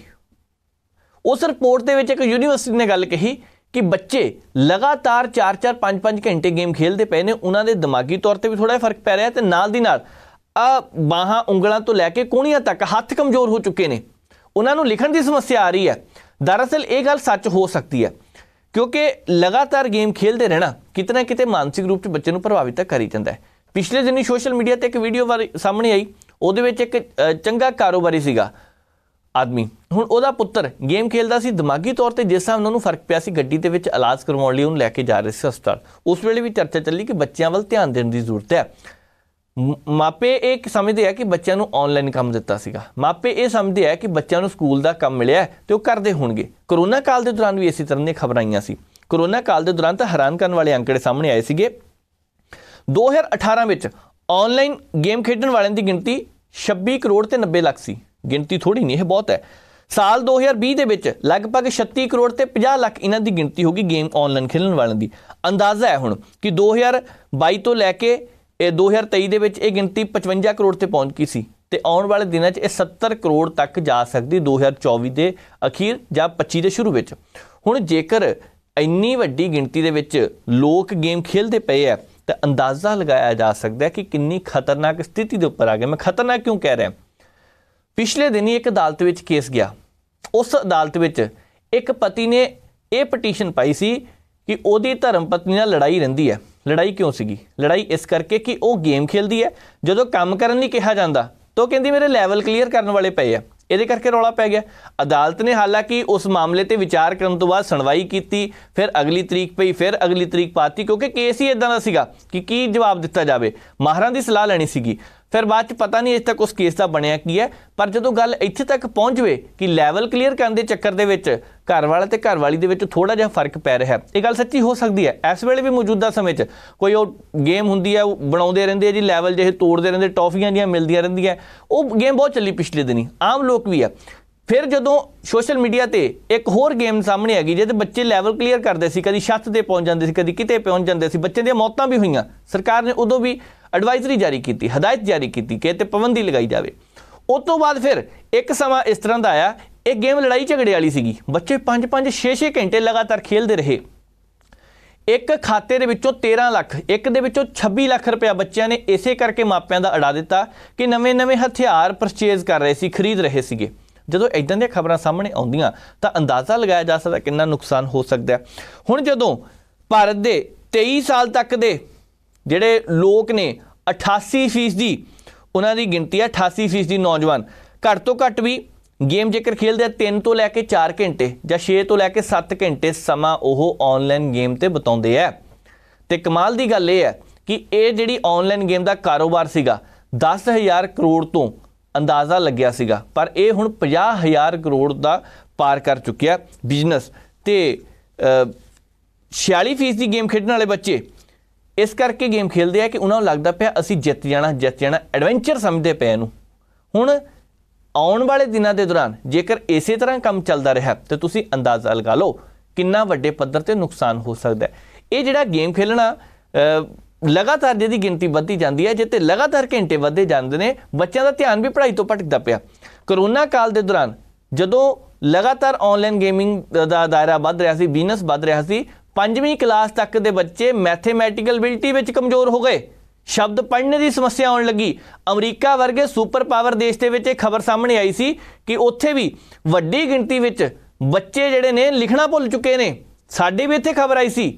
ਉਸ ਰਿਪੋਰਟ ਦੇ ਵਿੱਚ ਇੱਕ ਯੂਨੀਵਰਸਿਟੀ ਨੇ ਗੱਲ ਕਹੀ ਕਿ ਬੱਚੇ ਲਗਾਤਾਰ 4-4 5-5 ਘੰਟੇ ਗੇਮ ਖੇਲਦੇ ਪਏ ਨੇ ਉਹਨਾਂ ਦੇ ਦਿਮਾਗੀ ਤੌਰ ਤੇ ਵੀ ਥੋੜਾ ਫਰਕ ਪੈ ਰਿਹਾ ਤੇ ਨਾਲ ਦੀ ਨਾਲ ਆ ਬਾਹਾਂ ਉਂਗਲਾਂ ਤੋਂ ਲੈ ਕੇ ਕੋਹਣੀਆਂ ਤੱਕ ਹੱਥ ਕਮਜ਼ੋਰ ਹੋ ਚੁੱਕੇ ਨੇ ਉਹਨਾਂ ਨੂੰ ਲਿਖਣ ਦੀ ਸਮੱਸਿਆ ਆ ਰਹੀ ਹੈ ਦਰਅਸਲ ਇਹ ਗੱਲ ਸੱਚ ਹੋ ਸਕਦੀ ਹੈ ਕਿਉਂਕਿ ਲਗਾਤਾਰ ਗੇਮ ਖੇਲਦੇ ਰਹਿਣਾ ਕਿਤਨਾ ਕਿਤੇ ਮਾਨਸਿਕ ਰੂਪ 'ਚ ਬੱਚੇ ਨੂੰ ਪ੍ਰਭਾਵਿਤ ਕਰ ਕਰੀ ਜਾਂਦਾ ਹੈ ਪਿਛਲੇ ਦਿਨੀ ਸੋਸ਼ਲ ਮੀਡੀਆ ਤੇ ਇੱਕ ਵੀਡੀਓ ਸਾਹਮਣੇ ਆਈ ਉਹਦੇ ਵਿੱਚ ਇੱਕ ਚੰਗਾ ਕਾਰੋਬਾਰੀ ਸੀਗਾ ਆਦਮੀ ਹੁਣ ਉਹਦਾ ਪੁੱਤਰ ਗੇਮ ਖੇਡਦਾ ਸੀ ਦਿਮਾਗੀ ਤੌਰ ਤੇ ਜਿਸ ਹਿਸਾਬ ਨਾਲ ਉਹਨੂੰ ਫਰਕ ਪਿਆ ਸੀ ਗੱਡੀ ਦੇ ਵਿੱਚ ਇਲਾਜ ਕਰਵਾਉਣ ਲਈ ਉਹਨੂੰ ਲੈ ਕੇ ਜਾ ਰਹੇ ਸੀ ਹਸਪਤਾਲ ਉਸ ਵੇਲੇ ਵੀ ਚਰਚਾ ਚੱਲੀ ਕਿ ਬੱਚਿਆਂ ਵੱਲ ਧਿਆਨ ਦੇਣ ਦੀ ਜ਼ਰੂਰਤ ਹੈ ਮਾਪੇ ਇਹ ਸਮਝਦੇ ਆ ਕਿ ਬੱਚਿਆਂ ਨੂੰ ਆਨਲਾਈਨ ਕੰਮ ਦਿੱਤਾ ਸੀਗਾ ਮਾਪੇ ਇਹ ਸਮਝਦੇ ਆ ਕਿ ਬੱਚਿਆਂ ਨੂੰ ਸਕੂਲ ਦਾ ਕੰਮ ਮਿਲਿਆ ਤੇ ਉਹ ਕਰਦੇ ਹੋਣਗੇ ਕਰੋਨਾ ਕਾਲ ਦੇ ਦੌਰਾਨ ਵੀ ਇਸੇ ਤਰ੍ਹਾਂ ਦੀਆਂ ਖਬਰਾਂ ਆਈਆਂ ਸੀ ਕਰੋਨਾ ਕਾਲ ਦੇ ਦੌਰਾਨ ਤਾਂ ਹੈਰਾਨ ਕਰਨ ਵਾਲੇ ਅੰਕੜੇ ਸਾਹਮਣੇ ਆਏ ਸੀਗੇ 2018 ਵਿੱਚ ਆਨਲਾਈਨ ਗੇਮ ਖੇਡਣ ਵਾਲਿਆਂ ਦੀ ਗਿਣਤੀ 26 ਕਰੋੜ ਤੇ 90 ਲੱਖ ਸੀ ਗਿਣਤੀ ਥੋੜੀ ਨਹੀਂ ਇਹ ਬਹੁਤ ਹੈ ਸਾਲ 2020 ਦੇ ਵਿੱਚ ਲਗਭਗ 36 ਕਰੋੜ ਤੇ 50 ਲੱਖ ਇਹਨਾਂ ਦੀ ਗਿਣਤੀ ਹੋਗੀ ਗੇਮ ਆਨਲਾਈਨ ਖੇਲਣ ਵਾਲਿਆਂ ਦੀ ਅੰਦਾਜ਼ਾ ਹੈ ਹੁਣ ਕਿ 2022 ਤੋਂ ਲੈ ਕੇ ਇਹ 2023 ਦੇ ਵਿੱਚ ਇਹ ਗਿਣਤੀ 55 ਕਰੋੜ ਤੇ ਪਹੁੰਚ ਗਈ ਸੀ ਤੇ ਆਉਣ ਵਾਲੇ ਦਿਨਾਂ 'ਚ ਇਹ 70 ਕਰੋੜ ਤੱਕ ਜਾ ਸਕਦੀ 2024 ਦੇ ਅਖੀਰ ਜਾਂ 25 ਦੇ ਸ਼ੁਰੂ ਵਿੱਚ ਹੁਣ ਜੇਕਰ ਇੰਨੀ ਵੱਡੀ ਗਿਣਤੀ ਦੇ ਵਿੱਚ ਲੋਕ ਗੇਮ ਖੇਲਦੇ ਪਏ ਆ ਤਾਂ ਅੰਦਾਜ਼ਾ ਲਗਾਇਆ ਜਾ ਸਕਦਾ ਹੈ ਕਿ ਕਿੰਨੀ ਖਤਰਨਾਕ ਸਥਿਤੀ ਦੇ ਉੱਪਰ ਆ ਗਏ ਮੈਂ ਖਤਰਨਾਕ ਕਿਉਂ ਕਹਿ ਰਿਹਾ ਪਿਛਲੇ ਦਿਨੀ ਇੱਕ ਅਦਾਲਤ ਵਿੱਚ ਕੇਸ ਗਿਆ ਉਸ ਅਦਾਲਤ ਵਿੱਚ ਇੱਕ ਪਤੀ ਨੇ ਇਹ ਪਟੀਸ਼ਨ ਪਾਈ ਸੀ ਕਿ ਉਹਦੀ ਧਰਮ ਪਤਨੀ ਨਾਲ ਲੜਾਈ ਰਹਿੰਦੀ ਹੈ ਲੜਾਈ ਕਿਉਂ ਸੀਗੀ ਲੜਾਈ ਇਸ ਕਰਕੇ ਕਿ ਉਹ ਗੇਮ ਖੇਲਦੀ ਹੈ ਜਦੋਂ ਕੰਮ ਕਰਨ ਲਈ ਕਿਹਾ ਜਾਂਦਾ ਤਾਂ ਕਹਿੰਦੀ ਮੇਰੇ ਲੈਵਲ ਕਲੀਅਰ ਕਰਨ ਵਾਲੇ ਪਏ ਆ ਇਹਦੇ ਕਰਕੇ ਰੌਲਾ ਪੈ ਗਿਆ ਅਦਾਲਤ ਨੇ ਹਾਲਾਂਕਿ ਉਸ ਮਾਮਲੇ ਤੇ ਵਿਚਾਰ ਕਰਨ ਤੋਂ ਬਾਅਦ ਸੁਣਵਾਈ ਕੀਤੀ ਫਿਰ ਅਗਲੀ ਤਰੀਕ ਪਈ ਫਿਰ ਅਗਲੀ ਤਰੀਕ ਪਾਤੀ ਕਿਉਂਕਿ ਕੇਸ ਹੀ ਇਦਾਂ ਦਾ ਸੀਗਾ ਕਿ ਕੀ ਜਵਾਬ ਦਿੱਤਾ ਜਾਵੇ ਮਾਹਰਾਂ ਦੀ ਸਲਾਹ ਲੈਣੀ ਸੀਗੀ ਫਿਰ ਬਾਅਦ ਚ ਪਤਾ ਨਹੀਂ ਅਜੇ ਤੱਕ ਉਸ ਕੇਸ ਦਾ ਬਣਿਆ ਕੀ ਹੈ ਪਰ ਜਦੋਂ ਗੱਲ ਇੱਥੇ ਤੱਕ ਪਹੁੰਚ ਜਵੇ ਕਿ ਲੈਵਲ ਕਲੀਅਰ ਕਰਨ ਦੇ ਚੱਕਰ ਦੇ ਵਿੱਚ ਘਰ ਵਾਲਾ ਤੇ ਘਰ ਵਾਲੀ ਦੇ ਵਿੱਚ ਥੋੜਾ ਜਿਹਾ ਫਰਕ ਪੈ ਰਿਹਾ ਹੈ ਇਹ ਗੱਲ ਸੱਚੀ ਹੋ ਸਕਦੀ ਹੈ ਇਸ ਵੇਲੇ ਵੀ ਮੌਜੂਦਾ ਸਮੇਂ 'ਚ ਕੋਈ ਉਹ ਗੇਮ ਹੁੰਦੀ ਹੈ ਬਣਾਉਂਦੇ ਰਹਿੰਦੇ ਆ ਜੀ ਲੈਵਲ ਜਿਹੇ ਤੋੜਦੇ ਰਹਿੰਦੇ ਟੌਫੀਆਂ ਜੀਆਂ ਮਿਲਦੀਆਂ ਰਹਿੰਦੀਆਂ ਉਹ ਗੇਮ ਬਹੁਤ ਚੱਲੀ ਪਿਛਲੇ ਦਿਨੀ ਆਮ ਲੋਕ ਵੀ ਆ ਫਿਰ ਜਦੋਂ ਸੋਸ਼ਲ ਮੀਡੀਆ ਤੇ ਇੱਕ ਹੋਰ ਗੇਮ ਸਾਹਮਣੇ ਆ ਗਈ ਜਿਹਦੇ ਬੱਚੇ ਲੈਵਲ ਕਲੀਅਰ ਕਰਦੇ ਸੀ ਕਦੀ ਛੱਤ ਤੇ ਪਹੁੰਚ ਜਾਂਦੇ ਸੀ ਕਦੀ ਕਿਤੇ ਪਹੁੰਚ ਜਾਂਦੇ ਸੀ ਬੱਚੇ ਦੀਆਂ ਮੌਤਾਂ ਵੀ ਹੋਈਆਂ ਸਰਕਾਰ ਨੇ ਉਦੋਂ ਵੀ ਐਡਵਾਈਜ਼ਰੀ ਜਾਰੀ ਕੀਤੀ ਹਦਾਇਤ ਜਾਰੀ ਕੀਤੀ ਕਿ ਤੇ ਪਾਬੰਦੀ ਲਗਾਈ ਜਾਵੇ ਉਸ ਤੋਂ ਬਾਅਦ ਫਿਰ ਇੱਕ ਸਮਾਂ ਇਸ ਤਰ੍ਹਾਂ ਦਾ ਆਇਆ ਇਹ ਗੇਮ ਲੜਾਈ ਝਗੜੇ ਵਾਲੀ ਸੀਗੀ ਬੱਚੇ 5 5 6 6 ਘੰਟੇ ਲਗਾਤਾਰ ਖੇਡਦੇ ਰਹੇ ਇੱਕ ਖਾਤੇ ਦੇ ਵਿੱਚੋਂ 13 ਲੱਖ ਇੱਕ ਦੇ ਵਿੱਚੋਂ 26 ਲੱਖ ਰੁਪਇਆ ਬੱਚਿਆਂ ਨੇ ਇਸੇ ਕਰਕੇ ਮਾਪਿਆਂ ਦਾ ਅੜਾ ਦਿੱਤਾ ਕਿ ਨਵੇਂ-ਨਵੇਂ ਹਥਿਆਰ ਪਰਚੇਜ਼ ਕਰ ਰਹੇ ਸੀ ਖਰੀਦ ਰਹੇ ਸੀਗੇ ਜਦੋਂ ਇਦਾਂ ਦੀਆਂ ਖਬਰਾਂ ਸਾਹਮਣੇ ਆਉਂਦੀਆਂ ਤਾਂ ਅੰਦਾਜ਼ਾ ਲਗਾਇਆ ਜਾ ਸਕਦਾ ਕਿੰਨਾ ਨੁਕਸਾਨ ਹੋ ਸਕਦਾ ਹੈ ਹੁਣ ਜਦੋਂ ਭਾਰਤ ਦੇ 23 ਸਾਲ ਤੱਕ ਦੇ ਜਿਹੜੇ ਲੋਕ ਨੇ 88% ਦੀ ਉਹਨਾਂ ਦੀ ਗਿਣਤੀ ਹੈ 88% ਦੀ ਨੌਜਵਾਨ ਘੱਟ ਤੋਂ ਘੱਟ ਵੀ ਗੇਮ ਜੇਕਰ ਖੇਲਦੇ ਆ 3 ਤੋਂ ਲੈ ਕੇ 4 ਘੰਟੇ ਜਾਂ 6 ਤੋਂ ਲੈ ਕੇ 7 ਘੰਟੇ ਸਮਾਂ ਉਹ ਆਨਲਾਈਨ ਗੇਮ ਤੇ ਬਤਾਉਂਦੇ ਆ ਤੇ ਕਮਾਲ ਦੀ ਗੱਲ ਇਹ ਹੈ ਕਿ ਇਹ ਜਿਹੜੀ ਆਨਲਾਈਨ ਗੇਮ ਦਾ ਕਾਰੋਬਾਰ ਸੀਗਾ 10000 ਕਰੋੜ ਤੋਂ ਅੰਦਾਜ਼ਾ ਲੱਗਿਆ ਸੀਗਾ ਪਰ ਇਹ ਹੁਣ 50000 ਕਰੋੜ ਦਾ ਪਾਰ ਕਰ ਚੁੱਕਿਆ ਬਿਜ਼ਨਸ ਤੇ 46% ਦੀ ਗੇਮ ਖੇਡਣ ਵਾਲੇ ਬੱਚੇ ਇਸ ਕਰਕੇ ਗੇਮ ਖੇਲਦੇ ਆ ਕਿ ਉਹਨਾਂ ਨੂੰ ਲੱਗਦਾ ਪਿਆ ਅਸੀਂ ਜਿੱਤ ਜਾਣਾ ਜਿੱਤ ਜਾਣਾ ਐਡਵੈਂਚਰ ਸਮਝਦੇ ਪਏ ਇਹਨੂੰ ਹੁਣ ਆਉਣ ਵਾਲੇ ਦਿਨਾਂ ਦੇ ਦੌਰਾਨ ਜੇਕਰ ਇਸੇ ਤਰ੍ਹਾਂ ਕੰਮ ਚੱਲਦਾ ਰਿਹਾ ਤੇ ਤੁਸੀਂ ਅੰਦਾਜ਼ਾ ਲਗਾ ਲਓ ਕਿੰਨਾ ਵੱਡੇ ਪੱਧਰ ਤੇ ਨੁਕਸਾਨ ਹੋ ਸਕਦਾ ਹੈ ਇਹ ਜਿਹੜਾ ਗੇਮ ਖੇਲਣਾ ਲਗਾਤਾਰ ਜਿਹਦੀ ਗਿਣਤੀ ਵੱਧਦੀ ਜਾਂਦੀ ਹੈ ਜਿੱਤੇ ਲਗਾਤਾਰ ਘੰਟੇ ਵੱਧਦੇ ਜਾਂਦੇ ਨੇ ਬੱਚਿਆਂ ਦਾ ਧਿਆਨ ਵੀ ਪੜ੍ਹਾਈ ਤੋਂ ਭਟਕਦਾ ਪਿਆ ਕਰੋਨਾ ਕਾਲ ਦੇ ਦੌਰਾਨ ਜਦੋਂ ਲਗਾਤਾਰ ਆਨਲਾਈਨ ਗੇਮਿੰਗ ਦਾ ਦਾਇਰਾ ਵੱਧ ਰਿਹਾ ਸੀ ਬਿਜ਼ਨਸ ਵੱਧ ਰਿਹਾ ਸੀ ਪੰਜਵੀਂ ਕਲਾਸ ਤੱਕ ਦੇ ਬੱਚੇ ਮੈਥਮੈਟਿਕਲ ਅਬਿਲਿਟੀ ਵਿੱਚ ਕਮਜ਼ੋਰ ਹੋ ਗਏ ਸ਼ਬਦ ਪੜ੍ਹਨ ਦੀ ਸਮੱਸਿਆ ਆਉਣ ਲੱਗੀ ਅਮਰੀਕਾ ਵਰਗੇ ਸੁਪਰ ਪਾਵਰ ਦੇਸ਼ ਦੇ ਵਿੱਚ ਇਹ ਖਬਰ ਸਾਹਮਣੇ ਆਈ ਸੀ ਕਿ ਉੱਥੇ ਵੀ ਵੱਡੀ ਗਿਣਤੀ ਵਿੱਚ ਬੱਚੇ ਜਿਹੜੇ ਨੇ ਲਿਖਣਾ ਭੁੱਲ ਚੁੱਕੇ ਨੇ ਸਾਡੇ ਵੀ ਇੱਥੇ ਖਬਰ ਆਈ ਸੀ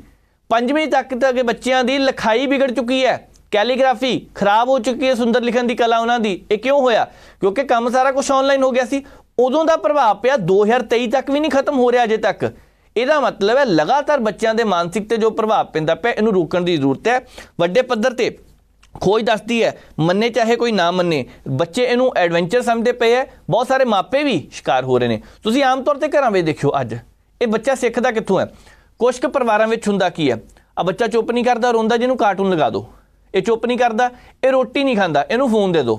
ਪੰਜਵੀਂ ਤੱਕ ਤੱਕ ਬੱਚਿਆਂ ਦੀ ਲਿਖਾਈ ਵਿਗੜ ਚੁੱਕੀ ਹੈ ਕੈਲੀਗ੍ਰਾਫੀ ਖਰਾਬ ਹੋ ਚੁੱਕੀ ਹੈ ਸੁੰਦਰ ਲਿਖਣ ਦੀ ਕਲਾ ਉਹਨਾਂ ਦੀ ਇਹ ਕਿਉਂ ਹੋਇਆ ਕਿਉਂਕਿ ਕੰਮ ਸਾਰਾ ਕੁਝ ਆਨਲਾਈਨ ਹੋ ਗਿਆ ਸੀ ਉਦੋਂ ਦਾ ਪ੍ਰਭਾਵ ਪਿਆ 2023 ਤੱਕ ਵੀ ਨਹੀਂ ਖਤਮ ਹੋ ਰਿਹਾ ਅਜੇ ਤੱਕ ਇਹਦਾ ਮਤਲਬ ਹੈ ਲਗਾਤਾਰ ਬੱਚਿਆਂ ਦੇ ਮਾਨਸਿਕ ਤੇ ਜੋ ਪ੍ਰਭਾਵ ਪੈਂਦਾ ਪਿਆ ਇਹਨੂੰ ਰੋਕਣ ਦੀ ਜ਼ਰੂਰਤ ਹੈ ਵੱਡੇ ਪੱਧਰ ਤੇ ਖੋਜ ਦੱਸਦੀ ਹੈ ਮੰਨੇ ਚਾਹੇ ਕੋਈ ਨਾ ਮੰਨੇ ਬੱਚੇ ਇਹਨੂੰ ਐਡਵੈਂਚਰ ਸਮਝਦੇ ਪਏ ਹੈ ਬਹੁਤ ਸਾਰੇ ਮਾਪੇ ਵੀ ਸ਼ਿਕਾਰ ਹੋ ਰਹੇ ਨੇ ਤੁਸੀਂ ਆਮ ਤੌਰ ਤੇ ਘਰਾਂ ਵਿੱਚ ਦੇਖਿਓ ਅੱਜ ਇਹ ਬੱਚਾ ਸਿੱਖਦਾ ਕਿੱਥੋਂ ਹੈ ਕੁਝ ਕੁ ਪਰਿਵਾਰਾਂ ਵਿੱਚ ਹੁੰਦਾ ਕੀ ਹੈ ਆ ਬੱਚਾ ਚੁੱਪ ਨਹੀਂ ਕਰਦਾ ਰੋਂਦਾ ਜਿਹਨੂੰ ਕਾਰਟੂਨ ਲਗਾ ਦਿਓ ਇਹ ਚੁੱਪ ਨਹੀਂ ਕਰਦਾ ਇਹ ਰੋਟੀ ਨਹੀਂ ਖਾਂਦਾ ਇਹਨੂੰ ਫੋਨ ਦੇ ਦਿਓ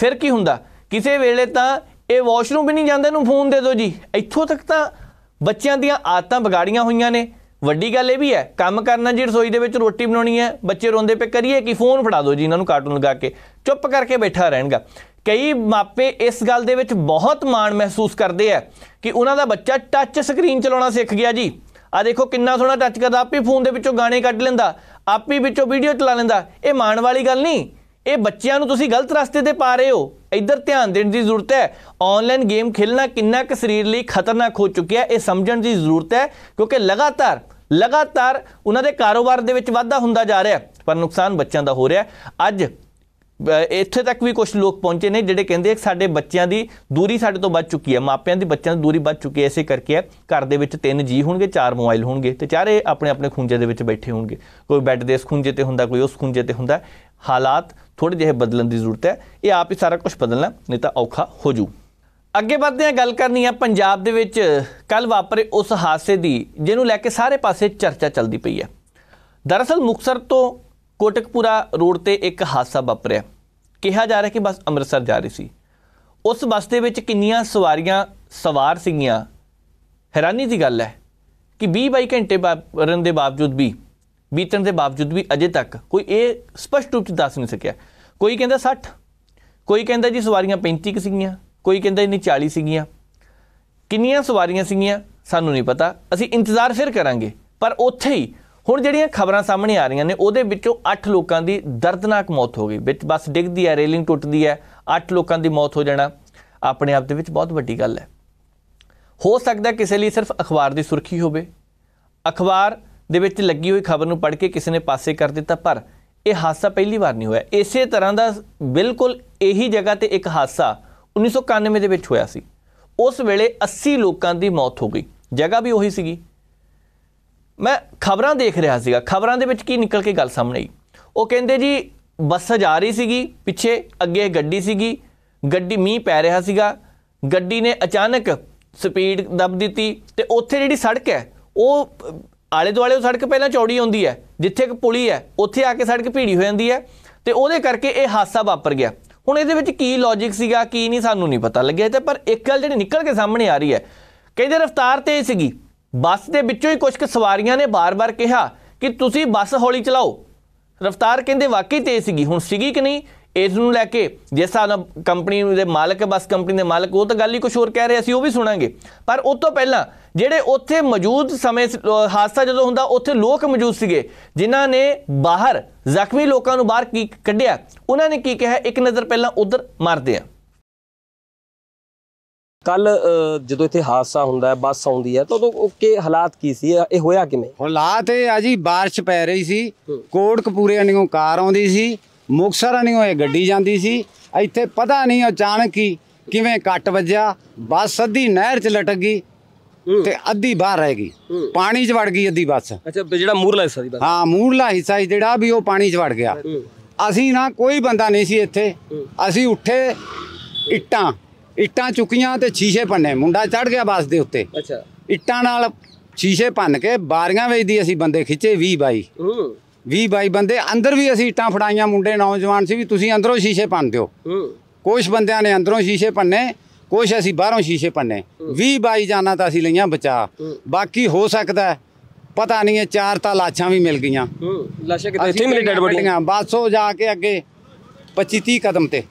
ਫਿਰ ਕੀ ਹੁੰਦਾ ਕਿਸੇ ਵੇਲੇ ਤਾਂ ਇਹ ਵਾਸ਼ਰੂਮ ਵੀ ਨਹੀਂ ਜਾਂਦਾ ਇਹਨੂੰ ਫੋਨ ਦੇ ਦਿਓ ਜੀ ਇੱਥੋਂ ਤੱਕ ਤਾਂ ਬੱਚਿਆਂ ਦੀਆਂ ਆਦਤਾਂ ਵਿਗਾੜੀਆਂ ਹੋਈਆਂ ਨੇ ਵੱਡੀ ਗੱਲ ਇਹ ਵੀ ਹੈ ਕੰਮ ਕਰਨਾ ਜੀ ਰਸੋਈ ਦੇ ਵਿੱਚ ਰੋਟੀ ਬਣਾਉਣੀ ਹੈ ਬੱਚੇ ਰੋਂਦੇ ਪਏ ਕਰੀਏ ਕਿ ਫੋਨ ਫੜਾ ਦਿਓ ਜੀ ਇਹਨਾਂ ਨੂੰ ਕਾਰਟੂਨ ਲਗਾ ਕੇ ਚੁੱਪ ਕਰਕੇ ਬੈਠਾ ਰਹਿਣਗਾ ਕਈ ਮਾਪੇ ਇਸ ਗੱਲ ਦੇ ਵਿੱਚ ਬਹੁਤ ਮਾਣ ਮਹਿਸੂਸ ਕਰਦੇ ਆ ਕਿ ਉਹਨਾਂ ਦਾ ਬੱਚਾ ਟੱਚ ਸਕਰੀਨ ਚਲਾਉਣਾ ਸਿੱਖ ਗਿਆ ਜੀ ਆ ਦੇਖੋ ਕਿੰਨਾ ਸੋਹਣਾ ਟੱਚ ਕਰਦਾ ਆਪੀ ਫੋਨ ਦੇ ਵਿੱਚੋਂ ਗਾਣੇ ਕੱਢ ਲੈਂਦਾ ਆਪੀ ਵਿੱਚੋਂ ਵੀਡੀਓ ਚਲਾ ਲੈਂਦਾ ਇਹ ਮਾਣ ਵਾਲੀ ਗੱਲ ਨਹੀਂ ਇਹ ਬੱਚਿਆਂ ਨੂੰ ਤੁਸੀਂ ਗਲਤ ਰਸਤੇ ਤੇ ਪਾ ਰਹੇ ਹੋ ਇੱਧਰ ਧਿਆਨ ਦੇਣ ਦੀ ਜ਼ਰੂਰਤ ਹੈ ਆਨਲਾਈਨ ਗੇਮ ਖੇਲਣਾ ਕਿੰਨਾ ਕੁ ਸਰੀਰ ਲਈ ਖਤਰਨਾਕ ਹੋ ਚੁੱਕਿਆ ਇਹ ਸਮਝਣ ਦੀ ਜ਼ਰੂਰਤ ਹੈ ਕਿਉਂਕਿ ਲਗਾਤਾਰ ਲਗਾਤਾਰ ਉਹਨਾਂ ਦੇ ਕਾਰੋਬਾਰ ਦੇ ਵਿੱਚ ਵਾਧਾ ਹੁੰਦਾ ਜਾ ਰਿਹਾ ਪਰ ਨੁਕਸਾਨ ਬੱਚਿਆਂ ਦਾ ਹੋ ਰਿਹਾ ਅੱਜ ਇੱਥੇ ਤੱਕ ਵੀ ਕੁਝ ਲੋਕ ਪਹੁੰਚੇ ਨੇ ਜਿਹੜੇ ਕਹਿੰਦੇ ਸਾਡੇ ਬੱਚਿਆਂ ਦੀ ਦੂਰੀ ਸਾਡੇ ਤੋਂ ਵੱਧ ਚੁੱਕੀ ਹੈ ਮਾਪਿਆਂ ਦੀ ਬੱਚਿਆਂ ਦੀ ਦੂਰੀ ਵੱਧ ਚੁੱਕੀ ਹੈ ਇਸੇ ਕਰਕੇ ਘਰ ਦੇ ਵਿੱਚ ਤਿੰਨ ਜੀ ਹੋਣਗੇ ਚਾਰ ਮੋਬਾਈਲ ਹੋਣਗੇ ਤੇ ਚਾਰੇ ਆਪਣੇ ਆਪਣੇ ਖੁੰਝੇ ਦੇ ਵਿੱਚ ਬੈਠੇ ਹੋਣਗੇ ਕੋਈ ਬੈੱਡ ਦੇ ਇਸ ਖੁੰਝੇ ਤੇ ਹੁੰਦਾ ਕੋਈ ਉਸ ਖੁੰਝੇ ਤੇ ਹੁੰਦਾ ਹਾਲਾਤ ਥੋੜੇ ਜਿਹੇ ਬਦਲਣ ਦੀ ਜ਼ਰੂਰਤ ਹੈ ਇਹ ਆਪ ਹੀ ਸਾਰਾ ਕੁਝ ਬਦਲਣਾ ਨਹੀਂ ਤਾਂ ਔਖਾ ਹੋ ਜੂ ਅੱਗੇ ਵਧਦੇ ਆ ਗੱਲ ਕਰਨੀ ਆ ਪੰਜਾਬ ਦੇ ਵਿੱਚ ਕੱਲ ਵਾਪਰੇ ਉਸ ਹਾਦਸੇ ਦੀ ਜਿਹਨੂੰ ਲੈ ਕੇ ਸਾਰੇ ਪਾਸੇ ਚਰਚਾ ਚੱਲਦੀ ਪਈ ਹੈ ਦਰਅਸਲ ਮੁਕਸਰ ਤੋਂ ਕੋਟਕਪੂਰਾ ਰੋਡ ਤੇ ਇੱਕ ਹਾਦਸਾ ਵਾਪਰਿਆ ਕਿਹਾ ਜਾ ਰਿਹਾ ਕਿ ਬਸ ਅੰਮ੍ਰਿਤਸਰ ਜਾ ਰਹੀ ਸੀ ਉਸ ਬੱਸ ਦੇ ਵਿੱਚ ਕਿੰਨੀਆਂ ਸਵਾਰੀਆਂ ਸਵਾਰ ਸੀਗੀਆਂ ਹੈਰਾਨੀ ਦੀ ਗੱਲ ਹੈ ਕਿ 20 ਬਾਈ ਘੰਟੇ ਰਨ ਦੇ ਬਾਵਜੂਦ ਵੀ ਬੀਤਣ ਦੇ ਬਾਵਜੂਦ ਵੀ ਅਜੇ ਤੱਕ ਕੋਈ ਇਹ ਸਪਸ਼ਟ ਰੂਪ ਚ ਦੱਸ ਨਹੀਂ ਸਕਿਆ ਕੋਈ ਕਹਿੰਦਾ 60 ਕੋਈ ਕਹਿੰਦਾ ਜੀ ਸਵਾਰੀਆਂ 35 ਸੀਗੀਆਂ ਕੋਈ ਕਹਿੰਦਾ ਇਹਨੇ 40 ਸੀਗੀਆਂ ਕਿੰਨੀਆਂ ਸਵਾਰੀਆਂ ਸੀਗੀਆਂ ਸਾਨੂੰ ਨਹੀਂ ਪਤਾ ਅਸੀਂ ਇੰਤਜ਼ਾਰ ਫਿਰ ਕਰਾਂਗੇ ਪਰ ਉੱਥੇ ਹੀ ਹੁਣ ਜਿਹੜੀਆਂ ਖਬਰਾਂ ਸਾਹਮਣੇ ਆ ਰਹੀਆਂ ਨੇ ਉਹਦੇ ਵਿੱਚੋਂ 8 ਲੋਕਾਂ ਦੀ ਦਰਦਨਾਕ ਮੌਤ ਹੋ ਗਈ ਵਿੱਚ ਬੱਸ ਡਿੱਗਦੀ ਹੈ ਰੇਲਿੰਗ ਟੁੱਟਦੀ ਹੈ 8 ਲੋਕਾਂ ਦੀ ਮੌਤ ਹੋ ਜਾਣਾ ਆਪਣੇ ਆਪ ਦੇ ਵਿੱਚ ਬਹੁਤ ਵੱਡੀ ਗੱਲ ਹੈ ਹੋ ਸਕਦਾ ਕਿਸੇ ਲਈ ਸਿਰਫ ਅਖਬਾਰ ਦੀ ਸੁਰਖੀ ਹੋਵੇ ਅਖਬਾਰ ਦੇ ਵਿੱਚ ਲੱਗੀ ਹੋਈ ਖਬਰ ਨੂੰ ਪੜ੍ਹ ਕੇ ਕਿਸੇ ਨੇ ਪਾਸੇ ਕਰ ਦਿੱਤਾ ਪਰ ਇਹ ਹਾਦਸਾ ਪਹਿਲੀ ਵਾਰ ਨਹੀਂ ਹੋਇਆ ਇਸੇ ਤਰ੍ਹਾਂ ਦਾ ਬਿਲਕੁਲ ਇਹੀ ਜਗ੍ਹਾ ਤੇ ਇੱਕ ਹਾਦਸਾ 1991 ਦੇ ਵਿੱਚ ਹੋਇਆ ਸੀ ਉਸ ਵੇਲੇ 80 ਲੋਕਾਂ ਦੀ ਮੌਤ ਹੋ ਗਈ ਜਗ੍ਹਾ ਵੀ ਉਹੀ ਸੀਗੀ ਮੈਂ ਖਬਰਾਂ ਦੇਖ ਰਿਹਾ ਸੀਗਾ ਖਬਰਾਂ ਦੇ ਵਿੱਚ ਕੀ ਨਿਕਲ ਕੇ ਗੱਲ ਸਾਹਮਣੇ ਆਈ ਉਹ ਕਹਿੰਦੇ ਜੀ ਬੱਸ ਜਾ ਰਹੀ ਸੀਗੀ ਪਿੱਛੇ ਅੱਗੇ ਗੱਡੀ ਸੀਗੀ ਗੱਡੀ ਮੀਂਹ ਪੈ ਰਿਹਾ ਸੀਗਾ ਗੱਡੀ ਨੇ ਅਚਾਨਕ ਸਪੀਡ ਦੱਬ ਦਿੱਤੀ ਤੇ ਉੱਥੇ ਜਿਹੜੀ ਸੜਕ ਹੈ ਉਹ ਆਲੇ ਦੁਆਲੇ ਉਹ ਸੜਕ ਪਹਿਲਾਂ ਚੌੜੀ ਹੁੰਦੀ ਹੈ ਜਿੱਥੇ ਇੱਕ ਪੁਲੀ ਹੈ ਉੱਥੇ ਆ ਕੇ ਸੜਕ ਭੀੜੀ ਹੋ ਜਾਂਦੀ ਹੈ ਤੇ ਉਹਦੇ ਕਰਕੇ ਇਹ ਹਾਦਸਾ ਵਾਪਰ ਗਿਆ ਹੁਣ ਇਹਦੇ ਵਿੱਚ ਕੀ ਲੌਜੀਕ ਸੀਗਾ ਕੀ ਨਹੀਂ ਸਾਨੂੰ ਨਹੀਂ ਪਤਾ ਲੱਗਿਆ ਤੇ ਪਰ ਇੱਕ ਗੱਲ ਜਿਹੜੀ ਨਿਕਲ ਕੇ ਸਾਹਮਣੇ ਆ ਰਹੀ ਹੈ ਕਹਿੰਦੇ ਰਫ਼ਤਾਰ ਤੇਜ਼ ਸੀਗੀ ਬੱਸ ਦੇ ਵਿੱਚੋਂ ਹੀ ਕੁਝ ਕੁ ਸਵਾਰੀਆਂ ਨੇ ਬਾਰ-ਬਾਰ ਕਿਹਾ ਕਿ ਤੁਸੀਂ ਬੱਸ ਹੌਲੀ ਚਲਾਓ ਰਫ਼ਤਾਰ ਕਹਿੰਦੇ ਵਾਕਈ ਤੇਜ਼ ਸੀਗੀ ਹੁਣ ਸੀਗੀ ਕਿ ਨਹੀਂ ਇਸ ਨੂੰ ਲੈ ਕੇ ਜਿਸ ਹਿਸਾਬ ਕੰਪਨੀ ਦੇ ਮਾਲਕ ਬੱਸ ਕੰਪਨੀ ਦੇ ਮਾਲਕ ਉਹ ਤਾਂ ਗੱਲ ਹੀ ਕੁਝ ਹੋਰ ਕਹਿ ਰਹੇ ਸੀ ਉਹ ਵੀ ਸੁਣਾਂਗੇ ਪਰ ਉਸ ਤੋਂ ਪਹਿਲਾਂ ਜਿਹੜੇ ਉੱਥੇ ਮੌਜੂਦ ਸਮੇਂ ਹਾਦਸਾ ਜਦੋਂ ਹੁੰਦਾ ਉੱਥੇ ਲੋਕ ਮੌਜੂਦ ਸੀਗੇ ਜਿਨ੍ਹਾਂ ਨੇ ਬਾਹਰ ਜ਼ਖਮੀ ਲੋਕਾਂ ਨੂੰ ਬਾਹਰ ਕੀ ਕੱਢਿਆ ਉਹਨਾਂ ਨੇ ਕੀ ਕਿਹਾ ਇੱਕ ਨਜ਼ਰ ਪਹਿਲਾਂ ਉਧਰ ਮਾਰਦੇ ਆ ਕੱਲ ਜਦੋਂ ਇੱਥੇ ਹਾਦਸਾ ਹੁੰਦਾ ਹੈ ਬੱਸ ਆਉਂਦੀ ਹੈ ਤਾਂ ਉਦੋਂ ਕੀ ਹਾਲਾਤ ਕੀ ਸੀ ਇਹ ਹੋਇਆ ਕਿਵੇਂ ਹਾਲਾਤ ਇਹ ਆ ਜੀ بارش ਪੈ ਰਹੀ ਸੀ ਕਪੂਰੇ ਅਨਿਓ ਕਾਰ ਆਉਂਦੀ ਸੀ ਮੁਕਸਰ ਅਨਿਓ ਇਹ ਗੱਡੀ ਜਾਂਦੀ ਸੀ ਇੱਥੇ ਪਤਾ ਨਹੀਂ ਅਚਾਨਕ ਹੀ ਕਿਵੇਂ ਕੱਟ ਵੱਜਿਆ ਬੱਸ ਅੱਧੀ ਨਹਿਰ 'ਚ ਲਟਕ ਗਈ ਤੇ ਅੱਧੀ ਬਾਹਰ ਰਹਿ ਗਈ ਪਾਣੀ 'ਚ ਵੜ ਗਈ ਅੱਧੀ ਬੱਸ ਅੱਛਾ ਜਿਹੜਾ ਮੂਰਲਾ ਹਿੱਸਾ ਦੀ ਬੱਸ ਹਾਂ ਮੂਰਲਾ ਹਿੱਸਾ ਜਿਹੜਾ ਵੀ ਉਹ ਪਾਣੀ 'ਚ ਵੜ ਗਿਆ ਅਸੀਂ ਨਾ ਕੋਈ ਬੰਦਾ ਨਹੀਂ ਸੀ ਇੱਥੇ ਅਸੀਂ ਉੱਠੇ ਇੱਟਾਂ ਇੱਟਾਂ ਚੁੱਕੀਆਂ ਤੇ ਸ਼ੀਸ਼ੇ ਪੰਨੇ ਮੁੰਡਾ ਚੜ ਗਿਆ ਬੱਸ ਦੇ ਉੱਤੇ ਅੱਛਾ ਇੱਟਾਂ ਨਾਲ ਸ਼ੀਸ਼ੇ ਪੰਨ ਕੇ ਬਾਰੀਆਂ ਵੇਚਦੀ ਅਸੀਂ ਬੰਦੇ ਖਿੱਚੇ 20 ਬਾਈ 20 ਬਾਈ ਬੰਦੇ ਅੰਦਰ ਵੀ ਅਸੀਂ ਇੱਟਾਂ ਫੜਾਈਆਂ ਮੁੰਡੇ ਨੌਜਵਾਨ ਸੀ ਵੀ ਤੁਸੀਂ ਅੰਦਰੋਂ ਸ਼ੀਸ਼ੇ ਪੰਨ ਦਿਓ ਕੁਝ ਬੰਦਿਆਂ ਨੇ ਅੰਦਰੋਂ ਸ਼ੀਸ਼ੇ ਪੰਨੇ ਕੁਝ ਅਸੀਂ ਬਾਹਰੋਂ ਸ਼ੀਸ਼ੇ ਪੰਨੇ 20 ਬਾਈ ਜਾਨਾਂ ਤਾਂ ਅਸੀਂ ਲਈਆਂ ਬਚਾ ਬਾਕੀ ਹੋ ਸਕਦਾ ਪਤਾ ਨਹੀਂ ਇਹ ਚਾਰ ਤਾਂ ਲਾਸ਼ਾਂ ਵੀ ਮਿਲ ਗਈਆਂ ਹੂੰ ਲਾਸ਼ਾਂ ਕਿੱਥੇ ਮਿਲੀ ਡੈਡ ਬੋਡੀਆਂ ਬਾਸੋ ਜਾ ਕੇ ਅੱਗੇ 25 30 ਕਦਮ ਤੇ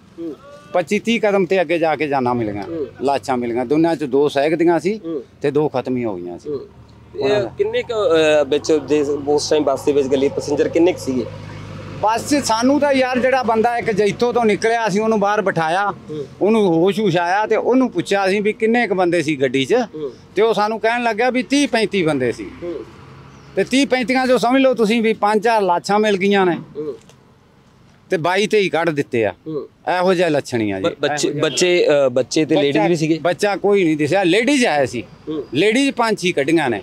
25 30 ਕਦਮ ਤੇ ਅੱਗੇ ਜਾ ਕੇ ਜਾਨਾਂ ਮਿਲਗਾ ਲਾਸ਼ਾਂ ਮਿਲਗਾ ਦੋਨਾਂ ਚ ਦੋ ਸਹਿਗਦੀਆਂ ਸੀ ਤੇ ਦੋ ਖਤਮ ਹੀ ਹੋ ਗਈਆਂ ਸੀ ਕਿੰਨੇ ਕ ਵਿੱਚ ਉਸ ਟਾਈਮ ਬੱਸ ਦੇ ਵਿੱਚ ਗੱਲੀ ਪੈਸੇਂਜਰ ਕਿੰਨੇ ਕ ਸੀਗੇ ਬਸ ਸਾਨੂੰ ਤਾਂ ਯਾਰ ਜਿਹੜਾ ਬੰਦਾ ਇੱਕ ਜੈਤੋ ਤੋਂ ਨਿਕਲਿਆ ਸੀ ਉਹਨੂੰ ਬਾਹਰ ਬਿਠਾਇਆ ਉਹਨੂੰ ਹੋਸ਼ ਹੁਸ਼ ਆਇਆ ਤੇ ਉਹਨੂੰ ਪੁੱਛਿਆ ਸੀ ਵੀ ਕਿੰਨੇ ਕ ਬੰਦੇ ਸੀ ਗੱਡੀ 'ਚ ਤੇ ਉਹ ਸਾਨੂੰ ਕਹਿਣ ਲੱਗਿਆ ਵੀ 30 35 ਬੰਦੇ ਸੀ ਤੇ 30 35 ਜੋ ਸਮਝ ਲਓ ਤੁਸੀਂ ਵੀ 5-4 ਲਾਛਾਂ ਮਿਲ ਗਈਆਂ ਨੇ ਤੇ 22 ਤੇ ਹੀ ਕੱਢ ਦਿੱਤੇ ਆ ਇਹੋ ਜਿਹਾ ਲੱਛਣੀਆਂ ਜੀ ਬੱਚੇ ਬੱਚੇ ਬੱਚੇ ਤੇ ਲੇਡੀਜ਼ ਵੀ ਸੀਗੇ ਬੱਚਾ ਕੋਈ ਨਹੀਂ ਦਿਸਿਆ ਲੇਡੀਜ਼ ਆਇਆ ਸੀ ਲੇਡੀਜ਼ ਪੰਜ ਹੀ ਕੱਢੀਆਂ ਨੇ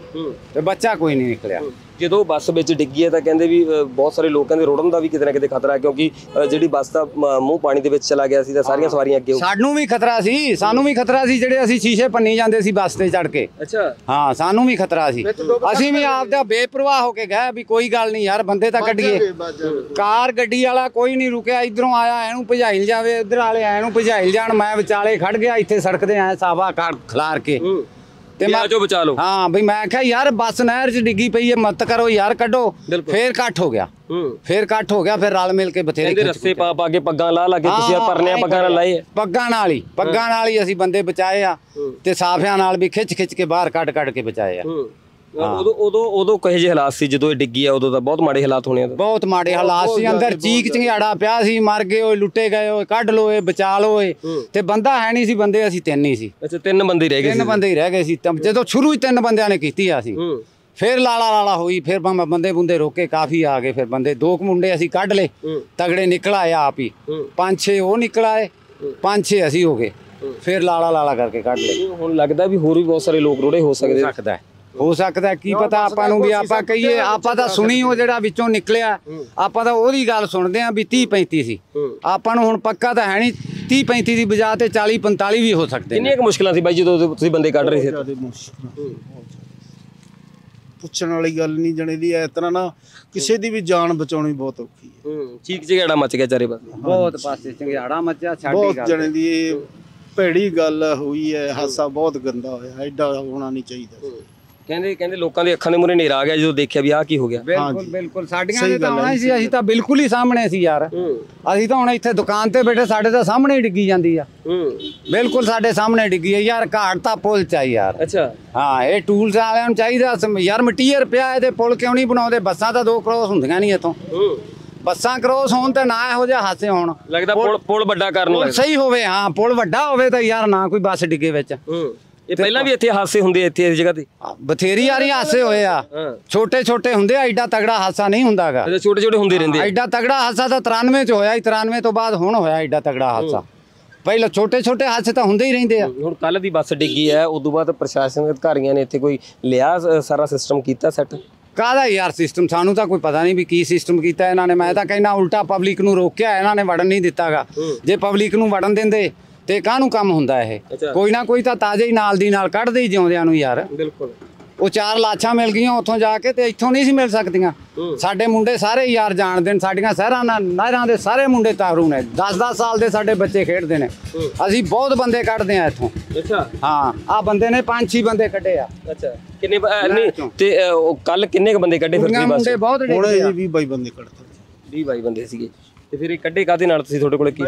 ਤੇ ਬੱਚਾ ਕੋਈ ਨਹੀਂ ਨਿਕਲਿਆ ਜਦੋਂ ਬੱਸ ਵਿੱਚ ਡਿੱਗੀ ਹੈ ਤਾਂ ਕਹਿੰਦੇ ਵੀ ਬਹੁਤ ਸਾਰੇ ਲੋਕਾਂ ਦੇ ਰੋੜਨ ਦਾ ਵੀ ਕਿਤੇ ਨਾ ਕਿਤੇ ਖਤਰਾ ਹੈ ਕਿਉਂਕਿ ਜਿਹੜੀ ਬੱਸ ਦਾ ਮੂੰਹ ਪਾਣੀ ਦੇ ਵਿੱਚ ਚਲਾ ਗਿਆ ਸੀ ਤਾਂ ਸਾਰੀਆਂ ਸਵਾਰੀਆਂ ਅੱਗੇ ਸਾਨੂੰ ਵੀ ਖਤਰਾ ਸੀ ਸਾਨੂੰ ਵੀ ਖਤਰਾ ਸੀ ਜਿਹੜੇ ਅਸੀਂ ਸ਼ੀਸ਼ੇ ਪੰਨੀ ਜਾਂਦੇ ਸੀ ਬੱਸ ਤੇ ਚੜ ਕੇ ਅੱਛਾ ਹਾਂ ਸਾਨੂੰ ਵੀ ਖਤਰਾ ਸੀ ਅਸੀਂ ਵੀ ਆਪ ਦਾ ਬੇਪਰਵਾਹ ਹੋ ਕੇ ਗਏ ਵੀ ਕੋਈ ਗੱਲ ਨਹੀਂ ਯਾਰ ਬੰਦੇ ਤਾਂ ਕੱਢੀਏ ਕਾਰ ਗੱਡੀ ਵਾਲਾ ਕੋਈ ਨਹੀਂ ਰੁਕਿਆ ਇਧਰੋਂ ਆਇਆ ਇਹਨੂੰ ਭਜਾਈ ਜਾਵੇ ਇਧਰ ਵਾਲੇ ਆਇਆ ਇਹਨੂੰ ਭਜਾਈ ਜਾਣ ਮੈਂ ਵਿਚਾਲੇ ਖੜ ਗਿਆ ਇੱਥੇ ਸੜਕ ਦੇ ਐ ਸਾਵਾ ਕਾਰ ਖਲਾਰ ਕੇ ਤੇ ਮੈਂ ਆਜੋ ਬਚਾ ਲੋ ਹਾਂ ਭਈ ਮੈਂ ਕਿਹਾ ਯਾਰ ਬੱਸ ਨਹਿਰ 'ਚ ਡਿੱਗੀ ਪਈ ਹੈ ਮਤ ਕਰੋ ਯਾਰ ਕੱਢੋ ਫੇਰ ਇਕੱਠ ਹੋ ਗਿਆ ਫੇਰ ਇਕੱਠ ਹੋ ਗਿਆ ਫੇਰ ਰਲ ਮਿਲ ਕੇ ਬਥੇਰੇ ਇਹਦੇ ਰਸਤੇ ਪਾ ਪਾ ਕੇ ਪੱਗਾਂ ਲਾ ਲਾ ਕੇ ਤੁਸੀਂ ਆ ਪਰਨੇ ਪੱਗਾਂ ਨਾਲ ਲਾਏ ਪੱਗਾਂ ਨਾਲ ਹੀ ਪੱਗਾਂ ਨਾਲ ਹੀ ਅਸੀਂ ਬੰਦੇ ਬਚਾਏ ਆ ਤੇ ਸਾਫਿਆਂ ਨਾਲ ਵੀ ਖਿੱਚ ਖਿੱਚ ਕੇ ਬਾਹਰ ਕੱਢ ਕੱਢ ਕੇ ਬਚਾਏ ਆ ਉਦੋਂ ਉਦੋਂ ਉਦੋਂ ਕਹੇ ਜੇ ਹਾਲਾਤ ਸੀ ਜਦੋਂ ਇਹ ਡਿੱਗੀ ਆ ਉਦੋਂ ਤਾਂ ਬਹੁਤ ਮਾੜੇ ਹਾਲਾਤ ਹੋਣੇ ਆ ਬਹੁਤ ਮਾੜੇ ਹਾਲਾਤ ਸੀ ਅੰਦਰ ਚੀਕ ਚੰਗਿਆੜਾ ਪਿਆ ਸੀ ਮਰ ਗਏ ਓਏ ਲੁੱਟੇ ਗਏ ਓਏ ਕੱਢ ਲੋ ਏ ਬਚਾ ਲੋ ਏ ਤੇ ਬੰਦਾ ਹੈ ਨਹੀਂ ਸੀ ਬੰਦੇ ਅਸੀਂ ਤਿੰਨ ਹੀ ਸੀ ਅੱਛਾ ਤਿੰਨ ਬੰਦੇ ਹੀ ਰਹਿ ਗਏ ਤਿੰਨ ਬੰਦੇ ਹੀ ਰਹਿ ਗਏ ਸੀ ਜਦੋਂ ਸ਼ੁਰੂ ਹੀ ਤਿੰਨ ਬੰਦਿਆਂ ਨੇ ਕੀਤੀ ਆ ਸੀ ਫਿਰ ਲਾਲਾ ਲਾਲਾ ਹੋਈ ਫਿਰ ਬੰਦੇ ਬੁੰਦੇ ਰੋਕੇ ਕਾਫੀ ਆ ਗਏ ਫਿਰ ਬੰਦੇ ਦੋ ਕੁ ਮੁੰਡੇ ਅਸੀਂ ਕੱਢ ਲੇ ਤਗੜੇ ਨਿਕਲ ਆਇਆ ਆਪ ਹੀ ਪੰਜ ਛੇ ਉਹ ਨਿਕਲ ਆਏ ਪੰਜ ਛੇ ਅਸੀਂ ਹੋ ਗਏ ਫਿਰ ਲਾਲਾ ਲਾਲਾ ਕਰਕੇ ਕੱਢ ਲੇ ਹੁਣ ਲੱਗਦਾ ਵੀ ਹੋਰ ਵੀ ਬਹੁਤ ਸਾਰੇ ਲੋਕ ਰੋੜੇ ਹੋ ਸਕਦੇ ਸਕਦਾ ਹੋ ਸਕਦਾ ਕੀ ਪਤਾ ਆਪਾਂ ਨੂੰ ਵੀ ਆਪਾਂ ਕਹੀਏ ਆਪਾਂ ਤਾਂ ਸੁਣੀ ਉਹ ਜਿਹੜਾ ਵਿੱਚੋਂ ਨਿਕਲਿਆ ਆਪਾਂ ਤਾਂ ਉਹਦੀ ਗੱਲ ਸੁਣਦੇ ਆਂ ਵੀ 30 35 ਸੀ ਆਪਾਂ ਨੂੰ ਹੁਣ ਪੱਕਾ ਤਾਂ ਹੈ ਨਹੀਂ 30 35 ਦੀ ਬਜਾ ਤੇ 40 45 ਵੀ ਹੋ ਸਕਦੇ ਕਿੰਨੀਆਂ ਇੱਕ ਮੁਸ਼ਕਲਾਂ ਸੀ ਬਾਈ ਜਦੋਂ ਤੁਸੀਂ ਬੰਦੇ ਕੱਢ ਰਹੇ ਸੀ ਪੁੱਛਣ ਵਾਲੀ ਗੱਲ ਨਹੀਂ ਜਣੇ ਦੀ ਐ ਤਰ੍ਹਾਂ ਨਾ ਕਿਸੇ ਦੀ ਵੀ ਜਾਨ ਬਚਾਉਣੀ ਬਹੁਤ ਔਖੀ ਹੈ ਠੀਕ ਚੀਕ ਝਗੜਾ ਮੱਚ ਗਿਆ ਚਾਰੇ ਪਾਸੇ ਬਹੁਤ ਪਾਸੇ ਝਗੜਾ ਮੱਚਿਆ ਛੱਡ ਗਿਆ ਬਹੁਤ ਜਣੇ ਦੀ ਭੈੜੀ ਗੱਲ ਹੋਈ ਹੈ ਹਾਸਾ ਬਹੁਤ ਗੰਦਾ ਹੋਇਆ ਐਡਾ ਹੋਣਾ ਨਹੀਂ ਚਾਹੀਦਾ ਕਹਿੰਦੇ ਕਹਿੰਦੇ ਲੋਕਾਂ ਦੇ ਅੱਖਾਂ ਦੇ ਮੂਰੇ ਨੇਰਾ ਆ ਗਿਆ ਜਦੋਂ ਦੇਖਿਆ ਵੀ ਆਹ ਕੀ ਹੋ ਗਿਆ ਬਿਲਕੁਲ ਬਿਲਕੁਲ ਸਾਡੀਆਂ ਦੇ ਤਾਂ ਆਉਣਾ ਸੀ ਅਸੀਂ ਤਾਂ ਬਿਲਕੁਲ ਹੀ ਸਾਹਮਣੇ ਸੀ ਯਾਰ ਅਸੀਂ ਤਾਂ ਹੁਣ ਇੱਥੇ ਦੁਕਾਨ ਤੇ ਬੈਠੇ ਸਾਡੇ ਤਾਂ ਸਾਹਮਣੇ ਹੀ ਡਿੱਗੀ ਜਾਂਦੀ ਆ ਬਿਲਕੁਲ ਸਾਡੇ ਸਾਹਮਣੇ ਡਿੱਗੀ ਆ ਯਾਰ ਘਾਟ ਤਾਂ ਪੁਲ ਚਾਹੀ ਯਾਰ ਅੱਛਾ ਹਾਂ ਇਹ ਟੂਲਸ ਵਾਲਿਆਂ ਨੂੰ ਚਾਹੀਦਾ ਯਾਰ ਮਟੀਰੀਅਲ ਪਿਆ ਇਹਦੇ ਪੁਲ ਕਿਉਂ ਨਹੀਂ ਬਣਾਉਂਦੇ ਬੱਸਾਂ ਤਾਂ ਦੋ ਕਰੋਸ ਹੁੰਦੀਆਂ ਨਹੀਂ ਇੱਥੋਂ ਬੱਸਾਂ ਕਰੋਸ ਹੋਣ ਤੇ ਨਾ ਇਹੋ ਜਿਹਾ ਹਾਸੇ ਹੋਣ ਲੱਗਦਾ ਪੁਲ ਪੁਲ ਵੱਡਾ ਕਰਨ ਲੱਗਦਾ ਸਹੀ ਹੋਵੇ ਹਾਂ ਪੁਲ ਵੱਡਾ ਹੋਵੇ ਤਾਂ ਯਾਰ ਨਾ ਕੋਈ ਬੱਸ ਡਿੱਗੇ ਵਿੱਚ ਇਹ ਪਹਿਲਾਂ ਵੀ ਇੱਥੇ ਹਾਸੇ ਹੁੰਦੇ ਇੱਥੇ ਇਸ ਜਗ੍ਹਾ ਤੇ ਬਥੇਰੀ ਰਹੀ ਹਾਸੇ ਹੋਏ ਆ ਛੋਟੇ ਛੋਟੇ ਹੁੰਦੇ ਐਡਾ ਤਗੜਾ ਹਾਸਾ ਨਹੀਂ ਹੁੰਦਾਗਾ ਛੋਟੇ ਛੋਟੇ ਹੁੰਦੇ ਰਹਿੰਦੇ ਐਡਾ ਤਗੜਾ ਹਾਸਾ ਤਾਂ 93 ਚ ਹੋਇਆ 93 ਤੋਂ ਬਾਅਦ ਹੁਣ ਹੋਇਆ ਐਡਾ ਤਗੜਾ ਹਾਸਾ ਪਹਿਲਾਂ ਛੋਟੇ ਛੋਟੇ ਹਾਸੇ ਤਾਂ ਹੁੰਦੇ ਹੀ ਰਹਿੰਦੇ ਆ ਹੁਣ ਕੱਲ ਦੀ ਬੱਸ ਡਿੱਗੀ ਹੈ ਉਦੋਂ ਬਾਅਦ ਪ੍ਰਸ਼ਾਸਨ ਅਧਿਕਾਰੀਆਂ ਨੇ ਇੱਥੇ ਕੋਈ ਲਿਆ ਸਾਰਾ ਸਿਸਟਮ ਕੀਤਾ ਸੈੱਟ ਕਾਹਦਾ ਯਾਰ ਸਿਸਟਮ ਸਾਨੂੰ ਤਾਂ ਕੋਈ ਪਤਾ ਨਹੀਂ ਵੀ ਕੀ ਸਿਸਟਮ ਕੀਤਾ ਇਹਨਾਂ ਨੇ ਮੈਂ ਤਾਂ ਕਹਿੰਦਾ ਉਲਟਾ ਪਬਲਿਕ ਨੂੰ ਰੋਕਿਆ ਇਹਨਾਂ ਨੇ ਵੜਨ ਨਹੀਂ ਦਿੱਤਾਗਾ ਜੇ ਪਬਲਿਕ ਨੂੰ ਵੜਨ ਦਿੰਦੇ ਤੇ ਕਾਹਨੂੰ ਕੰਮ ਹੁੰਦਾ ਇਹ ਕੋਈ ਨਾ ਕੋਈ ਤਾਂ ਤਾਜ਼ੇ ਹੀ ਨਾਲ ਦੀ ਨਾਲ ਕੱਢਦੇ ਹੀ ਜਿਉਂਦਿਆਂ ਨੂੰ ਯਾਰ ਬਿਲਕੁਲ ਉਹ ਚਾਰ ਲਾਛਾਂ ਮਿਲ ਗਈਆਂ ਉੱਥੋਂ ਜਾ ਕੇ ਤੇ ਇੱਥੋਂ ਨਹੀਂ ਸੀ ਮਿਲ ਸਕਦੀਆਂ ਸਾਡੇ ਮੁੰਡੇ ਸਾਰੇ ਯਾਰ ਜਾਣਦੇ ਨੇ ਸਾਡੀਆਂ ਸਹਿਰਾਂ ਨਾਲ ਨਹਿਰਾਂ ਦੇ ਸਾਰੇ ਮੁੰਡੇ ਤਾਰੂ ਨੇ 10-10 ਸਾਲ ਦੇ ਸਾਡੇ ਬੱਚੇ ਖੇਡਦੇ ਨੇ ਅਸੀਂ ਬਹੁਤ ਬੰਦੇ ਕੱਢਦੇ ਆ ਇੱਥੋਂ ਅੱਛਾ ਹਾਂ ਆ ਬੰਦੇ ਨੇ 5-6 ਬੰਦੇ ਕੱਢੇ ਆ ਅੱਛਾ ਕਿੰਨੇ ਨਹੀਂ ਤੇ ਕੱਲ ਕਿੰਨੇ ਕ ਬੰਦੇ ਕੱਢੇ ਫਿਰ ਵੀ ਬਸ ਮੁੰਡੇ ਬਹੁਤ ਹੁਣ 20 22 ਬੰਦੇ ਕੱਢਦੇ 20 22 ਬੰਦੇ ਸੀਗੇ ਤੇ ਫਿਰ ਇਹ ਕੱਢੇ ਕਾਦੇ ਨਾਲ ਤੁਸੀਂ ਤੁਹਾਡੇ ਕੋਲੇ ਕੀ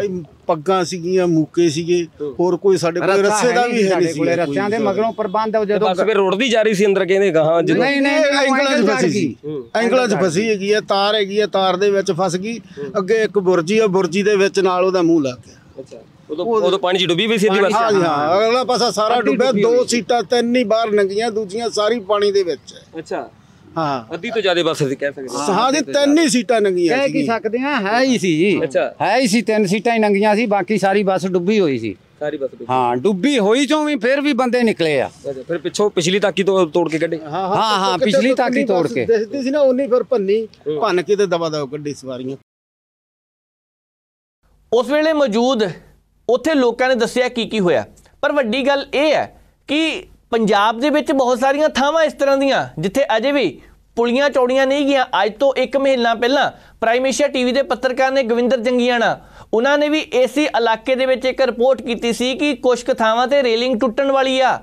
ਪੱਗਾਂ ਸੀਗੀਆਂ ਮੂਕੇ ਸੀਗੇ ਹੋਰ ਕੋਈ ਸਾਡੇ ਕੋਲ ਰੱਸੇ ਦਾ ਵੀ ਹੈ ਨਹੀਂ ਸੀ ਸਾਡੇ ਕੋਲੇ ਰੱਸਿਆਂ ਦੇ ਮਗਰੋਂ ਪ੍ਰਬੰਧ ਹੋ ਜਦੋਂ ਬਸ ਫਿਰ ਰੋੜਦੀ ਜਾ ਰਹੀ ਸੀ ਅੰਦਰ ਕਹਿੰਦੇ ਗਾਹਾਂ ਜਦੋਂ ਨਹੀਂ ਨਹੀਂ ਐਂਗਲਾਂ 'ਚ ਫਸੀ ਸੀ ਐਂਗਲਾਂ 'ਚ ਫਸੀ ਹੈਗੀ ਆ ਤਾਰ ਹੈਗੀ ਆ ਤਾਰ ਦੇ ਵਿੱਚ ਫਸ ਗਈ ਅੱਗੇ ਇੱਕ ਬੁਰਜੀ ਆ ਬੁਰਜੀ ਦੇ ਵਿੱਚ ਨਾਲ ਉਹਦਾ ਮੂੰਹ ਲੱਗ ਗਿਆ ਅੱਛਾ ਉਦੋਂ ਪਾਣੀ ਚ ਡੁੱਬੀ ਵੀ ਸੀ ਦੀ ਬਸ ਹਾਂ ਹਾਂ ਅਗਲਾ ਪਾਸਾ ਸਾਰਾ ਡੁੱਬਿਆ ਦੋ ਸੀਟਾਂ ਤਿੰਨ ਹੀ ਬਾਹਰ ਨੰਗੀਆਂ ਦੂਜੀਆਂ ਸਾਰੀ ਪਾਣੀ ਦੇ ਵਿੱਚ ਅੱਛਾ ਹਾਂ ਅੱਧੀ ਤੋਂ ਜ਼ਿਆਦਾ ਬਸ ਅਸੀਂ ਕਹਿ ਸਕਦੇ ਹਾਂ ਸਾਹ ਤਿੰਨ ਹੀ ਸੀਟਾਂ ਨੰਗੀਆਂ ਸੀ ਕਹਿ ਕੀ ਸਕਦੇ ਆ ਹੈ ਹੀ ਸੀ ਅੱਛਾ ਹੈ ਹੀ ਸੀ ਤਿੰਨ ਸੀਟਾਂ ਹੀ ਨੰਗੀਆਂ ਸੀ ਬਾਕੀ ਸਾਰੀ ਬੱਸ ਡੁੱਬੀ ਹੋਈ ਸੀ ਸਾਰੀ ਬੱਸ ਡੁੱਬੀ ਹਾਂ ਡੁੱਬੀ ਹੋਈ ਚੋਂ ਵੀ ਫਿਰ ਵੀ ਬੰਦੇ ਨਿਕਲੇ ਆ ਫਿਰ ਪਿੱਛੋਂ ਪਿਛਲੀ ਤਾਕੀ ਤੋਂ ਤੋੜ ਕੇ ਕੱਢੇ ਹਾਂ ਹਾਂ ਪਿਛਲੀ ਤਾਕੀ ਤੋੜ ਕੇ ਦਿਸਦੀ ਸੀ ਨਾ ਉਨੀ ਫਿਰ ਭੰਨੀ ਭੰਨ ਕੇ ਤੇ ਦਬਾ ਦਬ ਕੱਢੀ ਸਵਾਰੀਆਂ ਉਸ ਵੇਲੇ ਮੌਜੂਦ ਉੱਥੇ ਲੋਕਾਂ ਨੇ ਦੱਸਿਆ ਕੀ ਕੀ ਹੋਇਆ ਪਰ ਵੱਡੀ ਗੱਲ ਇਹ ਹੈ ਕਿ ਪੰਜਾਬ ਦੇ ਵਿੱਚ ਬਹੁਤ ਸਾਰੀਆਂ ਥਾਵਾਂ ਇਸ ਤਰ੍ਹਾਂ ਦੀਆਂ ਜਿੱਥੇ ਅਜੇ ਵੀ ਪੁਲੀਆਂ ਚੌੜੀਆਂ ਨਹੀਂ ਗਈਆਂ ਅੱਜ ਤੋਂ ਇੱਕ ਮਹੀਨਾ ਪਹਿਲਾਂ ਪ੍ਰਾਈਮ ਏਸ਼ੀਆ ਟੀਵੀ ਦੇ ਪੱਤਰਕਾਰ ਨੇ ਗਵਿੰਦਰ ਜੰਗੀਆਣਾ ਉਹਨਾਂ ਨੇ ਵੀ ਏਸੀ ਇਲਾਕੇ ਦੇ ਵਿੱਚ ਇੱਕ ਰਿਪੋਰਟ ਕੀਤੀ ਸੀ ਕਿ ਕੁਝ ਥਾਵਾਂ ਤੇ ਰੇਲਿੰਗ ਟੁੱਟਣ ਵਾਲੀ ਆ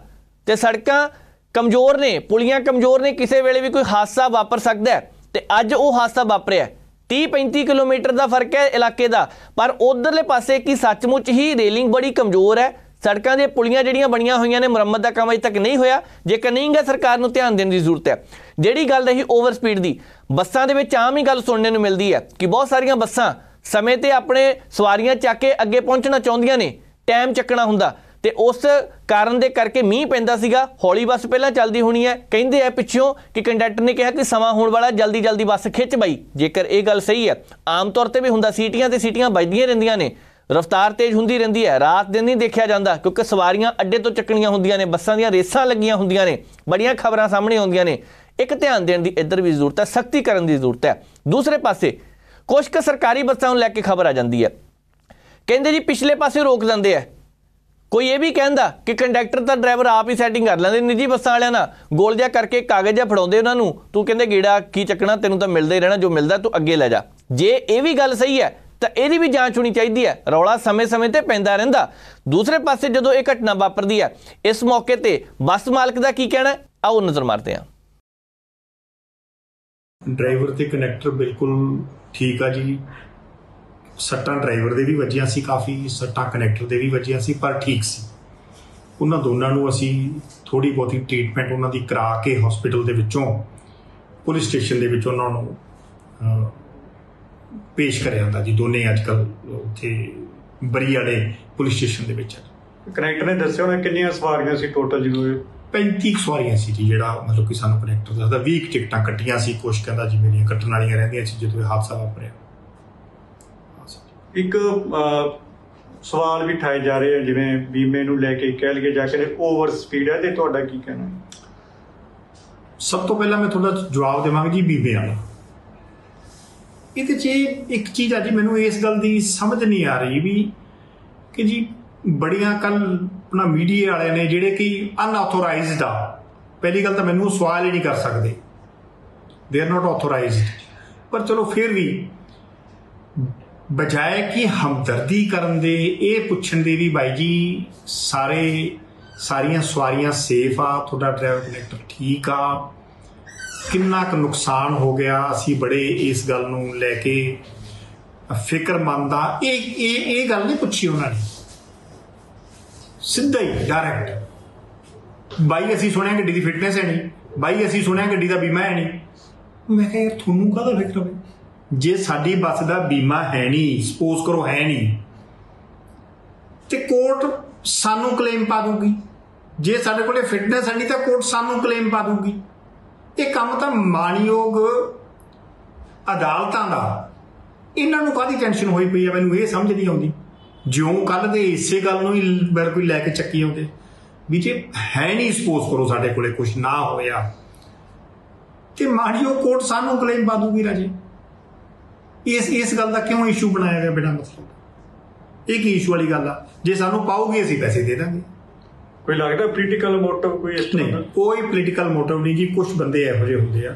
ਤੇ ਸੜਕਾਂ ਕਮਜ਼ੋਰ ਨੇ ਪੁਲੀਆਂ ਕਮਜ਼ੋਰ ਨੇ ਕਿਸੇ ਵੇਲੇ ਵੀ ਕੋਈ ਹਾਦਸਾ ਵਾਪਰ ਸਕਦਾ ਹੈ ਤੇ ਅੱਜ ਉਹ ਹਾਦਸਾ ਵਾਪਰਿਆ 30-35 ਕਿਲੋਮੀਟਰ ਦਾ ਫਰਕ ਹੈ ਇਲਾਕੇ ਦਾ ਪਰ ਉਧਰਲੇ ਪਾਸੇ ਕੀ ਸੱਚਮੁੱਚ ਹੀ ਰੇਲਿੰਗ ਬੜੀ ਕਮਜ਼ੋਰ ਹੈ ਸੜਕਾਂ ਦੀਆਂ ਪੁਲੀਆਂ ਜਿਹੜੀਆਂ ਬਣੀਆਂ ਹੋਈਆਂ ਨੇ ਮੁਰੰਮਤ ਦਾ ਕੰਮ ਅਜੇ ਤੱਕ ਨਹੀਂ ਹੋਇਆ ਜੇ ਕਨੇਗਾ ਸਰਕਾਰ ਨੂੰ ਧਿਆਨ ਦੇਣ ਦੀ ਜ਼ਰੂਰਤ ਹੈ ਜਿਹੜੀ ਗੱਲ ਰਹੀ ਓਵਰ ਸਪੀਡ ਦੀ ਬੱਸਾਂ ਦੇ ਵਿੱਚ ਆਮ ਹੀ ਗੱਲ ਸੁਣਨ ਨੂੰ ਮਿਲਦੀ ਹੈ ਕਿ ਬਹੁਤ ਸਾਰੀਆਂ ਬੱਸਾਂ ਸਮੇਂ ਤੇ ਆਪਣੇ ਸਵਾਰੀਆਂ ਚੱਕ ਕੇ ਅੱਗੇ ਪਹੁੰਚਣਾ ਚਾਹੁੰਦੀਆਂ ਨੇ ਟਾਈਮ ਚੱਕਣਾ ਹੁੰਦਾ ਤੇ ਉਸ ਕਾਰਨ ਦੇ ਕਰਕੇ ਮੀਂਹ ਪੈਂਦਾ ਸੀਗਾ ਹੌਲੀ ਬੱਸ ਪਹਿਲਾਂ ਚੱਲਦੀ ਹੋਣੀ ਹੈ ਕਹਿੰਦੇ ਆ ਪਿੱਛੋਂ ਕਿ ਕੰਡਕਟਰ ਨੇ ਕਿਹਾ ਕਿ ਸਮਾਂ ਹੋਣ ਵਾਲਾ ਜਲਦੀ ਜਲਦੀ ਬੱਸ ਖਿੱਚ ਬਈ ਜੇਕਰ ਇਹ ਗੱਲ ਸਹੀ ਹੈ ਆਮ ਤੌਰ ਤੇ ਵੀ ਹੁੰਦਾ ਸੀਟੀਆਂ ਤੇ ਸੀਟੀਆਂ ਵੱਜਦੀਆਂ ਰਹਿੰਦੀਆਂ ਨੇ ਰਫ਼ਤਾਰ ਤੇਜ਼ ਹੁੰਦੀ ਰਹਿੰਦੀ ਹੈ ਰਾਤ ਦਿਨ ਨਹੀਂ ਦੇਖਿਆ ਜਾਂਦਾ ਕਿਉਂਕਿ ਸਵਾਰੀਆਂ ਅੱਡੇ ਤੋਂ ਚੱਕਣੀਆਂ ਹੁੰਦੀਆਂ ਨੇ ਬੱਸਾਂ ਦੀਆਂ ਰੇਸਾਂ ਲੱਗੀਆਂ ਹੁੰਦੀਆਂ ਨੇ ਬੜੀਆਂ ਖਬਰਾਂ ਸਾਹਮਣੇ ਆਉਂਦੀਆਂ ਨੇ ਇੱਕ ਧਿਆਨ ਦੇਣ ਦੀ ਇੱਧਰ ਵੀ ਜ਼ਰੂਰਤ ਹੈ ਸਖਤੀ ਕਰਨ ਦੀ ਜ਼ਰੂਰਤ ਹੈ ਦੂਸਰੇ ਪਾਸੇ ਕੁਝ ਕੁ ਸਰਕਾਰੀ ਬੱਸਾਂ ਨੂੰ ਲੈ ਕੇ ਖਬਰ ਆ ਜਾਂਦੀ ਹੈ ਕਹਿੰਦੇ ਜੀ ਪਿਛਲੇ ਪਾਸੇ ਰੋਕ ਦਿੰਦੇ ਆ ਕੋਈ ਇਹ ਵੀ ਕਹਿੰਦਾ ਕਿ ਕੰਡਕਟਰ ਤਾਂ ਡਰਾਈਵਰ ਆਪ ਹੀ ਸੈਟਿੰਗ ਕਰ ਲੈਂਦੇ ਨਿੱਜੀ ਬੱਸਾਂ ਵਾਲਿਆਂ ਨਾਲ ਗੋਲ ਜਿਹਾ ਕਰਕੇ ਕਾਗਜ਼ ਜਿਹਾ ਫੜਾਉਂਦੇ ਉਹਨਾਂ ਨੂੰ ਤੂੰ ਕਹਿੰਦੇ ਗੀੜਾ ਕੀ ਚੱਕਣਾ ਤੈਨੂੰ ਤਾਂ ਮਿਲਦਾ ਹੀ ਰਹਿਣਾ ਜੋ ਮਿਲਦਾ ਤੂੰ ਅੱਗੇ ਲੈ ਜਾ ਜੇ ਇਹ ਵੀ ਗੱਲ ਸਹੀ ਹੈ ਤਾਂ ਇਹਦੀ ਵੀ ਜਾਂਚ ਹੋਣੀ ਚਾਹੀਦੀ ਹੈ ਰੌਲਾ ਸਮੇਂ-ਸਮੇਂ ਤੇ ਪੈਂਦਾ ਰਹਿੰਦਾ ਦੂਸਰੇ ਪਾਸੇ ਜਦੋਂ ਇਹ ਘਟਨਾ ਵਾਪਰਦੀ ਹੈ ਇਸ ਮੌਕੇ ਤੇ ਬੱਸ ਮਾਲਕ ਦਾ ਕੀ ਕਹਿਣਾ ਆਓ ਨਜ਼ਰ ਮਾਰਦੇ ਹਾਂ ਡਰਾਈਵਰ ਤੇ ਕਨੈਕਟਰ ਬਿਲਕੁਲ ਠੀਕ ਆ ਜੀ ਸੱਟਾਂ ਡਰਾਈਵਰ ਦੇ ਵੀ ਵੱਜੀਆਂ ਸੀ ਕਾਫੀ ਸੱਟਾਂ ਕਨੈਕਟਰ ਦੇ ਵੀ ਵੱਜੀਆਂ ਸੀ ਪਰ ਠੀਕ ਸੀ ਉਹਨਾਂ ਦੋਨਾਂ ਨੂੰ ਅਸੀਂ ਥੋੜੀ ਬਹੁਤੀ ਟ੍ਰੀਟਮੈਂਟ ਉਹਨਾਂ ਦੀ ਕਰਾ ਕੇ ਹਸਪੀਟਲ ਦੇ ਵਿੱਚੋਂ ਪੁਲਿਸ ਸਟੇਸ਼ਨ ਦੇ ਵਿੱਚ ਉਹਨਾਂ ਨੂੰ ਪੇਸ਼ ਕਰਿਆ ਜਾਂਦਾ ਜੀ ਦੋਨੇ ਅੱਜ ਕੱਲ ਉੱਥੇ ਬਰੀ ਵਾਲੇ ਪੁਲਿਸ ਸਟੇਸ਼ਨ ਦੇ ਵਿੱਚ ਕਨੈਕਟਰ ਨੇ ਦੱਸਿਆ ਹੋਣਾ ਕਿੰਨੀਆਂ ਸਵਾਰੀਆਂ ਸੀ ਟੋਟਲ ਜਿਵੇਂ 35 ਸਵਾਰੀਆਂ ਸੀ ਜੀ ਜਿਹੜਾ ਮਤਲਬ ਕਿ ਸਾਨੂੰ ਕਨੈਕਟਰ ਦੱਸਦਾ 20 ਟਿਕਟਾਂ ਕੱਟੀਆਂ ਸੀ ਕੋਸ਼ ਕਹਿੰਦਾ ਜੀ ਮੇਰੀਆਂ ਕੱਟਣ ਵਾਲੀਆਂ ਰਹਿੰਦੀਆਂ ਸੀ ਜਦੋਂ ਇਹ ਹਾਦਸਾ ਵਾਪਰਿਆ ਇੱਕ ਸਵਾਲ ਵੀ ਠਾਏ ਜਾ ਰਹੇ ਆ ਜਿਵੇਂ ਬੀਮੇ ਨੂੰ ਲੈ ਕੇ ਕਹਿ ਲਗੇ ਜਾ ਕੇ ਓਵਰ ਸਪੀਡ ਹੈ ਤੇ ਤੁਹਾਡਾ ਕੀ ਕਹਿਣਾ ਸਭ ਤੋਂ ਪਹਿਲਾਂ ਮੈਂ ਤੁਹਾਡਾ ਜਵਾਬ ਦੇਵਾਂਗਾ ਜੀ ਬੀਮੇ ਵਾਲਾ ਇਹਦੇ 'ਚ ਇੱਕ ਚੀਜ਼ ਆ ਜੀ ਮੈਨੂੰ ਇਸ ਗੱਲ ਦੀ ਸਮਝ ਨਹੀਂ ਆ ਰਹੀ ਵੀ ਕਿ ਜੀ ਬੜੀਆਂ ਕੱਲ ਆਪਣਾ ਮੀਡੀਆ ਵਾਲਿਆਂ ਨੇ ਜਿਹੜੇ ਕਿ ਅਨਆਥੋਰਾਈਜ਼ਡ ਆ ਪਹਿਲੀ ਗੱਲ ਤਾਂ ਮੈਨੂੰ ਸਵਾਲ ਹੀ ਨਹੀਂ ਕਰ ਸਕਦੇ ਦੇ ਆਰ ਨਾਟ ਆਥੋਰਾਈਜ਼ਡ ਪਰ ਚਲੋ ਫਿਰ ਵੀ ਬਜਾਏ ਕਿ ਹਮਦਰਦੀ ਕਰਨ ਦੇ ਇਹ ਪੁੱਛਣ ਦੇ ਵੀ ਬਾਈ ਜੀ ਸਾਰੇ ਸਾਰੀਆਂ ਸਵਾਰੀਆਂ ਸੇਫ ਆ ਤੁਹਾਡਾ ਡਰਾਈਵਰ ਕਨੈਕਟਰ ਠੀਕ ਆ ਕਿੰਨਾ ਕੁ ਨੁਕਸਾਨ ਹੋ ਗਿਆ ਅਸੀਂ ਬੜੇ ਇਸ ਗੱਲ ਨੂੰ ਲੈ ਕੇ ਫਿਕਰਮੰਦ ਆ ਇਹ ਇਹ ਇਹ ਗੱਲ ਨਹੀਂ ਪੁੱਛੀ ਉਹਨਾਂ ਨੇ ਸਿੱਧਾ ਹੀ ਡਾਇਰੈਕਟ ਬਾਈ ਅਸੀਂ ਸੁਣਿਆ ਗੱਡੀ ਦੀ ਫਿਟਨੈਸ ਹੈ ਨਹੀਂ ਬਾਈ ਅਸੀਂ ਸੁਣਿਆ ਗੱਡੀ ਦਾ ਬੀਮਾ ਹੈ ਨਹੀਂ ਮੈਂ ਕਿਹਾ ਯਾਰ ਤੁਹਾਨੂੰ ਕਾਹਦਾ ਫਿਕਰ ਹੈ ਜੇ ਸਾਡੀ ਬੱਸ ਦਾ ਬੀਮਾ ਹੈ ਨਹੀਂ ਸਪੋਜ਼ ਕਰੋ ਹੈ ਨਹੀਂ ਤੇ ਕੋਰਟ ਸਾਨੂੰ ਕਲੇਮ ਪਾ ਦੂਗੀ ਜੇ ਸਾਡੇ ਕੋਲੇ ਫਿਟਨੈਸ ਹੈ ਨਹੀਂ ਤਾਂ ਕੋਰਟ ਸਾਨੂੰ ਕਲੇਮ ਪਾ ਦੂਗੀ ਇਹ ਕੰਮ ਤਾਂ ਮਾਨਯੋਗ ਅਦਾਲਤਾਂ ਦਾ ਇਹਨਾਂ ਨੂੰ ਕਾਦੀ ਟੈਨਸ਼ਨ ਹੋਈ ਪਈ ਆ ਮੈਨੂੰ ਇਹ ਸਮਝ ਨਹੀਂ ਆਉਂਦੀ ਜਿਉਂ ਕੱਲ ਦੇ ਇਸੇ ਗੱਲ ਨੂੰ ਹੀ ਕੋਈ ਲੈ ਕੇ ਚੱਕੀ ਆਉਂਦੇ ਵੀ ਜੇ ਹੈ ਨਹੀਂ ਸਪੋਜ਼ ਕਰੋ ਸਾਡੇ ਕੋਲੇ ਕੁਝ ਨਾ ਹੋਇਆ ਤੇ ਮਾਨਯੋਗ ਕੋਰਟ ਸਾਨੂੰ ਕਲੇਮ ਬਾਦੂਗੀ ਰਾਜੇ ਇਸ ਇਸ ਗੱਲ ਦਾ ਕਿਉਂ ਇਸ਼ੂ ਬਣਾਇਆ ਗਿਆ ਬੇਟਾ ਮਤਲਬ ਇਹ ਕੀ ਇਸ਼ੂ ਵਾਲੀ ਗੱਲ ਆ ਜੇ ਸਾਨੂੰ ਪਾਉਗੀ ਅਸੀਂ ਪੈਸੇ ਦੇ ਦਾਂਗੇ ਕੋਈ ਲੱਗਦਾ ਪੋਲੀਟੀਕਲ ਮੋਟਿਵ ਕੋਈ ਇਸ ਤਰ੍ਹਾਂ ਦਾ ਕੋਈ ਪੋਲੀਟੀਕਲ ਮੋਟਿਵ ਨਹੀਂ ਜੀ ਕੁਝ ਬੰਦੇ ਇਹੋ ਜਿਹੇ ਹੁੰਦੇ ਆ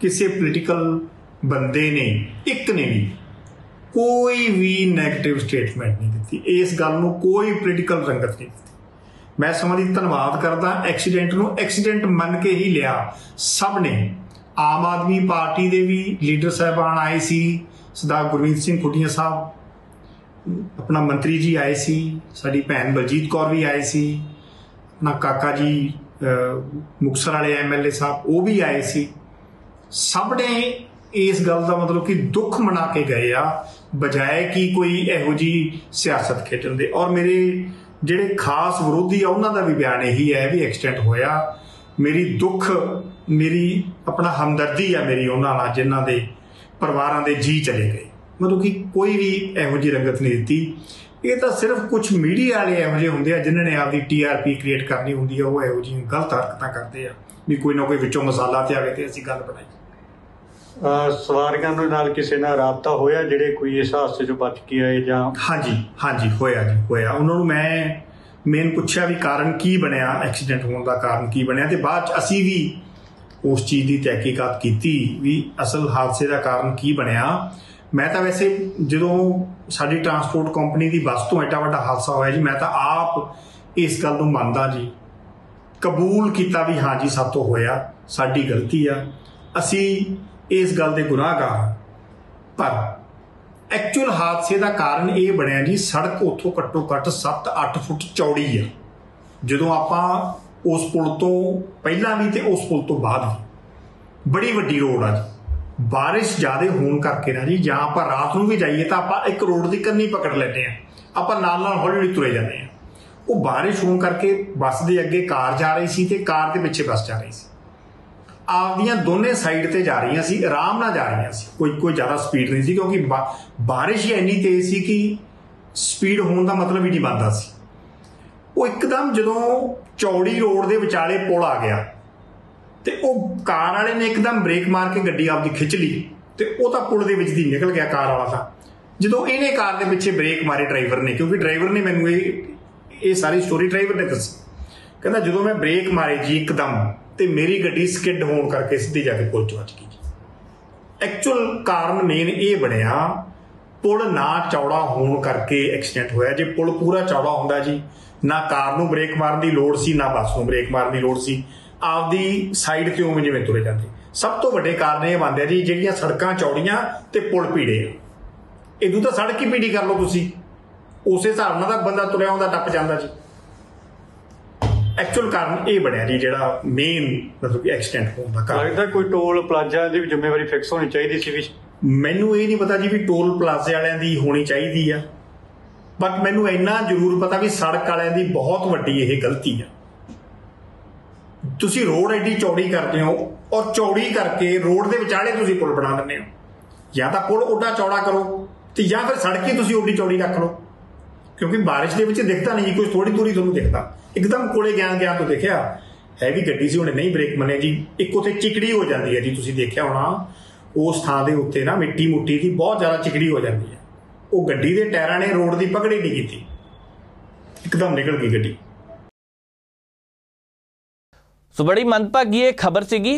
ਕਿਸੇ ਪੋਲੀਟੀਕਲ ਬੰਦੇ ਨੇ ਇੱਕ ਨੇ ਵੀ ਕੋਈ ਵੀ 네ਗੇਟਿਵ ਸਟੇਟਮੈਂਟ ਨਹੀਂ ਦਿੱਤੀ ਇਸ ਗੱਲ ਨੂੰ ਕੋਈ ਪੋਲੀਟੀਕਲ ਰੰਗਤ ਨਹੀਂ ਦਿੱਤੀ ਮੈਂ ਸਮਝੀ ਧੰਨਵਾਦ ਕਰਦਾ ਐਕਸੀਡੈਂਟ ਨੂੰ ਐਕਸੀਡੈਂਟ ਮੰਨ ਕੇ ਹੀ ਲਿਆ ਸਭ ਨੇ ਆਮ ਆਦਮੀ ਪਾਰਟੀ ਦੇ ਵੀ ਲੀਡਰ ਸਹਿਬਾਨ ਆਏ ਸੀ ਸਦਾ ਗੁਰਮੀਤ ਸਿੰਘ ਖੁੱਡੀਆਂ ਸਾਹਿਬ ਆਪਣਾ ਮੰਤਰੀ ਜੀ ਆਏ ਸੀ ਸਾਡੀ ਭੈਣ ਬਲਜੀਤ ਕੌਰ ਵੀ ਆਏ ਸੀ ਆਪਣਾ ਕਾਕਾ ਜੀ ਮੁਕਸਰ ਵਾਲੇ ਐਮਐਲਏ ਸਾਹਿਬ ਉਹ ਵੀ ਆਏ ਸੀ ਸਭ ਨੇ ਇਸ ਗੱਲ ਦਾ ਮਤਲਬ ਕਿ ਦੁੱਖ ਮਨਾ ਕੇ ਗਏ ਆ ਬਜਾਏ ਕਿ ਕੋਈ ਇਹੋ ਜੀ ਸਿਆਸਤ ਖੇਡਣ ਦੇ ਔਰ ਮੇਰੇ ਜਿਹੜੇ ਖਾਸ ਵਿਰੋਧੀ ਆ ਉਹਨਾਂ ਦਾ ਵੀ ਬਿਆਨ ਇਹੀ ਹੈ ਵੀ ਐਕਸਟੈਂਟ ਹੋਇਆ ਮੇਰੀ ਦੁੱਖ ਮੇਰੀ ਆਪਣਾ ਹਮਦਰਦੀ ਆ ਮੇਰੀ ਉਹਨਾਂ ਨਾਲ ਜਿਨ੍ਹਾਂ ਦੇ ਪਰਿਵਾਰਾਂ ਦੇ ਜੀ ਚਲੇ ਗਏ ਮਤਲਬ ਕਿ ਕੋਈ ਵੀ ਇਹੋ ਜੀ ਰੰਗਤ ਨਹੀਂ ਦਿੱਤੀ ਇਹ ਤਾਂ ਸਿਰਫ ਕੁਝ ਮੀਡੀਆ ਵਾਲੇ ਇਹੋ ਜਿਹੇ ਹੁੰਦੇ ਆ ਜਿਨ੍ਹਾਂ ਨੇ ਆਪਦੀ ਟੀਆਰਪੀ ਕ੍ਰੀਏਟ ਕਰਨੀ ਹੁੰਦੀ ਆ ਉਹ ਇਹੋ ਜਿਹੀਆਂ ਗਲਤ ਹਰਕਤਾਂ ਕਰਦੇ ਆ ਵੀ ਕੋਈ ਨਾ ਕੋਈ ਵਿੱਚੋਂ ਮਸਾਲਾ ਤੇ ਆਵੇ ਤੇ ਅਸੀਂ ਗੱਲ ਬਣਾਈ ਸਵਾਰੀਆਂ ਦੇ ਨਾਲ ਕਿਸੇ ਨਾਲ ਰਾਬਤਾ ਹੋਇਆ ਜਿਹੜੇ ਕੋਈ ਇਸ ਹਾਦਸੇ ਚੋਂ ਬਚ ਕੇ ਆਏ ਜਾਂ ਹਾਂਜੀ ਹਾਂਜੀ ਹੋਇਆ ਜੀ ਹੋਇਆ ਉਹਨਾਂ ਨੂੰ ਮੈਂ ਮੇਨ ਪੁੱਛਿਆ ਵੀ ਕਾਰਨ ਕੀ ਬਣਿਆ ਐਕਸੀਡੈਂਟ ਹੋਣ ਦਾ ਕਾਰਨ ਕੀ ਬਣਿਆ ਤੇ ਬਾਅਦ ਚ ਅਸੀਂ ਵੀ ਉਸ ਚੀਜ਼ ਦੀ ਤਹਿਕੀਕਾਤ ਕੀਤੀ ਵੀ ਅਸਲ ਹਾਦਸੇ ਦਾ ਕਾਰਨ ਕੀ ਬਣਿਆ ਮੈਂ ਤਾਂ ਵੈਸੇ ਜਦੋਂ ਸਾਡੀ ਟਰਾਂਸਪੋਰਟ ਕੰਪਨੀ ਦੀ ਬੱਸ ਤੋਂ ਐਟਾ ਵੱਡਾ ਹਾਦਸਾ ਹੋਇਆ ਜੀ ਮੈਂ ਤਾਂ ਆਪ ਇਸ ਗੱਲ ਨੂੰ ਮੰਨਦਾ ਜੀ ਕਬੂਲ ਕੀਤਾ ਵੀ ਹਾਂ ਜੀ ਸਭ ਤੋਂ ਹੋਇਆ ਸਾਡੀ ਗਲਤੀ ਆ ਅਸੀਂ ਇਸ ਗੱਲ ਦੇ ਗੁਨਾਹਗਾਰ ਪਰ ਐਕਚੁਅਲ ਹਾਦਸੇ ਦਾ ਕਾਰਨ ਇਹ ਬਣਿਆ ਜੀ ਸੜਕ ਉੱਥੋਂ ਘੱਟੋ ਘੱਟ 7-8 ਫੁੱਟ ਚੌੜੀ ਆ ਜਦੋਂ ਆਪਾਂ ਉਸ ਪੁਲ ਤੋਂ ਪਹਿਲਾਂ ਵੀ ਤੇ ਉਸ ਪੁਲ ਤੋਂ ਬਾਅਦ ਵੀ ਬੜੀ ਵੱਡੀ ਰੋਡ ਆ ਜੀ ਬਾਰਿਸ਼ ਜ਼ਿਆਦਾ ਹੋਣ ਕਰਕੇ ਨਾ ਜੀ ਜਾਂ ਆਪਾਂ ਰਾਤ ਨੂੰ ਵੀ ਜਾਈਏ ਤਾਂ ਆਪਾਂ ਇੱਕ ਰੋਡ ਦੀ ਕੰਨੀ ਪਕੜ ਲੈਂਦੇ ਆ ਆਪਾਂ ਨਾਲ ਨਾਲ ਹੌਲੀ ਹੌਲੀ ਤੁਰੇ ਜਾਂਦੇ ਆ ਉਹ ਬਾਰਿਸ਼ ਹੋਣ ਕਰਕੇ ਬੱਸ ਦੇ ਅੱਗੇ ਕਾਰ ਜਾ ਰਹੀ ਸੀ ਤੇ ਕਾਰ ਦੇ ਪਿੱਛੇ ਬੱਸ ਜਾ ਰਹੀ ਸੀ ਆਪਦੀਆਂ ਦੋਨੇ ਸਾਈਡ ਤੇ ਜਾ ਰਹੀਆਂ ਸੀ ਆਰਾਮ ਨਾਲ ਜਾ ਰਹੀਆਂ ਸੀ ਕੋਈ ਕੋਈ ਜ਼ਿਆਦਾ ਸਪੀਡ ਨਹੀਂ ਸੀ ਕਿਉਂਕਿ ਬਾਰਿਸ਼ ਹੀ ਇੰਨੀ ਤੇਜ਼ ਸੀ ਕਿ ਸਪੀਡ ਹੋਣ ਦਾ ਮਤਲਬ ਹੀ ਨਹੀਂ ਬਣਦਾ ਸੀ ਉਹ ਇੱਕਦਮ ਜਦੋਂ ਚੌੜੀ ਰੋਡ ਦੇ ਵਿਚਾਲੇ ਪੁਲ ਆ ਗਿਆ ਤੇ ਉਹ ਕਾਰ ਵਾਲੇ ਨੇ ਇੱਕਦਮ ਬ੍ਰੇਕ ਮਾਰ ਕੇ ਗੱਡੀ ਆਪਦੀ ਖਿੱਚ ਲਈ ਤੇ ਉਹ ਤਾਂ ਪੁਲ ਦੇ ਵਿੱਚ ਦੀ ਨਿਕਲ ਗਿਆ ਕਾਰ ਵਾਲਾ ਤਾਂ ਜਦੋਂ ਇਹਨੇ ਕਾਰ ਦੇ ਪਿੱਛੇ ਬ੍ਰੇਕ ਮਾਰੇ ਡਰਾਈਵਰ ਨੇ ਕਿਉਂਕਿ ਡਰਾਈਵਰ ਨੇ ਮੈਨੂੰ ਇਹ ਇਹ ਸਾਰੀ ਸਟੋਰੀ ਡਰਾਈਵਰ ਨੇ ਦੱਸੀ ਕਹਿੰਦਾ ਜਦੋਂ ਮੈਂ ਬ੍ਰੇਕ ਮਾਰੇ ਜੀ ਇੱਕਦਮ ਤੇ ਮੇਰੀ ਗੱਡੀ ਸਕਿੱਡ ਹੋਣ ਕਰਕੇ ਸਿੱਧੀ ਜਾ ਕੇ ਪੁਲ 'ਚ ਵੱਜ ਗਈ ਐਕਚੁਅਲ ਕਾਰਨ ਮੇਨ ਇਹ ਬਣਿਆ ਪੁਲ ਨਾ ਚੌੜਾ ਹੋਣ ਕਰਕੇ ਐਕਸੀਡੈਂਟ ਹੋਇਆ ਜੇ ਪੁਲ ਪੂਰਾ ਚੌੜਾ ਹੁੰਦਾ ਜੀ ਨਾ ਕਾਰ ਨੂੰ ਬ੍ਰੇਕ ਮਾਰਨ ਦੀ ਲੋੜ ਸੀ ਨਾ ਬੱਸ ਨੂੰ ਬ੍ਰੇਕ ਮਾਰਨ ਦੀ ਲੋੜ ਸੀ ਆਪਦੀ ਸਾਈਡ ਤੇ ਉਵੇਂ ਜਿਵੇਂ ਤੁਰੇ ਜਾਂਦੇ ਸਭ ਤੋਂ ਵੱਡੇ ਕਾਰਨ ਇਹ ਮੰਨਦੇ ਜੀ ਜਿਹੜੀਆਂ ਸੜਕਾਂ ਚੌੜੀਆਂ ਤੇ ਪੁਲ ਪੀੜੇ ਆ ਇਹਨੂੰ ਤਾਂ ਸੜਕ ਹੀ ਪੀੜੀ ਕਰ ਲਓ ਤੁਸੀਂ ਉਸੇ ਹਿਸਾਬ ਨਾਲ ਤਾਂ ਬੰਦਾ ਤੁਰਿਆ ਆਉਂਦਾ ਟੱਪ ਜਾਂਦਾ ਜੀ ਐਕਚੁਅਲ ਕਾਰਨ ਇਹ ਬਣਿਆ ਜੀ ਜਿਹੜਾ ਮੇਨ ਮਤਲਬ ਕਿ ਐਕਸੀਡੈਂਟ ਹੋਣ ਦਾ ਕਾਰਨ ਲੱਗਦਾ ਕੋਈ ਟੋਲ ਪਲਾਜ਼ਾ ਦੀ ਜ਼ਿੰਮੇਵਾਰੀ ਫਿਕਸ ਹੋਣੀ ਚਾਹੀਦੀ ਸੀ ਵੀ ਮੈਨੂੰ ਇਹ ਨਹੀਂ ਪਤਾ ਜੀ ਵੀ ਟੋਲ ਪਲਾਜ਼ੇ ਵਾਲਿਆਂ ਦੀ ਹੋਣੀ ਚਾਹੀਦੀ ਆ ਬਟ ਮੈਨੂੰ ਇੰਨਾ ਜ਼ਰੂਰ ਪਤਾ ਵੀ ਸੜਕ ਵਾਲਿਆਂ ਦੀ ਬਹੁਤ ਵੱਡੀ ਇਹ ਗਲਤੀ ਆ ਤੁਸੀਂ ਰੋਡ ਐਡੀ ਚੌੜੀ ਕਰਦੇ ਹੋ ਔਰ ਚੌੜੀ ਕਰਕੇ ਰੋਡ ਦੇ ਵਿਚਾਲੇ ਤੁਸੀਂ ਪੁਲ ਬਣਾ ਦਿੰਦੇ ਹੋ ਜਾਂ ਤਾਂ ਪੁਲ ਉੱਡਾ ਚੌੜਾ ਕਰੋ ਤੇ ਜਾਂ ਫਿਰ ਸੜਕ ਹੀ ਤੁਸੀਂ ਉੱਡੀ ਚੌੜੀ ਰੱਖ ਲਓ ਕਿਉਂਕਿ ਬਾਰਿਸ਼ ਦੇ ਵਿੱਚ ਦਿਖਦਾ ਨਹੀਂ ਕੋਈ ਥੋੜੀ ਦੂਰੀ ਤੁਹਾਨੂੰ ਦਿਖਦਾ ਇੱਕਦਮ ਕੋਲੇ ਗਿਆ ਗਿਆ ਤੋਂ ਦੇਖਿਆ ਹੈਵੀ ਗੱਡੀ ਸੀ ਉਹਨੇ ਨਹੀਂ ਬ੍ਰੇਕ ਮੰਨੇ ਜੀ ਇੱਕ ਉਥੇ ਚਿਕੜੀ ਹੋ ਜਾਂਦੀ ਹੈ ਜੀ ਤੁਸੀਂ ਦੇਖਿਆ ਹੋਣਾ ਉਸ ਥਾਂ ਦੇ ਉੱਤੇ ਨਾ ਮਿੱਟੀ ਮੁੱਟੀ ਦੀ ਬਹੁਤ ਜ਼ਿਆਦਾ ਚਿਕੜੀ ਹੋ ਜਾਂਦੀ ਹੈ ਉਹ ਗੱਡੀ ਦੇ ਟਾਇਰਾਂ ਨੇ ਰੋਡ ਦੀ ਪਕੜੀ ਨਹੀਂ ਕੀਤੀ ਇੱਕਦਮ ਨਿਕਲ ਗਈ ਗੱਡੀ ਸੋ ਬੜੀ ਮੰਦਭਾਗੀ ਇਹ ਖਬਰ ਸੀਗੀ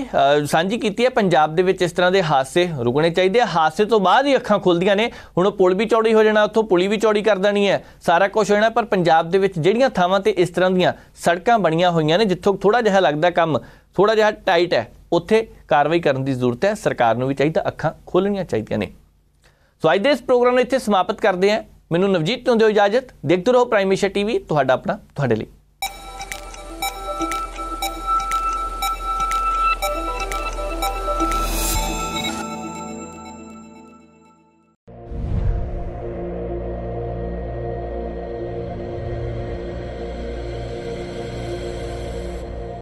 ਸਾਂਝੀ ਕੀਤੀ ਹੈ ਪੰਜਾਬ ਦੇ ਵਿੱਚ ਇਸ ਤਰ੍ਹਾਂ ਦੇ ਹਾਦਸੇ ਰੁਕਣੇ ਚਾਹੀਦੇ ਆ ਹਾਦਸੇ ਤੋਂ ਬਾਅਦ ਹੀ ਅੱਖਾਂ ਖੁੱਲਦੀਆਂ ਨੇ ਹੁਣ ਪੁਲ ਵੀ ਚੌੜੀ ਹੋ ਜਾਣਾ ਉੱਥੋਂ ਪੁਲੀ ਵੀ ਚੌੜੀ ਕਰ ਦੇਣੀ ਹੈ ਸਾਰਾ ਕੁਝ ਹੋਣਾ ਪਰ ਪੰਜਾਬ ਦੇ ਵਿੱਚ ਜਿਹੜੀਆਂ ਥਾਵਾਂ ਤੇ ਇਸ ਤਰ੍ਹਾਂ ਦੀਆਂ ਸੜਕਾਂ ਬਣੀਆਂ ਹੋਈਆਂ ਨੇ ਜਿੱਥੋਂ ਥੋੜਾ ਜਿਹਾ ਲੱਗਦਾ ਕੰਮ ਥੋੜਾ ਜਿਹਾ ਟਾਈਟ ਹੈ ਉੱਥੇ ਕਾਰਵਾਈ ਕਰਨ ਦੀ ਜ਼ਰੂਰਤ ਹੈ ਸਰਕਾਰ ਨੂੰ ਵੀ ਚਾਹੀਦਾ ਅੱਖਾਂ ਖੋਲਣੀਆਂ ਚਾਹੀਦੀਆਂ ਨੇ ਸੋ ਅੱਜ ਦੇ ਇਸ ਪ੍ਰੋਗਰਾਮ ਨੂੰ ਇੱਥੇ ਸਮਾਪਤ ਕਰਦੇ ਹਾਂ ਮੈਨੂੰ ਨਵਜੀਤ ਤੋਂ ਦਿਓ ਇਜਾਜ਼ਤ ਦੇਖਦੇ ਰਹੋ ਪ੍ਰਾਈਮੇਸ਼ਾ ਟੀਵੀ ਤੁਹਾਡਾ ਆਪਣਾ ਤੁਹਾਡੇ ਲਈ